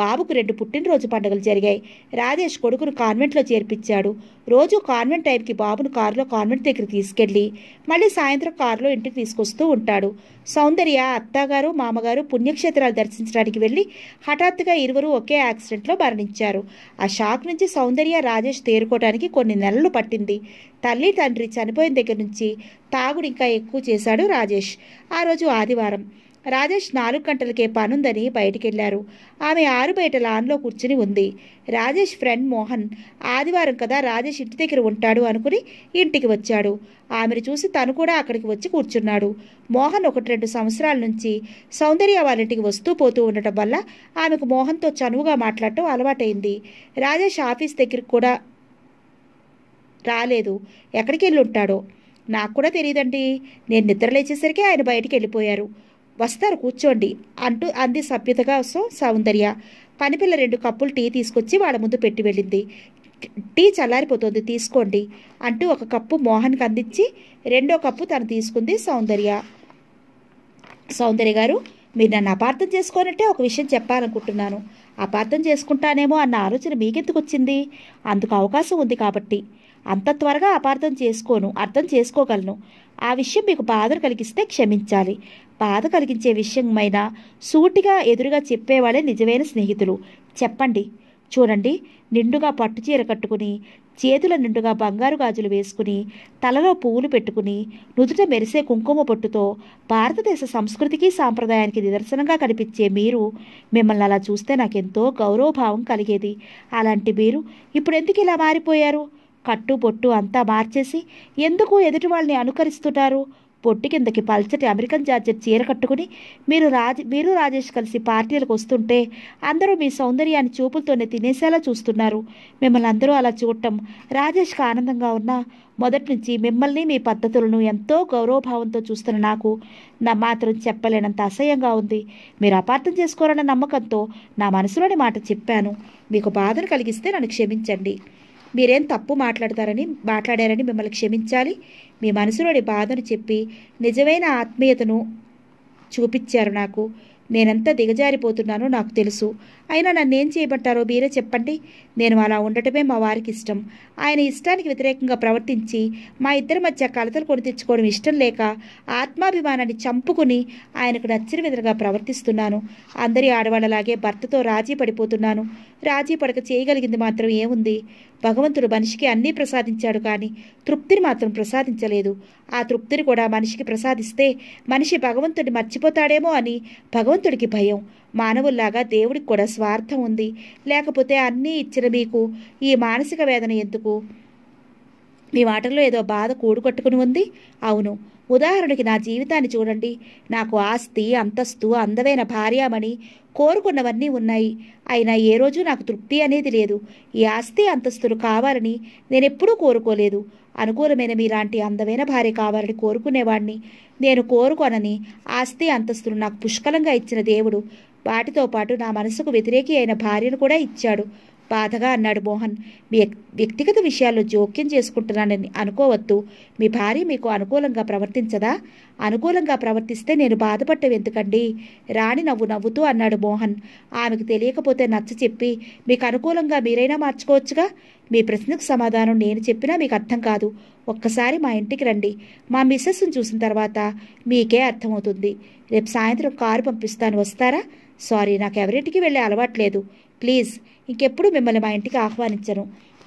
బాబుకు రెండు పుట్టినరోజు పండుగలు జరిగాయి రాజేష్ కొడుకును కాన్వెంట్లో చేర్పించాడు రోజు కాన్వెంట్ టైంకి బాబును కారులో కాన్వెంట్ దగ్గర తీసుకెళ్ళి మళ్ళీ సాయంత్రం కారులో ఇంటికి తీసుకొస్తూ ఉంటాడు సౌందర్య అత్తగారు మామగారు పుణ్యక్షేత్రాలు దర్శించడానికి వెళ్ళి హఠాత్తుగా ఇరువురు ఒకే యాక్సిడెంట్లో మరణించారు ఆ షాక్ నుంచి సౌందర్య రాజేష్ తేరుకోవడానికి కొన్ని నెలలు పట్టింది తల్లి తండ్రి చనిపోయిన దగ్గర నుంచి తాగుడు ఇంకా ఎక్కువ చేశాడు రాజేష్ ఆ రోజు ఆదివారం రాజేష్ నాలుగు గంటలకే పనుందని బయటికెళ్లారు ఆమె ఆరు బయట లాన్లో కూర్చుని ఉంది రాజేష్ ఫ్రెండ్ మోహన్ ఆదివారం కదా రాజేష్ ఇంటి దగ్గర ఉంటాడు అనుకుని ఇంటికి వచ్చాడు ఆమెను చూసి తను కూడా అక్కడికి వచ్చి కూర్చున్నాడు మోహన్ ఒకటి రెండు సంవత్సరాల నుంచి సౌందర్య వాళ్ళ ఇంటికి వస్తూ పోతూ ఉండటం వల్ల ఆమెకు మోహన్తో చనువుగా మాట్లాడటం అలవాటైంది రాజేష్ ఆఫీస్ దగ్గరికి కూడా రాలేదు ఎక్కడికి వెళ్ళి ఉంటాడో నాకు కూడా తెలియదండి నేను నిద్రలేచేసరికి ఆయన బయటికి వెళ్ళిపోయారు వస్తారు కూర్చోండి అంటూ అంది సభ్యతగా సో సౌందర్య పనిపిల్ల రెండు కప్పులు టీ తీసుకొచ్చి వాళ్ళ ముందు పెట్టి వెళ్ళింది టీ చల్లారిపోతుంది తీసుకోండి అంటూ ఒక కప్పు మోహన్కి అందించి రెండో కప్పు తను తీసుకుంది సౌందర్య సౌందర్య గారు మీరు నన్ను అపార్థం చేసుకోనట్టే ఒక విషయం చెప్పాలనుకుంటున్నాను అపార్థం చేసుకుంటానేమో అన్న ఆలోచన మీకెందుకు వచ్చింది అందుకు అవకాశం ఉంది కాబట్టి అంత త్వరగా అపార్థం చేసుకోను అర్థం చేసుకోగలను ఆ విషయం మీకు బాధను కలిగిస్తే క్షమించాలి బాధ కలిగించే విషయమైనా సూటిగా ఎదురుగా చెప్పేవాళ్ళే నిజమైన స్నేహితులు చెప్పండి చూడండి నిండుగా పట్టు చీర కట్టుకుని చేతుల నిండుగా బంగారు గాజులు వేసుకుని తలలో పువ్వులు పెట్టుకుని నుదుట మెరిసే కుంకుమ పొట్టుతో భారతదేశ సంస్కృతికి సాంప్రదాయానికి నిదర్శనంగా కనిపించే మీరు మిమ్మల్ని అలా చూస్తే నాకెంతో గౌరవభావం కలిగేది అలాంటి మీరు ఇప్పుడు ఎందుకు ఇలా మారిపోయారు కట్టు పొట్టు అంతా మార్చేసి ఎందుకు ఎదుటి వాళ్ళని అనుకరిస్తుంటారు పొట్టి కిందకి పల్చటి అమెరికన్ జార్జెట్ చీర కట్టుకుని మీరు రాజ మీరు రాజేష్ కలిసి పార్టీలకు వస్తుంటే అందరూ మీ సౌందర్యాన్ని చూపులతోనే తినేసేలా చూస్తున్నారు మిమ్మల్ని అందరూ అలా చూడటం రాజేష్కి ఆనందంగా ఉన్నా మొదటి నుంచి మిమ్మల్ని మీ పద్ధతులను ఎంతో గౌరవభావంతో చూస్తున్న నాకు నా మాత్రం చెప్పలేనంత అసహ్యంగా ఉంది మీరు అపార్థం చేసుకోరన్న నమ్మకంతో నా మనసులోని మాట చెప్పాను మీకు బాధను కలిగిస్తే నన్ను క్షమించండి మీరేం తప్పు మాట్లాడతారని మాట్లాడారని మిమ్మల్ని క్షమించాలి మీ మనసులోని బాధను చెప్పి నిజమైన ఆత్మీయతను చూపించారు నాకు నేనెంత దిగజారిపోతున్నానో నాకు తెలుసు అయినా నన్ను ఏం చేయబట్టారో మీరే చెప్పండి నేను అలా ఉండటమే మా వారికి ఇష్టం ఆయన ఇష్టానికి వ్యతిరేకంగా ప్రవర్తించి మా ఇద్దరి మధ్య కలతలు కొని తెచ్చుకోవడం ఇష్టం లేక ఆత్మాభిమానాన్ని చంపుకుని ఆయనకు నచ్చిన విధంగా ప్రవర్తిస్తున్నాను అందరి ఆడవాళ్ళలాగే భర్తతో రాజీ పడిపోతున్నాను రాజీ పడక చేయగలిగింది మాత్రం ఏముంది భగవంతుడు మనిషికి అన్నీ ప్రసాదించాడు కానీ తృప్తిని మాత్రం ప్రసాదించలేదు ఆ తృప్తిని కూడా మనిషికి ప్రసాదిస్తే మనిషి భగవంతుడిని మర్చిపోతాడేమో అని భగవంతుడికి భయం మానవుల్లాగా దేవుడికి కూడా స్వార్థం ఉంది లేకపోతే అన్నీ ఇచ్చిన మీకు ఈ మానసిక వేదన ఎందుకు మీ మాటల్లో ఏదో బాధ కూడుకొట్టుకుని ఉంది అవును ఉదాహరణకి నా జీవితాన్ని చూడండి నాకు ఆస్తి అంతస్తు అందమైన భార్యామణి కోరుకున్నవన్నీ ఉన్నాయి అయినా ఏ రోజు నాకు తృప్తి అనేది లేదు ఈ ఆస్తి అంతస్తులు కావాలని నేనెప్పుడూ కోరుకోలేదు అనుకూలమైన మీలాంటి అందమైన భార్య కావాలని కోరుకునేవాడిని నేను కోరుకోనని ఆస్తి అంతస్తులు నాకు పుష్కలంగా ఇచ్చిన దేవుడు వాటితో పాటు నా మనసుకు వ్యతిరేకి అయిన భార్యను కూడా ఇచ్చాడు బాధగా అన్నాడు మోహన్ మీ వ్యక్తిగత విషయాల్లో జోక్యం చేసుకుంటున్నానని అనుకోవద్దు మీ భార్య మీకు అనుకూలంగా ప్రవర్తించదా అనుకూలంగా ప్రవర్తిస్తే నేను బాధపడ్డవి ఎందుకండి రాణి నవ్వు నవ్వుతూ అన్నాడు మోహన్ ఆమెకు తెలియకపోతే నచ్చ చెప్పి మీకు అనుకూలంగా మీరైనా మార్చుకోవచ్చుగా మీ ప్రశ్నకు సమాధానం నేను చెప్పినా మీకు అర్థం కాదు ఒక్కసారి మా ఇంటికి రండి మా మిస్సెస్ని చూసిన తర్వాత మీకే అర్థమవుతుంది రేపు సాయంత్రం కారు పంపిస్తాను వస్తారా సారీ నాకు ఎవరింటికి వెళ్ళే అలవాట్లేదు ప్లీజ్ ఇంకెప్పుడు మిమ్మల్ని మా ఇంటికి ఆహ్వానించను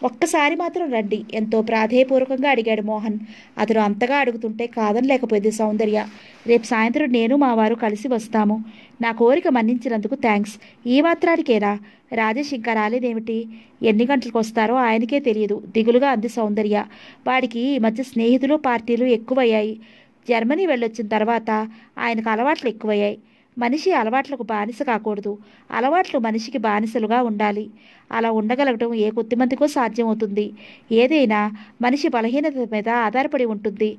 ఒక్కసారి మాత్రం రండి ఎంతో ప్రాధేయపూర్వకంగా అడిగాడు మోహన్ అతను అంతగా అడుగుతుంటే కాదని లేకపోయింది సౌందర్య రేపు సాయంత్రం నేను మా వారు కలిసి వస్తాము నా కోరిక మన్నించినందుకు థ్యాంక్స్ ఈ మాత్రానికేనా రాజేష్ ఇంకా రాలేదేమిటి ఎన్ని గంటలకు వస్తారో ఆయనకే తెలియదు దిగులుగా అంది సౌందర్య వాడికి ఈ మధ్య స్నేహితులు పార్టీలు ఎక్కువయ్యాయి జర్మనీ వెళ్ళొచ్చిన తర్వాత ఆయనకు అలవాట్లు ఎక్కువయ్యాయి మనిషి అలవాట్లకు బానిస కాకూడదు అలవాట్లు మనిషికి బానిసలుగా ఉండాలి అలా ఉండగలగటం ఏ కొద్దిమందికో సాధ్యమవుతుంది ఏదైనా మనిషి బలహీనత మీద ఆధారపడి ఉంటుంది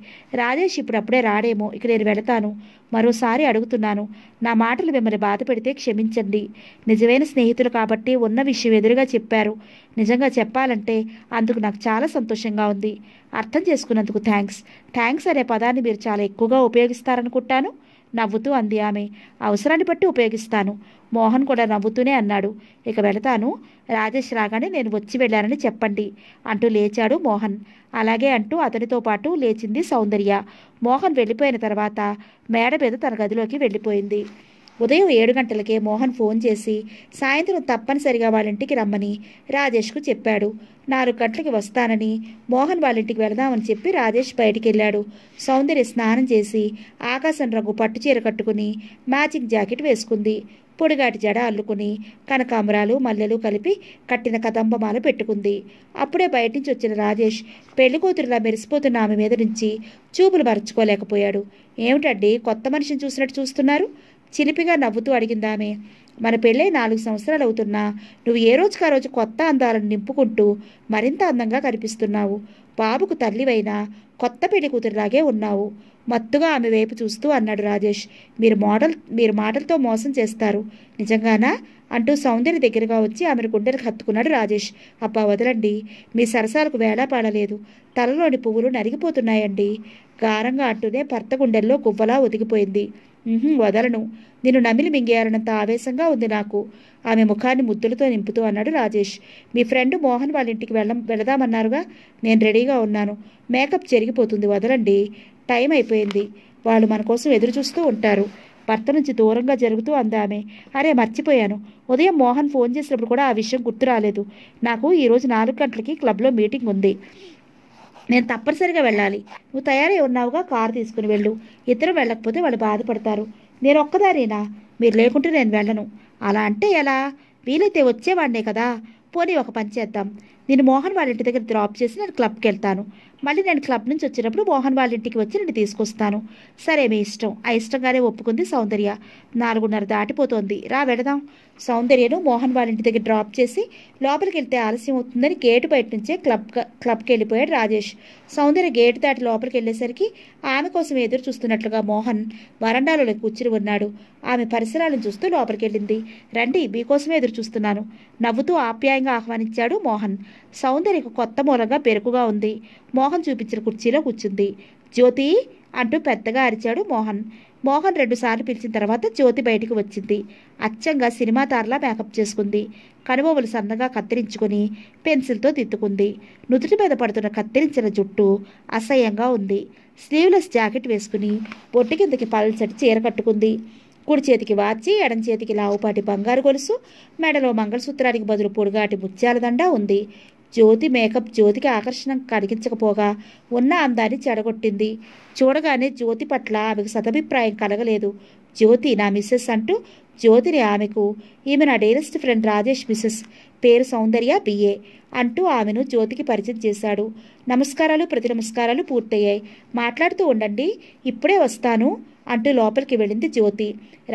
రాజేష్ ఇప్పుడప్పుడే రాడేమో ఇక నేను వెళతాను మరోసారి అడుగుతున్నాను నా మాటలు మిమ్మల్ని బాధ పెడితే క్షమించండి నిజమైన స్నేహితులు కాబట్టి ఉన్న విషయం ఎదురుగా చెప్పారు నిజంగా చెప్పాలంటే అందుకు నాకు చాలా సంతోషంగా ఉంది అర్థం చేసుకున్నందుకు థ్యాంక్స్ థ్యాంక్స్ అనే పదాన్ని మీరు చాలా ఎక్కువగా ఉపయోగిస్తారనుకుంటాను నవ్వుతూ అంది ఆమె అవసరాన్ని బట్టి ఉపయోగిస్తాను మోహన్ కూడా నవ్వుతూనే అన్నాడు ఇక వెళతాను రాజేష్ రాగానే నేను వచ్చి వెళ్ళానని చెప్పండి అంటూ లేచాడు మోహన్ అలాగే అంటూ అతనితో పాటు లేచింది సౌందర్య మోహన్ వెళ్ళిపోయిన తర్వాత మేడ మీద తన గదిలోకి వెళ్ళిపోయింది ఉదయం ఏడు గంటలకే మోహన్ ఫోన్ చేసి సాయంత్రం తప్పనిసరిగా వాళ్ళింటికి రమ్మని రాజేష్కు చెప్పాడు నాలుగు గంటలకి వస్తానని మోహన్ వాళ్ళింటికి వెళదామని చెప్పి రాజేష్ బయటికి వెళ్ళాడు సౌందర్య స్నానం చేసి ఆకాశం రంగు పట్టు చీర కట్టుకుని మ్యాచింగ్ జాకెట్ వేసుకుంది పొడిగాటి జడ అల్లుకుని కనకాంబరాలు మల్లెలు కలిపి కట్టిన కదంబమాల పెట్టుకుంది అప్పుడే బయట నుంచి వచ్చిన రాజేష్ పెళ్లికూతురులా మెరిసిపోతున్న ఆమె మీద నుంచి చూపులు మరచుకోలేకపోయాడు ఏమిటండి కొత్త మనిషిని చూసినట్టు చూస్తున్నారు చిలిపిగా నవ్వుతూ అడిగిందామె మన పెళ్ళై నాలుగు సంవత్సరాలు అవుతున్నా నువ్వు ఏ రోజుకా రోజు కొత్త అందాలను నింపుకుంటూ మరింత అందంగా కనిపిస్తున్నావు బాబుకు తల్లివైనా కొత్త పెళ్లి కూతురిలాగే ఉన్నావు మత్తుగా ఆమె వైపు చూస్తూ అన్నాడు రాజేష్ మీరు మోడల్ మీరు మాటలతో మోసం చేస్తారు నిజంగానా అంటూ సౌందర్య దగ్గరగా వచ్చి ఆమెను గుండెలకు హత్తుకున్నాడు రాజేష్ అబ్బా వదలండి మీ సరసాలకు వేళ పాడలేదు తలలోని పువ్వులు నరిగిపోతున్నాయండి గారంగా అంటూనే భర్త గుండెల్లో గువ్వలా ఒదిగిపోయింది వదలను నిన్ను నమిలి మింగేయాలన్నంత ఆవేశంగా ఉంది నాకు ఆమె ముఖాన్ని ముద్దులతో నింపుతూ అన్నాడు రాజేష్ మీ ఫ్రెండ్ మోహన్ వాళ్ళ ఇంటికి వెళ్ళ వెళదామన్నారుగా నేను రెడీగా ఉన్నాను మేకప్ జరిగిపోతుంది వదలండి టైం అయిపోయింది వాళ్ళు మన కోసం ఎదురు చూస్తూ ఉంటారు భర్త నుంచి దూరంగా జరుగుతూ అందామే అరే మర్చిపోయాను ఉదయం మోహన్ ఫోన్ చేసినప్పుడు కూడా ఆ విషయం గుర్తు రాలేదు నాకు ఈరోజు నాలుగు గంటలకి క్లబ్లో మీటింగ్ ఉంది నేను తప్పనిసరిగా వెళ్ళాలి నువ్వు తయారై ఉన్నావుగా కారు తీసుకుని వెళ్ళు ఇద్దరు వెళ్ళకపోతే వాళ్ళు బాధపడతారు నేను ఒక్కదానేనా మీరు లేకుంటే నేను వెళ్ళను అలా అంటే ఎలా వీలైతే వచ్చేవాడినే కదా పోనీ ఒక పని చేద్దాం నేను మోహన్ వాళ్ళ ఇంటి దగ్గర డ్రాప్ చేసి నేను క్లబ్కి వెళ్తాను మళ్ళీ నేను క్లబ్ నుంచి వచ్చినప్పుడు మోహన్ వాళ్ళ ఇంటికి వచ్చి నేను తీసుకొస్తాను సరే మీ ఇష్టం ఆ ఇష్టంగానే ఒప్పుకుంది సౌందర్య నాలుగున్నర దాటిపోతోంది రా వెళదాం సౌందర్యను మోహన్ వాళ్ళ ఇంటి దగ్గర డ్రాప్ చేసి లోపలికి వెళ్తే ఆలస్యం అవుతుందని గేటు బయట నుంచే క్లబ్ క్లబ్కి వెళ్ళిపోయాడు రాజేష్ సౌందర్య గేటు దాటి లోపలికి వెళ్ళేసరికి ఆమె కోసం ఎదురు చూస్తున్నట్లుగా మోహన్ వరండాలో కూర్చుని ఉన్నాడు ఆమె పరిసరాలను చూస్తూ లోపలికి వెళ్ళింది రండి మీకోసమే ఎదురు చూస్తున్నాను నవ్వుతూ ఆప్యాయంగా ఆహ్వానించాడు మోహన్ సౌందర్యకు కొత్త మూలంగా పెరుగుగా ఉంది మోహన్ చూపించిన కుర్చీలో కూర్చుంది జ్యోతి అంటూ పెద్దగా అరిచాడు మోహన్ మోహన్ రెండుసార్లు పిలిచిన తర్వాత జ్యోతి బయటికి వచ్చింది అచ్చంగా సినిమా తారలా మేకప్ చేసుకుంది కనుబొమ్మలు సన్నగా కత్తిరించుకుని పెన్సిల్తో తిత్తుకుంది నుదుటి మీద పడుతున్న కత్తిరించిన జుట్టు అసహ్యంగా ఉంది స్లీవ్లెస్ జాకెట్ వేసుకుని బొట్టు కిందకి పల్సటి చీర కట్టుకుంది కుడి చేతికి వాచి ఎడం చేతికి లావుపాటి బంగారు గొలుసు మెడలో మంగళసూత్రానికి బదులు పొడుగాటి ముత్యాల దండ ఉంది జ్యోతి మేకప్ జ్యోతికి ఆకర్షణ కలిగించకపోగా ఉన్న అందాన్ని చెడగొట్టింది చూడగానే జ్యోతి పట్ల ఆమెకు సదభిప్రాయం కలగలేదు జ్యోతి నా మిస్సెస్ అంటూ జ్యోతిని ఆమెకు ఈమె నా డేరెస్ట్ ఫ్రెండ్ రాజేష్ మిస్సెస్ పేరు సౌందర్య బిఏ అంటూ ఆమెను జ్యోతికి పరిచయం చేశాడు నమస్కారాలు ప్రతి నమస్కారాలు పూర్తయ్యాయి మాట్లాడుతూ ఉండండి ఇప్పుడే వస్తాను అంటూ లోపలికి వెళ్ళింది జ్యోతి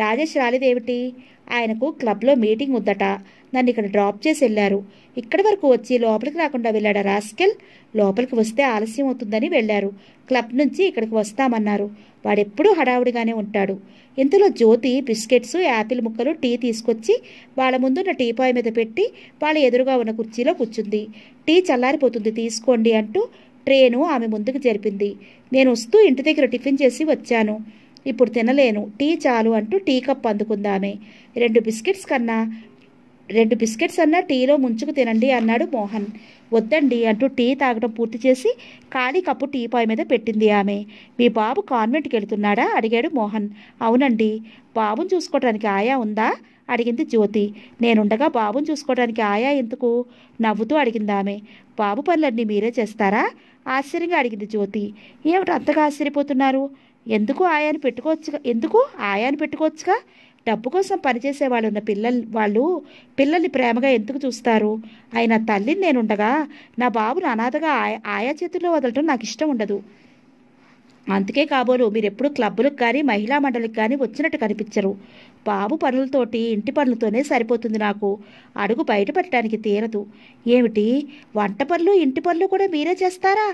రాజేష్ రాలేదేమిటి ఆయనకు క్లబ్లో మీటింగ్ ఉందట నన్ను ఇక్కడ డ్రాప్ చేసి వెళ్ళారు ఇక్కడి వరకు వచ్చి లోపలికి రాకుండా వెళ్ళాడు రాస్కెల్ లోపలికి వస్తే ఆలస్యం అవుతుందని వెళ్ళారు క్లబ్ నుంచి ఇక్కడికి వస్తామన్నారు వాడెప్పుడూ హడావుడిగానే ఉంటాడు ఇంతలో జ్యోతి బిస్కెట్స్ యాపిల్ ముక్కలు టీ తీసుకొచ్చి వాళ్ళ ముందున్న టీపాయ్ మీద పెట్టి వాళ్ళ ఎదురుగా ఉన్న కుర్చీలో కూర్చుంది టీ చల్లారిపోతుంది తీసుకోండి అంటూ ట్రేను ఆమె ముందుకు జరిపింది నేను వస్తూ ఇంటి దగ్గర టిఫిన్ చేసి వచ్చాను ఇప్పుడు తినలేను టీ చాలు అంటూ టీ కప్ అందుకుందామే రెండు బిస్కెట్స్ కన్నా రెండు బిస్కెట్స్ అన్నా టీలో ముంచుకు తినండి అన్నాడు మోహన్ వద్దండి అంటూ టీ తాగడం పూర్తి చేసి ఖాళీ కప్పు టీ పాయ్ మీద పెట్టింది ఆమె మీ బాబు కాన్వెంట్కి వెళుతున్నాడా అడిగాడు మోహన్ అవునండి బాబుని చూసుకోవడానికి ఆయా ఉందా అడిగింది జ్యోతి నేనుండగా బాబుని చూసుకోవడానికి ఆయా ఎందుకు నవ్వుతూ అడిగింది ఆమె బాబు పనులన్నీ మీరే చేస్తారా ఆశ్చర్యంగా అడిగింది జ్యోతి ఏమిటి అంతగా ఆశ్చర్యపోతున్నారు ఎందుకు ఆయాని పెట్టుకోవచ్చుగా ఎందుకు ఆయాని పెట్టుకోవచ్చుగా డబ్బు కోసం పనిచేసే వాళ్ళు ఉన్న పిల్లలు వాళ్ళు పిల్లల్ని ప్రేమగా ఎందుకు చూస్తారు ఆయన తల్లిని నేనుండగా నా బాబును అనాథగా ఆయా చేతుల్లో వదలటం నాకు ఇష్టం ఉండదు అందుకే కాబోలు మీరెప్పుడు క్లబ్బులకు కానీ మహిళా మండలికి కానీ వచ్చినట్టు కనిపించరు బాబు పనులతోటి ఇంటి పనులతోనే సరిపోతుంది నాకు అడుగు బయటపడటానికి తీరదు ఏమిటి వంట పనులు ఇంటి పనులు కూడా మీరే చేస్తారా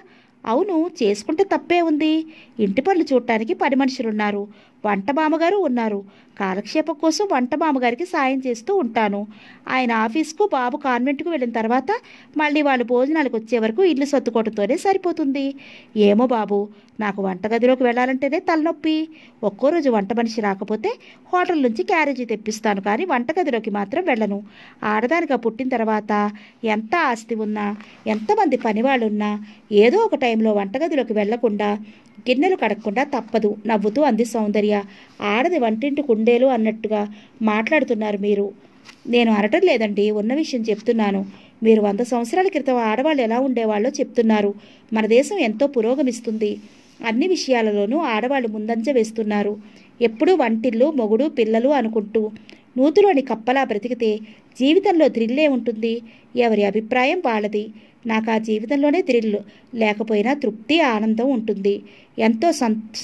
అవును చేసుకుంటే తప్పే ఉంది ఇంటి పనులు చూడటానికి పని మనుషులున్నారు వంట మామగారు ఉన్నారు కాలక్షేపం కోసం వంట బామ్మగారికి సాయం చేస్తూ ఉంటాను ఆయన ఆఫీస్కు బాబు కాన్వెంట్కు వెళ్ళిన తర్వాత మళ్ళీ వాళ్ళు భోజనాలకు వచ్చే వరకు ఇల్లు సర్దుకోవడంతోనే సరిపోతుంది ఏమో బాబు నాకు వంటగదిలోకి వెళ్ళాలంటేనే తలనొప్పి ఒక్కో రోజు వంట మనిషి రాకపోతే హోటల్ నుంచి క్యారేజీ తెప్పిస్తాను కానీ వంటగదిలోకి మాత్రం వెళ్ళను ఆడదానిగా పుట్టిన తర్వాత ఎంత ఆస్తి ఉన్నా ఎంతమంది పనివాళ్ళున్నా ఏదో ఒక టైంలో వంటగదిలోకి వెళ్లకుండా గిన్నెలు కడగకుండా తప్పదు నవ్వుతూ అంది సౌందర్య ఆడది వంటింటి కుండేలు అన్నట్టుగా మాట్లాడుతున్నారు మీరు నేను అనటం లేదండి ఉన్న విషయం చెప్తున్నాను మీరు వంద సంవత్సరాల క్రితం ఆడవాళ్ళు ఎలా ఉండేవాళ్ళో చెప్తున్నారు మన దేశం ఎంతో పురోగమిస్తుంది అన్ని విషయాలలోనూ ఆడవాళ్ళు ముందంజ వేస్తున్నారు ఎప్పుడూ వంటిల్లు మొగుడు పిల్లలు అనుకుంటూ నూతులోని కప్పలా బ్రతికితే జీవితంలో థ్రిల్లే ఉంటుంది ఎవరి అభిప్రాయం వాళ్ళది నాకు ఆ జీవితంలోనే థ్రిల్ లేకపోయినా తృప్తి ఆనందం ఉంటుంది ఎంతో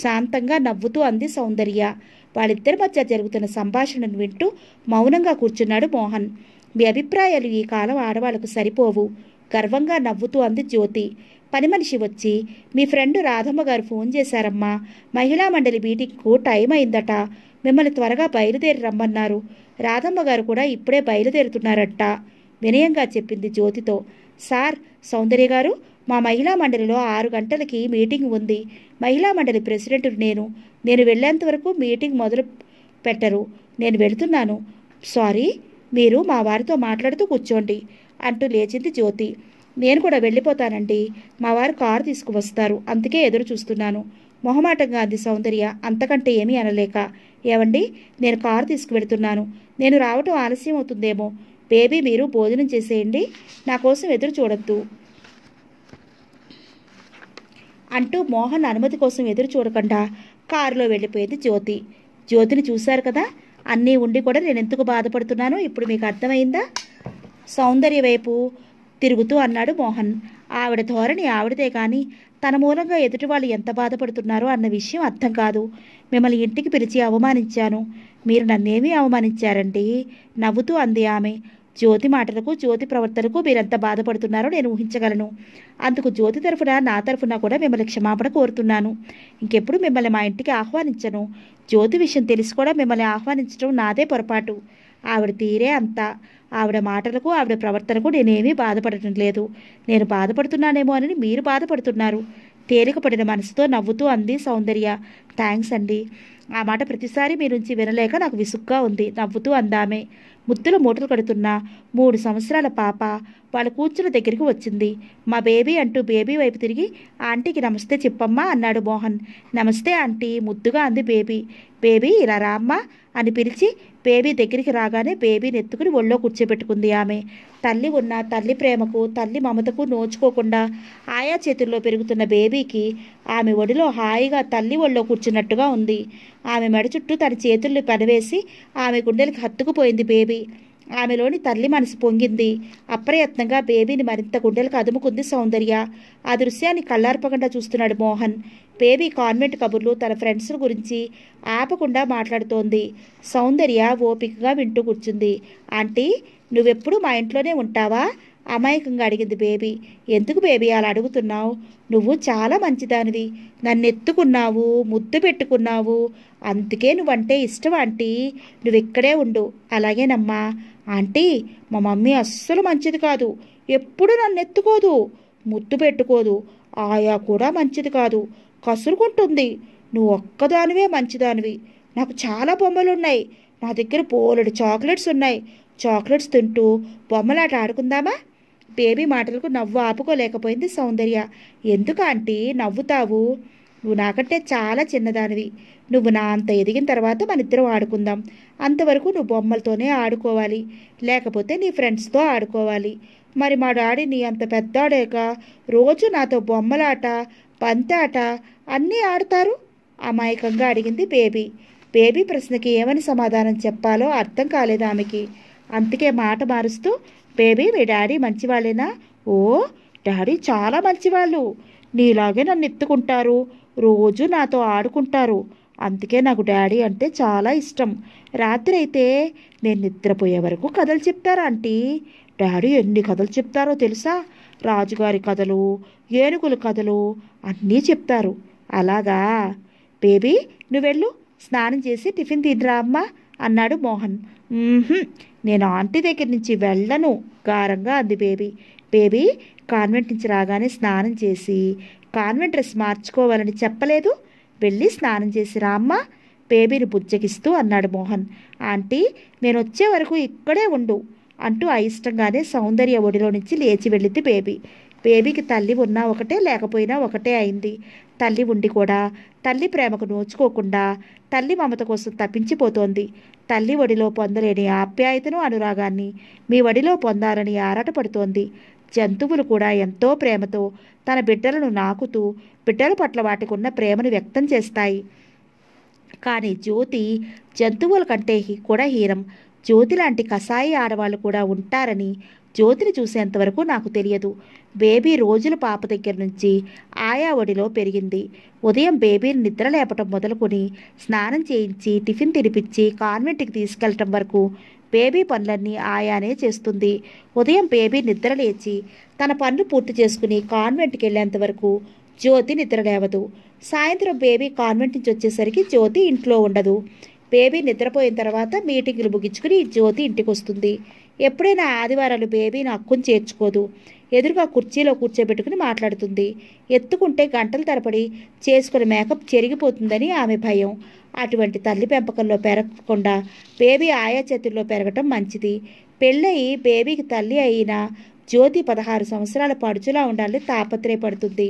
శాంతంగా నవ్వుతూ అంది సౌందర్య వాళ్ళిద్దరి మధ్య జరుగుతున్న సంభాషణను వింటూ మౌనంగా కూర్చున్నాడు మోహన్ మీ అభిప్రాయాలు ఈ కాలం ఆడవాళ్లకు సరిపోవు గర్వంగా నవ్వుతూ అంది జ్యోతి పని మనిషి వచ్చి మీ ఫ్రెండ్ రాధమ్మ గారు ఫోన్ చేశారమ్మా మహిళా మండలి మీటింగ్కు టైం అయిందట మిమ్మల్ని త్వరగా బయలుదేరి రమ్మన్నారు రాధమ్మ గారు కూడా ఇప్పుడే బయలుదేరుతున్నారట వినయంగా చెప్పింది జ్యోతితో సార్ సౌందర్య గారు మా మహిళా మండలిలో ఆరు గంటలకి మీటింగ్ ఉంది మహిళా మండలి ప్రెసిడెంట్ నేను నేను వెళ్ళేంత వరకు మీటింగ్ మొదలు పెట్టరు నేను వెళుతున్నాను సారీ మీరు మా వారితో మాట్లాడుతూ కూర్చోండి అంటూ లేచింది జ్యోతి నేను కూడా వెళ్ళిపోతానండి మా వారు కారు తీసుకువస్తారు అందుకే ఎదురు చూస్తున్నాను మొహమాటంగా అంది సౌందర్య అంతకంటే ఏమీ అనలేక ఏవండి నేను కారు తీసుకువెళ్తున్నాను నేను రావటం ఆలస్యం అవుతుందేమో బేబీ మీరు భోజనం చేసేయండి నా కోసం ఎదురు చూడొద్దు అంటూ మోహన్ అనుమతి కోసం ఎదురు చూడకుండా కారులో వెళ్ళిపోయింది జ్యోతి జ్యోతిని చూశారు కదా అన్నీ ఉండి కూడా నేను ఎందుకు బాధపడుతున్నాను ఇప్పుడు మీకు అర్థమైందా సౌందర్య వైపు తిరుగుతూ అన్నాడు మోహన్ ఆవిడ ధోరణి ఆవిడదే కానీ తన మూలంగా ఎదుటి వాళ్ళు ఎంత బాధపడుతున్నారో అన్న విషయం అర్థం కాదు మిమ్మల్ని ఇంటికి పిలిచి అవమానించాను మీరు నన్నేమీ అవమానించారండి నవ్వుతూ అంది ఆమె జ్యోతి మాటలకు జ్యోతి ప్రవర్తనకు మీరెంత బాధపడుతున్నారో నేను ఊహించగలను అందుకు జ్యోతి తరఫున నా తరఫున కూడా మిమ్మల్ని క్షమాపణ కోరుతున్నాను ఇంకెప్పుడు మిమ్మల్ని మా ఇంటికి ఆహ్వానించను జ్యోతి విషయం తెలిసి కూడా మిమ్మల్ని ఆహ్వానించడం నాదే పొరపాటు ఆవిడ తీరే అంత ఆవిడ మాటలకు ఆవిడ ప్రవర్తనకు నేనేమీ బాధపడటం లేదు నేను బాధపడుతున్నానేమో అని మీరు బాధపడుతున్నారు తేలికపడిన మనసుతో నవ్వుతూ అంది సౌందర్య థ్యాంక్స్ అండి ఆ మాట ప్రతిసారి మీ నుంచి వినలేక నాకు విసుగ్గా ఉంది నవ్వుతూ అందామే ముద్దుల మూటలు కడుతున్న మూడు సంవత్సరాల పాప వాళ్ళ కూర్చున్న దగ్గరికి వచ్చింది మా బేబీ అంటూ బేబీ వైపు తిరిగి ఆంటీకి నమస్తే చెప్పమ్మా అన్నాడు మోహన్ నమస్తే ఆంటీ ముద్దుగా అంది బేబీ బేబీ ఇలా రామ్మా అని పిలిచి బేబీ దగ్గరికి రాగానే బేబీని ఎత్తుకుని ఒళ్ళో కూర్చోబెట్టుకుంది ఆమె తల్లి ఉన్న తల్లి ప్రేమకు తల్లి మమతకు నోచుకోకుండా ఆయా చేతుల్లో పెరుగుతున్న బేబీకి ఆమె ఒడిలో హాయిగా తల్లి ఒళ్ళో కూర్చున్నట్టుగా ఉంది ఆమె మెడ చుట్టూ తన చేతుల్ని పనివేసి ఆమె గుండెలకు హత్తుకుపోయింది బేబీ ఆమెలోని తల్లి మనసు పొంగింది అప్రయత్నంగా బేబీని మరింత గుండెలకు అదుముకుంది సౌందర్య ఆ దృశ్యాన్ని కళ్ళార్పకుండా చూస్తున్నాడు మోహన్ బేబీ కాన్వెంట్ కబుర్లు తన ఫ్రెండ్స్ గురించి ఆపకుండా మాట్లాడుతోంది సౌందర్య ఓపికగా వింటూ కూర్చుంది ఆంటీ నువ్వెప్పుడు మా ఇంట్లోనే ఉంటావా అమాయకంగా అడిగింది బేబీ ఎందుకు బేబీ అలా అడుగుతున్నావు నువ్వు చాలా మంచిదానివి నన్ను ఎత్తుకున్నావు ముద్దు పెట్టుకున్నావు అందుకే నువ్వంటే ఇష్టం ఆంటీ నువ్వెక్కడే ఇక్కడే ఉండు అలాగేనమ్మా ఆంటీ మా మమ్మీ అస్సలు మంచిది కాదు ఎప్పుడు నన్ను ఎత్తుకోదు ముద్దు పెట్టుకోదు ఆయా కూడా మంచిది కాదు కసురుకుంటుంది నువ్వు ఒక్కదానివే మంచిదానివి నాకు చాలా బొమ్మలున్నాయి నా దగ్గర పోలడు చాక్లెట్స్ ఉన్నాయి చాక్లెట్స్ తింటూ బొమ్మలాట ఆడుకుందామా బేబీ మాటలకు నవ్వు ఆపుకోలేకపోయింది సౌందర్య ఎందుకు ఆంటీ నవ్వుతావు నువ్వు నాకంటే చాలా చిన్నదానివి నువ్వు నా అంత ఎదిగిన తర్వాత మన ఇద్దరం ఆడుకుందాం అంతవరకు నువ్వు బొమ్మలతోనే ఆడుకోవాలి లేకపోతే నీ ఫ్రెండ్స్తో ఆడుకోవాలి మరి మా డాడీ నీ అంత పెద్దాడాక రోజు నాతో బొమ్మలాట పంతాట అన్నీ ఆడతారు అమాయకంగా అడిగింది బేబీ బేబీ ప్రశ్నకి ఏమని సమాధానం చెప్పాలో అర్థం కాలేదు ఆమెకి అందుకే మాట మారుస్తూ బేబీ మీ డాడీ మంచివాళ్ళేనా ఓ డాడీ చాలా మంచివాళ్ళు నీలాగే నన్ను ఎత్తుకుంటారు రోజు నాతో ఆడుకుంటారు అందుకే నాకు డాడీ అంటే చాలా ఇష్టం రాత్రి అయితే నేను నిద్రపోయే వరకు కథలు చెప్తారా ఆంటీ డాడీ ఎన్ని కథలు చెప్తారో తెలుసా రాజుగారి కథలు ఏనుగుల కథలు అన్నీ చెప్తారు అలాగా బేబీ నువ్వెళ్ళు స్నానం చేసి టిఫిన్ తినరా అమ్మ అన్నాడు మోహన్ నేను ఆంటీ దగ్గర నుంచి వెళ్ళను గారంగా అంది బేబీ బేబీ కాన్వెంట్ నుంచి రాగానే స్నానం చేసి కాన్వెంట్ డ్రెస్ మార్చుకోవాలని చెప్పలేదు వెళ్ళి స్నానం చేసి రామ్మ పేబీని బుజ్జగిస్తూ అన్నాడు మోహన్ ఆంటీ నేను వచ్చే వరకు ఇక్కడే ఉండు అంటూ అయిష్టంగానే సౌందర్య ఒడిలో నుంచి లేచి వెళ్ళింది బేబీ బేబీకి తల్లి ఉన్నా ఒకటే లేకపోయినా ఒకటే అయింది తల్లి ఉండి కూడా తల్లి ప్రేమకు నోచుకోకుండా తల్లి మమత కోసం తప్పించిపోతోంది తల్లి ఒడిలో పొందలేని ఆప్యాయతను అనురాగాన్ని మీ ఒడిలో పొందాలని ఆరాటపడుతోంది జంతువులు కూడా ఎంతో ప్రేమతో తన బిడ్డలను నాకుతూ బిడ్డల పట్ల వాటికి ఉన్న ప్రేమను వ్యక్తం చేస్తాయి కానీ జ్యోతి జంతువుల కంటే కూడా హీనం జ్యోతి లాంటి కషాయి ఆడవాళ్ళు కూడా ఉంటారని జ్యోతిని చూసేంతవరకు నాకు తెలియదు బేబీ రోజుల పాప దగ్గర నుంచి ఆయా ఒడిలో పెరిగింది ఉదయం బేబీని నిద్ర లేపటం మొదలుకొని స్నానం చేయించి టిఫిన్ తినిపించి కాన్వెంట్కి తీసుకెళ్ళటం వరకు బేబీ పనులన్నీ ఆయానే చేస్తుంది ఉదయం బేబీ నిద్రలేచి తన పనులు పూర్తి చేసుకుని కాన్వెంట్కి వెళ్ళేంత వరకు జ్యోతి నిద్రలేవదు సాయంత్రం బేబీ కాన్వెంట్ నుంచి వచ్చేసరికి జ్యోతి ఇంట్లో ఉండదు బేబీ నిద్రపోయిన తర్వాత మీటింగ్లు ముగించుకుని జ్యోతి ఇంటికి వస్తుంది ఎప్పుడైనా ఆదివారాలు బేబీ నా అక్కుని చేర్చుకోదు ఎదురుగా కుర్చీలో కూర్చోబెట్టుకుని మాట్లాడుతుంది ఎత్తుకుంటే గంటల తరబడి చేసుకునే మేకప్ చెరిగిపోతుందని ఆమె భయం అటువంటి తల్లి పెంపకంలో పెరగకుండా బేబీ ఆయా చేతుల్లో పెరగటం మంచిది పెళ్ళయి బేబీకి తల్లి అయిన జ్యోతి పదహారు సంవత్సరాల పడుచులా ఉండాలని తాపత్రయపడుతుంది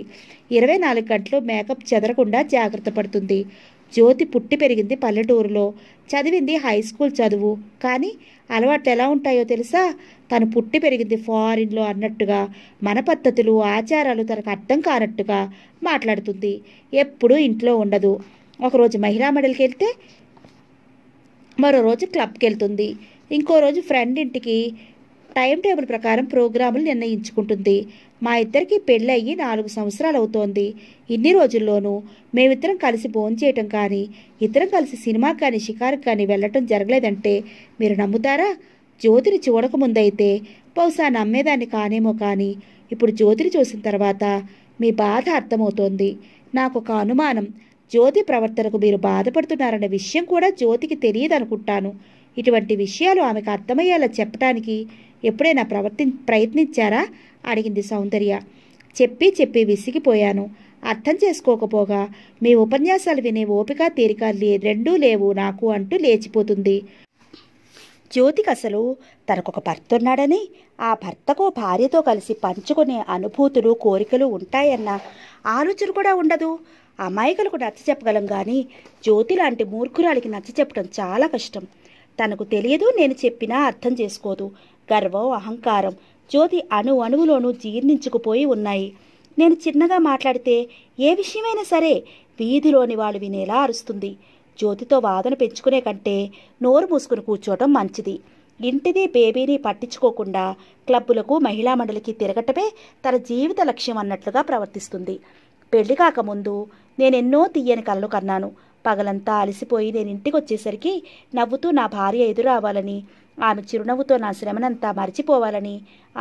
ఇరవై నాలుగు గంటలు మేకప్ చెదరకుండా జాగ్రత్త పడుతుంది జ్యోతి పుట్టి పెరిగింది పల్లెటూరులో చదివింది హై స్కూల్ చదువు కానీ అలవాట్లు ఎలా ఉంటాయో తెలుసా తను పుట్టి పెరిగింది ఫారిన్లో అన్నట్టుగా మన పద్ధతులు ఆచారాలు తనకు అర్థం కానట్టుగా మాట్లాడుతుంది ఎప్పుడూ ఇంట్లో ఉండదు ఒకరోజు మహిళా మండలికి వెళ్తే మరో రోజు క్లబ్కి వెళ్తుంది ఇంకో రోజు ఫ్రెండ్ ఇంటికి టైం టేబుల్ ప్రకారం ప్రోగ్రాములు నిర్ణయించుకుంటుంది మా ఇద్దరికి పెళ్ళి అయ్యి నాలుగు సంవత్సరాలు అవుతోంది ఇన్ని రోజుల్లోనూ మేమిద్దరం కలిసి భోంచేయటం కానీ ఇద్దరం కలిసి సినిమా కానీ షికారు కానీ వెళ్ళటం జరగలేదంటే మీరు నమ్ముతారా జ్యోతిని చూడకముందైతే బహుశా నమ్మేదాన్ని కానేమో కానీ ఇప్పుడు జ్యోతిని చూసిన తర్వాత మీ బాధ అర్థమవుతోంది నాకు ఒక అనుమానం జ్యోతి ప్రవర్తనకు మీరు బాధపడుతున్నారన్న విషయం కూడా జ్యోతికి తెలియదనుకుంటాను ఇటువంటి విషయాలు ఆమెకు అర్థమయ్యేలా చెప్పడానికి ఎప్పుడైనా ప్రవర్తి ప్రయత్నించారా అడిగింది సౌందర్య చెప్పి చెప్పి విసిగిపోయాను అర్థం చేసుకోకపోగా మీ ఉపన్యాసాలు వినే ఓపిక తీరిక లే రెండూ లేవు నాకు అంటూ లేచిపోతుంది జ్యోతికి అసలు తనకొక భర్త ఉన్నాడని ఆ భర్తకు భార్యతో కలిసి పంచుకునే అనుభూతులు కోరికలు ఉంటాయన్న ఆలోచన కూడా ఉండదు అమాయకులకు నచ్చ చెప్పగలం కానీ జ్యోతి లాంటి మూర్ఖురాలికి నచ్చ చెప్పడం చాలా కష్టం తనకు తెలియదు నేను చెప్పినా అర్థం చేసుకోదు గర్వం అహంకారం జ్యోతి అణు అణువులోనూ జీర్ణించుకుపోయి ఉన్నాయి నేను చిన్నగా మాట్లాడితే ఏ విషయమైనా సరే వీధిలోని వాళ్ళు వినేలా అరుస్తుంది జ్యోతితో వాదన పెంచుకునే కంటే నోరు మూసుకుని కూర్చోవటం మంచిది ఇంటిది బేబీని పట్టించుకోకుండా క్లబ్బులకు మహిళా మండలికి తిరగటమే తన జీవిత లక్ష్యం అన్నట్లుగా ప్రవర్తిస్తుంది పెళ్లి కాకముందు నేనెన్నో తీయని కలలు కన్నాను పగలంతా అలసిపోయి నేను ఇంటికి వచ్చేసరికి నవ్వుతూ నా భార్య ఎదురావాలని ఆమె చిరునవ్వుతో నా శ్రమనంతా మరిచిపోవాలని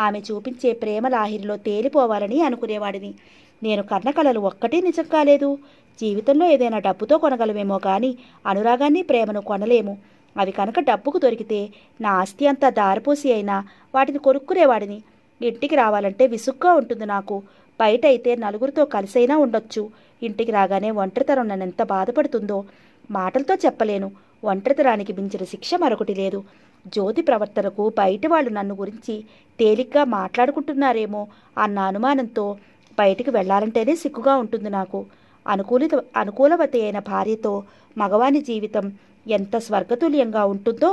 ఆమె చూపించే ప్రేమ లాహిరిలో తేలిపోవాలని అనుకునేవాడిని నేను కన్న కళలు ఒక్కటే నిజం కాలేదు జీవితంలో ఏదైనా డబ్బుతో కొనగలమేమో కానీ అనురాగాన్ని ప్రేమను కొనలేము అవి కనుక డబ్బుకు దొరికితే నా ఆస్తి అంతా దారిపోసి అయినా వాటిని కొనుక్కునేవాడిని ఇంటికి రావాలంటే విసుగ్గా ఉంటుంది నాకు బయట అయితే నలుగురితో కలిసైనా ఉండొచ్చు ఇంటికి రాగానే ఒంటరితనం నన్ను ఎంత బాధపడుతుందో మాటలతో చెప్పలేను ఒంటరితనానికి మించిన శిక్ష మరొకటి లేదు జ్యోతి ప్రవర్తనకు బయట వాళ్ళు నన్ను గురించి తేలిగ్గా మాట్లాడుకుంటున్నారేమో అన్న అనుమానంతో బయటికి వెళ్లాలంటేనే సిగ్గుగా ఉంటుంది నాకు అనుకూలిత అనుకూలవతి అయిన భార్యతో మగవాని జీవితం ఎంత స్వర్గతుల్యంగా ఉంటుందో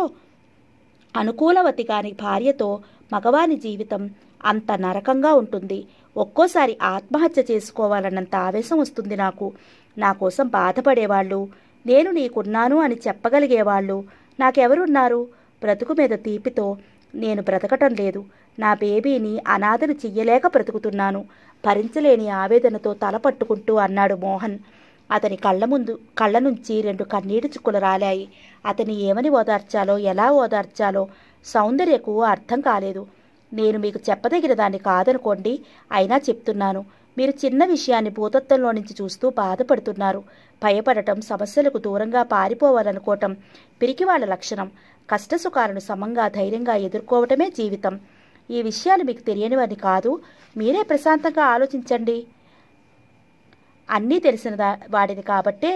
అనుకూలవతి కాని భార్యతో మగవాని జీవితం అంత నరకంగా ఉంటుంది ఒక్కోసారి ఆత్మహత్య చేసుకోవాలన్నంత ఆవేశం వస్తుంది నాకు నా కోసం బాధపడేవాళ్ళు నేను నీకున్నాను అని చెప్పగలిగేవాళ్ళు నాకెవరున్నారు బ్రతుకు మీద తీపితో నేను బ్రతకటం లేదు నా బేబీని అనాథను చెయ్యలేక బ్రతుకుతున్నాను భరించలేని ఆవేదనతో తల పట్టుకుంటూ అన్నాడు మోహన్ అతని కళ్ళ ముందు కళ్ళ నుంచి రెండు కన్నీటి చుక్కలు రాలాయి అతని ఏమని ఓదార్చాలో ఎలా ఓదార్చాలో సౌందర్యకు అర్థం కాలేదు నేను మీకు చెప్పదగిన దాన్ని కాదనుకోండి అయినా చెప్తున్నాను మీరు చిన్న విషయాన్ని భూతత్వంలో నుంచి చూస్తూ బాధపడుతున్నారు భయపడటం సమస్యలకు దూరంగా పారిపోవాలనుకోవటం పిరికివాళ్ల లక్షణం కష్టసుఖాలను సమంగా ధైర్యంగా ఎదుర్కోవటమే జీవితం ఈ విషయాలు మీకు తెలియనివని కాదు మీరే ప్రశాంతంగా ఆలోచించండి అన్నీ తెలిసిన వాడిని కాబట్టే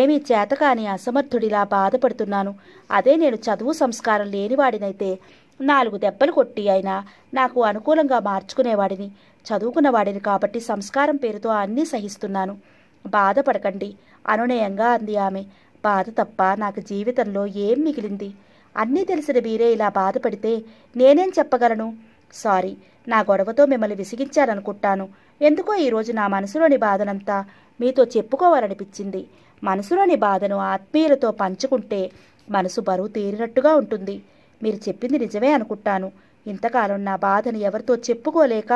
ఏమీ చేతకాని అసమర్థుడిలా బాధపడుతున్నాను అదే నేను చదువు సంస్కారం లేనివాడినైతే నాలుగు దెబ్బలు కొట్టి అయినా నాకు అనుకూలంగా మార్చుకునేవాడిని చదువుకున్నవాడిని కాబట్టి సంస్కారం పేరుతో అన్నీ సహిస్తున్నాను బాధపడకండి అనునయంగా అంది ఆమె బాధ తప్ప నాకు జీవితంలో ఏం మిగిలింది అన్నీ తెలిసిన మీరే ఇలా బాధపడితే నేనేం చెప్పగలను సారీ నా గొడవతో మిమ్మల్ని విసిగించాలనుకుంటాను ఎందుకో ఈరోజు నా మనసులోని బాధనంతా మీతో చెప్పుకోవాలనిపించింది మనసులోని బాధను ఆత్మీయులతో పంచుకుంటే మనసు బరువు తీరినట్టుగా ఉంటుంది మీరు చెప్పింది నిజమే అనుకుంటాను ఇంతకాలం నా బాధను ఎవరితో చెప్పుకోలేక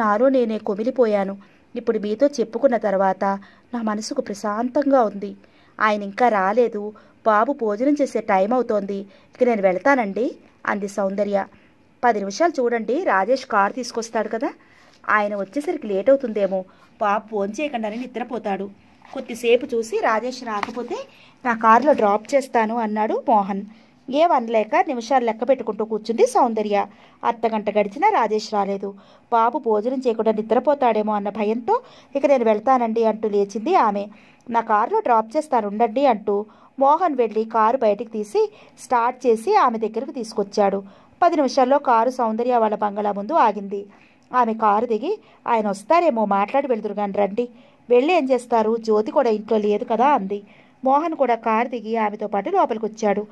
నాలో నేనే కొమిలిపోయాను ఇప్పుడు మీతో చెప్పుకున్న తర్వాత నా మనసుకు ప్రశాంతంగా ఉంది ఆయన ఇంకా రాలేదు బాబు భోజనం చేసే టైం అవుతోంది ఇక నేను వెళ్తానండి అంది సౌందర్య పది నిమిషాలు చూడండి రాజేష్ కారు తీసుకొస్తాడు కదా ఆయన వచ్చేసరికి లేట్ అవుతుందేమో బాబు ఫోన్ చేయకుండానే నిద్రపోతాడు కొద్దిసేపు చూసి రాజేష్ రాకపోతే నా కారులో డ్రాప్ చేస్తాను అన్నాడు మోహన్ ఏమనలేక నిమిషాలు లెక్క పెట్టుకుంటూ కూర్చుంది సౌందర్య అర్ధగంట గడిచినా రాజేష్ రాలేదు బాబు భోజనం చేయకుండా నిద్రపోతాడేమో అన్న భయంతో ఇక నేను వెళ్తానండి అంటూ లేచింది ఆమె నా కారులో డ్రాప్ చేస్తాను ఉండండి అంటూ మోహన్ వెళ్ళి కారు బయటికి తీసి స్టార్ట్ చేసి ఆమె దగ్గరకు తీసుకొచ్చాడు పది నిమిషాల్లో కారు సౌందర్య వాళ్ళ బంగళా ముందు ఆగింది ఆమె కారు దిగి ఆయన వస్తారేమో మాట్లాడి వెళ్తురు కానీ రండి వెళ్ళి ఏం చేస్తారు జ్యోతి కూడా ఇంట్లో లేదు కదా అంది మోహన్ కూడా కారు దిగి ఆమెతో పాటు లోపలికి వచ్చాడు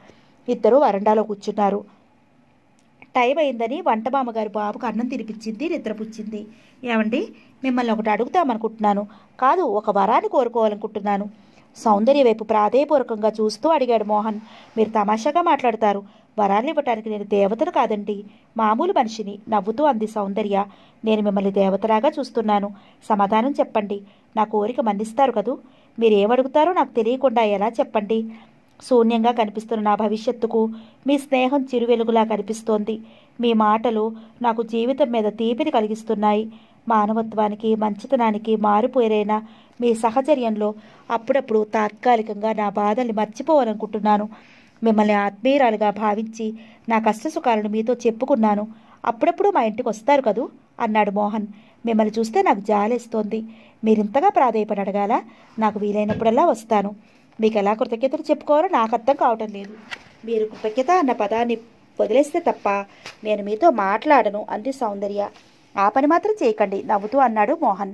ఇద్దరు వరండాలో కూర్చున్నారు టైం అయిందని వంట మామగారు బాబుకు అన్నం తినిపించింది నిద్రపుచ్చింది ఏమండి మిమ్మల్ని ఒకటి అడుగుతామనుకుంటున్నాను కాదు ఒక వరాన్ని కోరుకోవాలనుకుంటున్నాను సౌందర్య వైపు ప్రాధేయపూర్వకంగా చూస్తూ అడిగాడు మోహన్ మీరు తమాషాగా మాట్లాడతారు వరాన్ని ఇవ్వటానికి నేను దేవతను కాదండి మామూలు మనిషిని నవ్వుతూ అంది సౌందర్య నేను మిమ్మల్ని దేవతలాగా చూస్తున్నాను సమాధానం చెప్పండి నా కోరిక మన్నిస్తారు కదూ మీరేమడుగుతారో నాకు తెలియకుండా ఎలా చెప్పండి శూన్యంగా కనిపిస్తున్న నా భవిష్యత్తుకు మీ స్నేహం చిరువెలుగులా కనిపిస్తోంది మీ మాటలు నాకు జీవితం మీద తీపిని కలిగిస్తున్నాయి మానవత్వానికి మంచితనానికి మారిపోయిన మీ సహచర్యంలో అప్పుడప్పుడు తాత్కాలికంగా నా బాధల్ని మర్చిపోవాలనుకుంటున్నాను మిమ్మల్ని ఆత్మీయురాలుగా భావించి నా కష్టసుఖాలను మీతో చెప్పుకున్నాను అప్పుడప్పుడు మా ఇంటికి వస్తారు కదూ అన్నాడు మోహన్ మిమ్మల్ని చూస్తే నాకు జాలేస్తోంది మీరింతగా ప్రాధేయపడి అడగాల నాకు వీలైనప్పుడల్లా వస్తాను మీకు ఎలా కృతజ్ఞతలు చెప్పుకోవాలో నాకు అర్థం కావటం లేదు మీరు కృతజ్ఞత అన్న పదాన్ని వదిలేస్తే తప్ప నేను మీతో మాట్లాడను అంది సౌందర్య ఆ పని మాత్రం చేయకండి నవ్వుతూ అన్నాడు మోహన్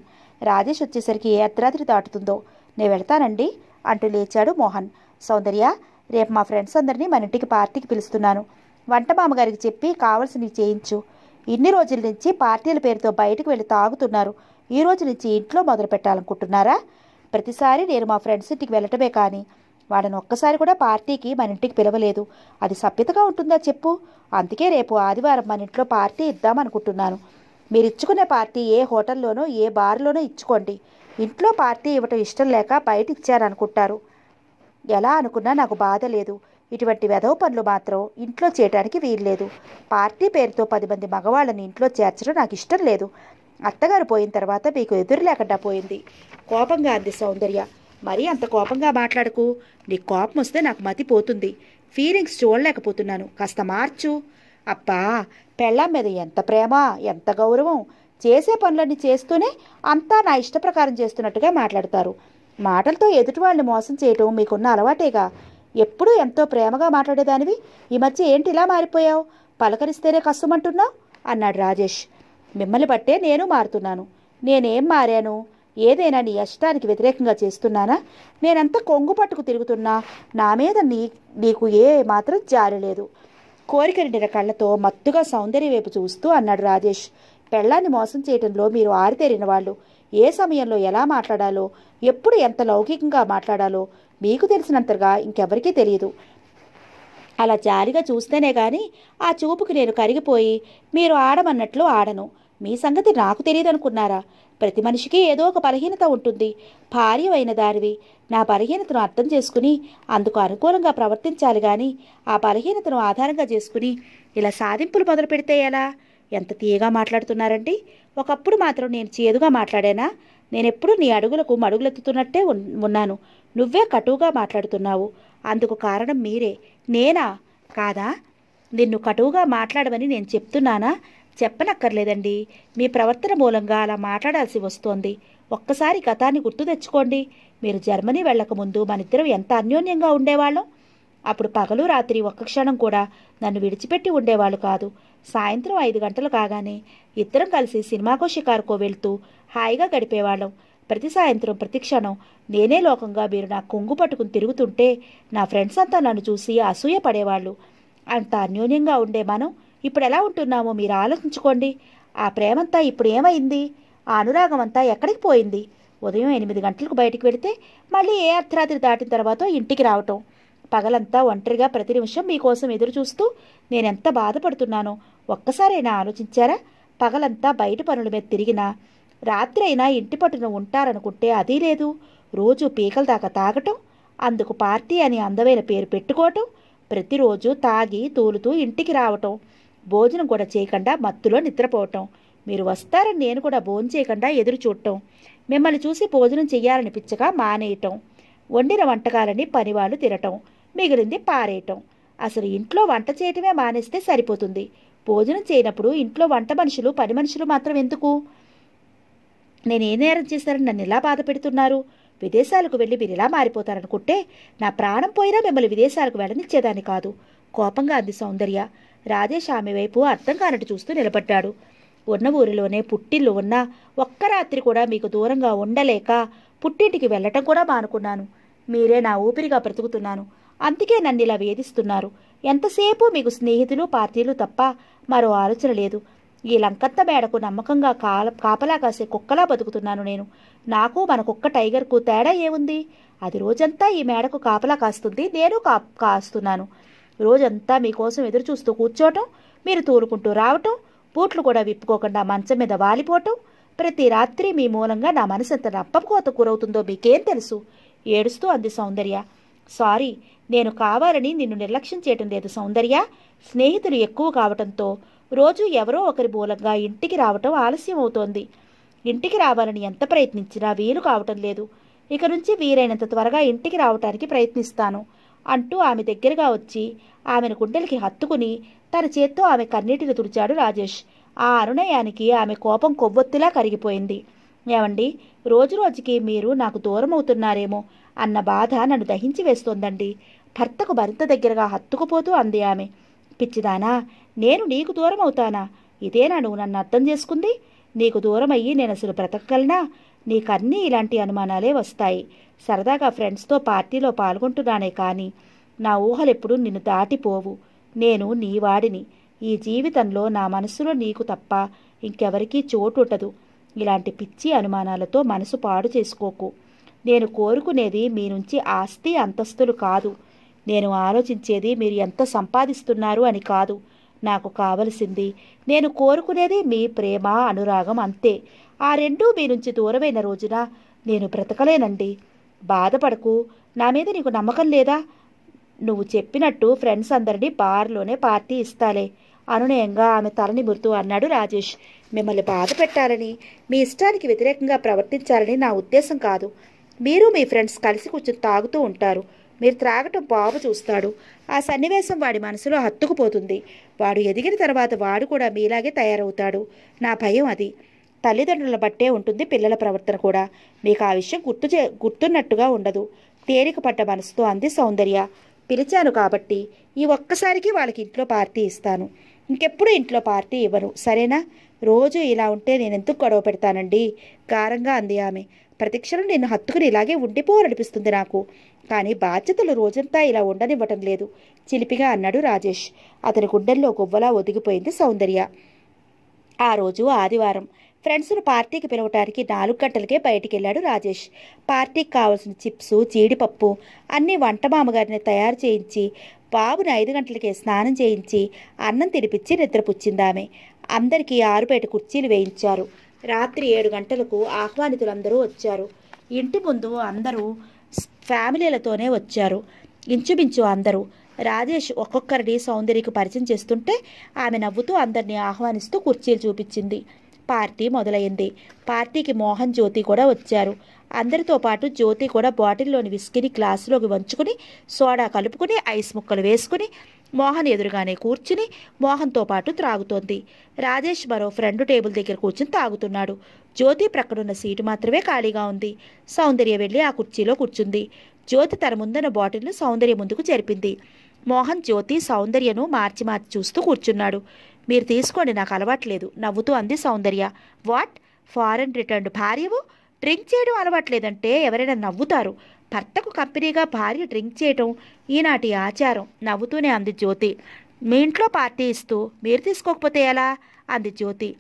రాజేష్ వచ్చేసరికి ఏ అర్ధరాత్రి దాటుతుందో నేను వెళ్తానండి అంటూ లేచాడు మోహన్ సౌందర్య రేపు మా ఫ్రెండ్స్ అందరినీ మన ఇంటికి పార్టీకి పిలుస్తున్నాను వంట మామగారికి చెప్పి కావలసినవి చేయించు ఇన్ని రోజుల నుంచి పార్టీల పేరుతో బయటకు వెళ్ళి తాగుతున్నారు ఈ రోజు నుంచి ఇంట్లో మొదలు పెట్టాలనుకుంటున్నారా ప్రతిసారి నేను మా ఫ్రెండ్స్ ఇంటికి వెళ్ళటమే కానీ వాళ్ళని ఒక్కసారి కూడా పార్టీకి మన ఇంటికి పిలవలేదు అది సభ్యతగా ఉంటుందా చెప్పు అందుకే రేపు ఆదివారం మన ఇంట్లో పార్టీ ఇద్దామనుకుంటున్నాను మీరు ఇచ్చుకునే పార్టీ ఏ హోటల్లోనో ఏ బార్లోనో ఇచ్చుకోండి ఇంట్లో పార్టీ ఇవ్వటం ఇష్టం లేక బయట ఇచ్చారనుకుంటారు ఎలా అనుకున్నా నాకు బాధ లేదు ఇటువంటి వెధవ పనులు మాత్రం ఇంట్లో చేయడానికి వీల్లేదు పార్టీ పేరుతో పది మంది మగవాళ్ళని ఇంట్లో చేర్చడం నాకు ఇష్టం లేదు అత్తగారు పోయిన తర్వాత మీకు ఎదురు లేకుండా పోయింది కోపంగా అంది సౌందర్య మరీ అంత కోపంగా మాట్లాడకు నీ కోపం వస్తే నాకు మతి పోతుంది ఫీలింగ్స్ చూడలేకపోతున్నాను కాస్త మార్చు అబ్బా పెళ్ళాం మీద ఎంత ప్రేమ ఎంత గౌరవం చేసే పనులన్నీ చేస్తూనే అంతా నా ఇష్ట ప్రకారం చేస్తున్నట్టుగా మాట్లాడతారు మాటలతో ఎదుటి వాళ్ళని మోసం చేయటం మీకున్న అలవాటేగా ఎప్పుడూ ఎంతో ప్రేమగా మాట్లాడేదానివి ఈ మధ్య ఏంటి ఇలా మారిపోయావు పలకరిస్తేనే కష్టమంటున్నావు అన్నాడు రాజేష్ మిమ్మల్ని బట్టే నేను మారుతున్నాను నేనేం మారాను ఏదైనా నీ ఇష్టానికి వ్యతిరేకంగా చేస్తున్నానా నేనంత కొంగు పట్టుకు తిరుగుతున్నా నా మీద నీ నీకు ఏ మాత్రం జారలేదు కోరిక నిండిన కళ్ళతో మత్తుగా సౌందర్య వైపు చూస్తూ అన్నాడు రాజేష్ పెళ్ళాన్ని మోసం చేయడంలో మీరు ఆరితేరిన వాళ్ళు ఏ సమయంలో ఎలా మాట్లాడాలో ఎప్పుడు ఎంత లౌకికంగా మాట్లాడాలో మీకు తెలిసినంతగా ఇంకెవరికీ తెలియదు అలా జారిగా చూస్తేనే కానీ ఆ చూపుకు నేను కరిగిపోయి మీరు ఆడమన్నట్లు ఆడను మీ సంగతి నాకు తెలియదు అనుకున్నారా ప్రతి మనిషికి ఏదో ఒక బలహీనత ఉంటుంది భార్యమైన దారివి నా బలహీనతను అర్థం చేసుకుని అందుకు అనుకూలంగా ప్రవర్తించాలి కానీ ఆ బలహీనతను ఆధారంగా చేసుకుని ఇలా సాధింపులు మొదలు పెడితే ఎలా ఎంత తీయగా మాట్లాడుతున్నారండి ఒకప్పుడు మాత్రం నేను చేదుగా మాట్లాడానా నేనెప్పుడు నీ అడుగులకు మడుగులెత్తుతున్నట్టే ఉన్నాను నువ్వే కటువుగా మాట్లాడుతున్నావు అందుకు కారణం మీరే నేనా కాదా నిన్ను కటువుగా మాట్లాడమని నేను చెప్తున్నానా చెప్పనక్కర్లేదండి మీ ప్రవర్తన మూలంగా అలా మాట్లాడాల్సి వస్తోంది ఒక్కసారి గతాన్ని గుర్తు తెచ్చుకోండి మీరు జర్మనీ వెళ్ళకముందు మనిద్దరం ఎంత అన్యోన్యంగా ఉండేవాళ్ళం అప్పుడు పగలు రాత్రి ఒక్క క్షణం కూడా నన్ను విడిచిపెట్టి ఉండేవాళ్ళు కాదు సాయంత్రం ఐదు గంటలు కాగానే ఇద్దరం కలిసి సినిమాకో షికారుకో వెళ్తూ హాయిగా గడిపేవాళ్ళం ప్రతి సాయంత్రం ప్రతి క్షణం నేనే లోకంగా మీరు నా కొంగు పట్టుకుని తిరుగుతుంటే నా ఫ్రెండ్స్ అంతా నన్ను చూసి అసూయ పడేవాళ్ళు అంత అన్యోన్యంగా ఉండే మనం ఇప్పుడు ఎలా ఉంటున్నామో మీరు ఆలోచించుకోండి ఆ ప్రేమంతా ఇప్పుడు ఏమైంది ఆ అనురాగం అంతా ఎక్కడికి పోయింది ఉదయం ఎనిమిది గంటలకు బయటికి వెళితే మళ్ళీ ఏ అర్ధరాత్రి దాటిన తర్వాత ఇంటికి రావటం పగలంతా ఒంటరిగా ప్రతి నిమిషం మీకోసం ఎదురు చూస్తూ నేనెంత బాధపడుతున్నానో ఒక్కసారైనా ఆలోచించారా పగలంతా బయట పనుల మీద తిరిగినా రాత్రి అయినా ఇంటి పట్టున ఉంటారనుకుంటే అదీ లేదు రోజు పీకల దాకా తాగటం అందుకు పార్టీ అని అందమైన పేరు పెట్టుకోవటం ప్రతిరోజు తాగి తూలుతూ ఇంటికి రావటం భోజనం కూడా చేయకుండా మత్తులో నిద్రపోవటం మీరు వస్తారని నేను కూడా భోజనం చేయకుండా ఎదురు చూడటం మిమ్మల్ని చూసి భోజనం చేయాలనిపించక మానేయటం వండిన వంటకాలని పనివాళ్ళు తినటం మిగిలింది పారేయటం అసలు ఇంట్లో వంట చేయటమే మానేస్తే సరిపోతుంది భోజనం చేయనప్పుడు ఇంట్లో వంట మనుషులు పని మనుషులు మాత్రం ఎందుకు నేను ఏ నేరం చేశారని నన్ను ఇలా బాధ పెడుతున్నారు విదేశాలకు వెళ్ళి మీరు ఇలా మారిపోతారనుకుంటే నా ప్రాణం పోయినా మిమ్మల్ని విదేశాలకు వెళ్ళనిచ్చేదాన్ని కాదు కోపంగా అంది సౌందర్య రాజేష్ ఆమె వైపు అర్థం కానట్టు చూస్తూ నిలబడ్డాడు ఉన్న ఊరిలోనే పుట్టిల్లు ఉన్నా ఒక్క రాత్రి కూడా మీకు దూరంగా ఉండలేక పుట్టింటికి వెళ్ళటం కూడా మానుకున్నాను మీరే నా ఊపిరిగా బ్రతుకుతున్నాను అందుకే నన్ను ఇలా వేధిస్తున్నారు ఎంతసేపు మీకు స్నేహితులు పార్టీలు తప్ప మరో ఆలోచన లేదు ఈ లంకత్త మేడకు నమ్మకంగా కాల కాపలా కాసే కుక్కలా బతుకుతున్నాను నేను నాకు మన కుక్క టైగర్కు తేడా ఏముంది అది రోజంతా ఈ మేడకు కాపలా కాస్తుంది నేను కా కాస్తున్నాను రోజంతా మీకోసం ఎదురు చూస్తూ కూర్చోవటం మీరు తూరుకుంటూ రావటం బూట్లు కూడా విప్పుకోకుండా మంచం మీద వాలిపోవటం ప్రతి రాత్రి మీ మూలంగా నా మనసు ఎంత నప్పకోత గురవుతుందో మీకేం తెలుసు ఏడుస్తూ అంది సౌందర్య సారీ నేను కావాలని నిన్ను నిర్లక్ష్యం చేయటం లేదు సౌందర్య స్నేహితులు ఎక్కువ కావటంతో రోజు ఎవరో ఒకరి మూలంగా ఇంటికి రావటం ఆలస్యం అవుతోంది ఇంటికి రావాలని ఎంత ప్రయత్నించినా వీలు కావటం లేదు ఇక నుంచి వీలైనంత త్వరగా ఇంటికి రావటానికి ప్రయత్నిస్తాను అంటూ ఆమె దగ్గరగా వచ్చి ఆమెను గుండెలకి హత్తుకుని తన చేత్తో ఆమె కన్నీటిని తుడిచాడు రాజేష్ ఆ అనునయానికి ఆమె కోపం కొవ్వొత్తిలా కరిగిపోయింది ఏమండి రోజురోజుకి మీరు నాకు దూరం అవుతున్నారేమో అన్న బాధ నన్ను దహించి వేస్తోందండి భర్తకు భర్త దగ్గరగా హత్తుకుపోతూ అంది ఆమె పిచ్చిదానా నేను నీకు దూరం అవుతానా ఇదేనా నువ్వు నన్ను అర్థం చేసుకుంది నీకు దూరం అయ్యి నేను అసలు బ్రతకగలనా నీకన్నీ ఇలాంటి అనుమానాలే వస్తాయి సరదాగా ఫ్రెండ్స్తో పార్టీలో పాల్గొంటున్నానే కానీ నా ఊహలెప్పుడు నిన్ను దాటిపోవు నేను నీవాడిని ఈ జీవితంలో నా మనసులో నీకు తప్ప ఇంకెవరికీ చోటు ఉండదు ఇలాంటి పిచ్చి అనుమానాలతో మనసు పాడు చేసుకోకు నేను కోరుకునేది మీ నుంచి ఆస్తి అంతస్తులు కాదు నేను ఆలోచించేది మీరు ఎంత సంపాదిస్తున్నారు అని కాదు నాకు కావలసింది నేను కోరుకునేది మీ ప్రేమ అనురాగం అంతే ఆ రెండూ మీ నుంచి దూరమైన రోజున నేను బ్రతకలేనండి బాధపడకు నా మీద నీకు నమ్మకం లేదా నువ్వు చెప్పినట్టు ఫ్రెండ్స్ అందరినీ బార్లోనే పార్టీ ఇస్తాలే అనునయంగా ఆమె తలనిమురుతూ అన్నాడు రాజేష్ మిమ్మల్ని బాధ పెట్టాలని మీ ఇష్టానికి వ్యతిరేకంగా ప్రవర్తించాలని నా ఉద్దేశం కాదు మీరు మీ ఫ్రెండ్స్ కలిసి కూర్చొని తాగుతూ ఉంటారు మీరు త్రాగటం బాబు చూస్తాడు ఆ సన్నివేశం వాడి మనసులో హత్తుకుపోతుంది వాడు ఎదిగిన తర్వాత వాడు కూడా మీలాగే తయారవుతాడు నా భయం అది తల్లిదండ్రుల బట్టే ఉంటుంది పిల్లల ప్రవర్తన కూడా మీకు ఆ విషయం గుర్తు చే గుర్తున్నట్టుగా ఉండదు తేలిక పడ్డ మనసుతో అంది సౌందర్య పిలిచాను కాబట్టి ఈ ఒక్కసారికి వాళ్ళకి ఇంట్లో పార్టీ ఇస్తాను ఇంకెప్పుడు ఇంట్లో పార్టీ ఇవ్వను సరేనా రోజు ఇలా ఉంటే నేను ఎందుకు గొడవ పెడతానండి కారంగా అంది ఆమె ప్రతిక్షణం నిన్ను హత్తుకుని ఇలాగే ఉండిపోవాలనిపిస్తుంది నాకు కానీ బాధ్యతలు రోజంతా ఇలా ఉండనివ్వటం లేదు చిలిపిగా అన్నాడు రాజేష్ అతని గుండెల్లో గువ్వలా ఒదిగిపోయింది సౌందర్య ఆ రోజు ఆదివారం ఫ్రెండ్స్ను పార్టీకి పిలవటానికి నాలుగు గంటలకే బయటికి వెళ్ళాడు రాజేష్ పార్టీకి కావాల్సిన చిప్స్ జీడిపప్పు అన్నీ వంట మామగారిని తయారు చేయించి బాబుని ఐదు గంటలకే స్నానం చేయించి అన్నం తినిపించి నిద్రపుచ్చిందామె అందరికీ ఆరుపేట కుర్చీలు వేయించారు రాత్రి ఏడు గంటలకు ఆహ్వానితులందరూ వచ్చారు ఇంటి ముందు అందరూ ఫ్యామిలీలతోనే వచ్చారు ఇంచుమించు అందరూ రాజేష్ ఒక్కొక్కరిని సౌందర్యకు పరిచయం చేస్తుంటే ఆమె నవ్వుతూ అందరినీ ఆహ్వానిస్తూ కుర్చీలు చూపించింది పార్టీ మొదలైంది పార్టీకి మోహన్ జ్యోతి కూడా వచ్చారు అందరితో పాటు జ్యోతి కూడా బాటిల్లోని విస్కిని గ్లాసులోకి వంచుకుని సోడా కలుపుకుని ఐస్ ముక్కలు వేసుకుని మోహన్ ఎదురుగానే కూర్చుని మోహన్తో పాటు త్రాగుతోంది రాజేష్ మరో ఫ్రెండ్ టేబుల్ దగ్గర కూర్చుని తాగుతున్నాడు జ్యోతి ప్రక్కడున్న సీటు మాత్రమే ఖాళీగా ఉంది సౌందర్య వెళ్ళి ఆ కుర్చీలో కూర్చుంది జ్యోతి తన ముందున్న బాటిల్ను సౌందర్య ముందుకు జరిపింది మోహన్ జ్యోతి సౌందర్యను మార్చి మార్చి చూస్తూ కూర్చున్నాడు మీరు తీసుకోండి నాకు అలవాట్లేదు నవ్వుతూ అంది సౌందర్య వాట్ ఫారెన్ రిటర్న్ భార్యవు డ్రింక్ చేయడం అలవాట్లేదంటే ఎవరైనా నవ్వుతారు భర్తకు కంపెనీగా భార్య డ్రింక్ చేయటం ఈనాటి ఆచారం నవ్వుతూనే అంది జ్యోతి మీ ఇంట్లో పార్టీ ఇస్తూ మీరు తీసుకోకపోతే ఎలా అంది జ్యోతి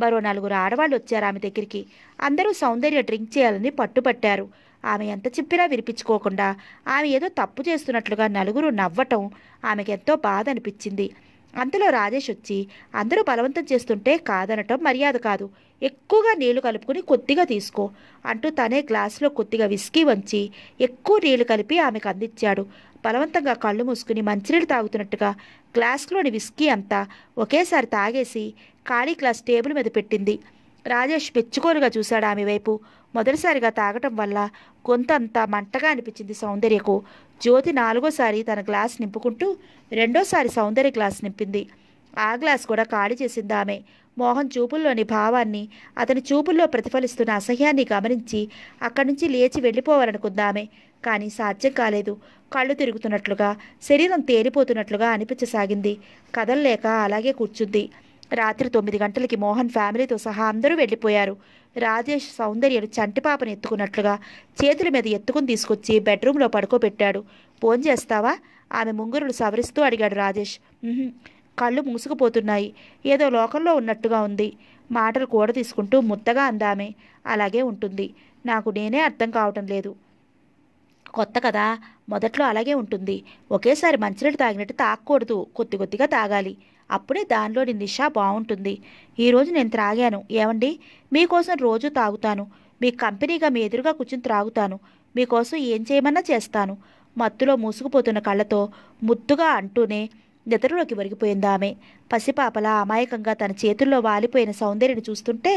మరో నలుగురు ఆడవాళ్ళు వచ్చారు ఆమె దగ్గరికి అందరూ సౌందర్య డ్రింక్ చేయాలని పట్టుపట్టారు ఆమె ఎంత చెప్పినా వినిపించుకోకుండా ఆమె ఏదో తప్పు చేస్తున్నట్లుగా నలుగురు నవ్వటం ఆమెకెంతో బాధ అనిపించింది అంతలో రాజేష్ వచ్చి అందరూ బలవంతం చేస్తుంటే కాదనటం మర్యాద కాదు ఎక్కువగా నీళ్లు కలుపుకుని కొద్దిగా తీసుకో అంటూ తనే గ్లాసులో కొద్దిగా విస్కీ వంచి ఎక్కువ నీళ్లు కలిపి ఆమెకు అందించాడు బలవంతంగా కళ్ళు మూసుకుని మంచినీళ్ళు తాగుతున్నట్టుగా గ్లాస్లోని విస్కీ అంతా ఒకేసారి తాగేసి ఖాళీ గ్లాస్ టేబుల్ మీద పెట్టింది రాజేష్ మెచ్చుకోరుగా చూశాడు ఆమె వైపు మొదటిసారిగా తాగటం వల్ల గొంతంతా మంటగా అనిపించింది సౌందర్యకు జ్యోతి నాలుగోసారి తన గ్లాస్ నింపుకుంటూ రెండోసారి సౌందర్య గ్లాస్ నింపింది ఆ గ్లాస్ కూడా ఖాళీ చేసింది ఆమె మోహన్ చూపుల్లోని భావాన్ని అతని చూపుల్లో ప్రతిఫలిస్తున్న అసహ్యాన్ని గమనించి అక్కడి నుంచి లేచి వెళ్ళిపోవాలనుకుందామే కానీ సాధ్యం కాలేదు కళ్ళు తిరుగుతున్నట్లుగా శరీరం తేలిపోతున్నట్లుగా అనిపించసాగింది కదల్లేక అలాగే కూర్చుంది రాత్రి తొమ్మిది గంటలకి మోహన్ ఫ్యామిలీతో సహా అందరూ వెళ్ళిపోయారు రాజేష్ సౌందర్యను చంటిపాపను ఎత్తుకున్నట్లుగా చేతుల మీద ఎత్తుకుని తీసుకొచ్చి బెడ్రూమ్లో పడుకోబెట్టాడు ఫోన్ చేస్తావా ఆమె ముంగురులు సవరిస్తూ అడిగాడు రాజేష్ కళ్ళు మూసుకుపోతున్నాయి ఏదో లోకంలో ఉన్నట్టుగా ఉంది మాటలు కూడ తీసుకుంటూ ముద్దగా అందామె అలాగే ఉంటుంది నాకు నేనే అర్థం కావటం లేదు కొత్త కదా మొదట్లో అలాగే ఉంటుంది ఒకేసారి మంచినీళ్ళు తాగినట్టు తాగకూడదు కొద్ది కొద్దిగా తాగాలి అప్పుడే దానిలోని నిషా బాగుంటుంది ఈరోజు నేను త్రాగాను ఏమండి మీకోసం రోజు తాగుతాను మీ కంపెనీగా మీ ఎదురుగా కూర్చుని త్రాగుతాను మీకోసం ఏం చేయమన్నా చేస్తాను మత్తులో మూసుకుపోతున్న కళ్ళతో ముద్దుగా అంటూనే ఒరిగిపోయింది ఆమె పసిపాపలా అమాయకంగా తన చేతుల్లో వాలిపోయిన సౌందర్యని చూస్తుంటే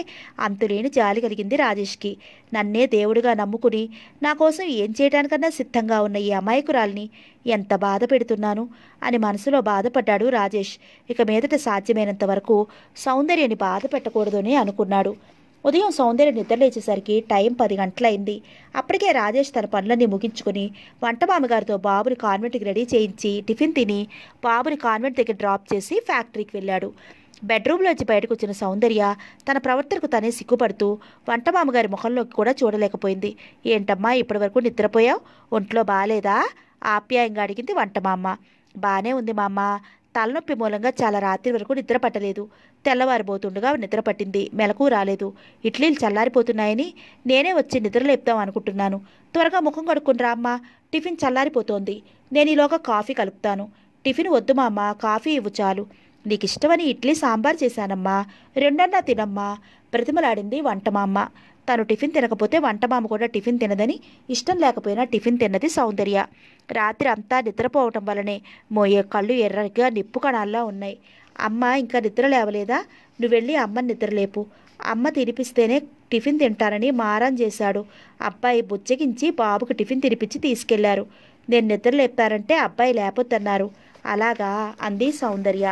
అంతులేని జాలి కలిగింది రాజేష్కి నన్నే దేవుడిగా నమ్ముకుని నా కోసం ఏం చేయడానికన్నా సిద్ధంగా ఉన్న ఈ అమాయకురాల్ని ఎంత బాధ పెడుతున్నాను అని మనసులో బాధపడ్డాడు రాజేష్ ఇక మీదట సాధ్యమైనంత వరకు సౌందర్యని బాధ పెట్టకూడదని అనుకున్నాడు ఉదయం సౌందర్య నిద్రలేచేసరికి టైం పది గంటలైంది అప్పటికే రాజేష్ తన పనులన్నీ ముగించుకుని వంట గారితో బాబుని కాన్వెంట్కి రెడీ చేయించి టిఫిన్ తిని బాబుని కాన్వెంట్ దగ్గర డ్రాప్ చేసి ఫ్యాక్టరీకి వెళ్ళాడు బెడ్రూమ్లోంచి బయటకు వచ్చిన సౌందర్య తన ప్రవర్తనకు తనే సిగ్గుపడుతూ వంటమామగారి ముఖంలోకి కూడా చూడలేకపోయింది ఏంటమ్మా ఇప్పటివరకు నిద్రపోయావు ఒంట్లో బాగాలేదా ఆప్యాయంగా అడిగింది వంటమామ బాగానే ఉంది మామ తలనొప్పి మూలంగా చాలా రాత్రి వరకు నిద్ర పట్టలేదు తెల్లవారిపోతుండగా నిద్ర పట్టింది మెలకు రాలేదు ఇడ్లీలు చల్లారిపోతున్నాయని నేనే వచ్చి నిద్ర లేపుతాం అనుకుంటున్నాను త్వరగా ముఖం కడుక్కుని రా అమ్మా టిఫిన్ చల్లారిపోతోంది నేను ఈలోగా కాఫీ కలుపుతాను టిఫిన్ వద్దు మా అమ్మ కాఫీ ఇవ్వు చాలు నీకు ఇష్టమని ఇడ్లీ సాంబార్ చేశానమ్మా రెండన్నా తినమ్మా ప్రతిమలాడింది వంటమామ్మ తను టిఫిన్ తినకపోతే వంటమామ కూడా టిఫిన్ తినదని ఇష్టం లేకపోయినా టిఫిన్ తిన్నది సౌందర్య రాత్రి అంతా నిద్రపోవటం వల్లనే మోయే కళ్ళు ఎర్రగా నిప్పు కణాల్లో ఉన్నాయి అమ్మ ఇంకా నిద్ర లేవలేదా నువ్వు వెళ్ళి అమ్మని నిద్రలేపు అమ్మ తినిపిస్తేనే టిఫిన్ తింటానని మారం చేశాడు అబ్బాయి బుచ్చగించి బాబుకు టిఫిన్ తినిపించి తీసుకెళ్లారు నేను నిద్ర లేపారంటే అబ్బాయి లేపొద్దన్నారు అలాగా అంది సౌందర్య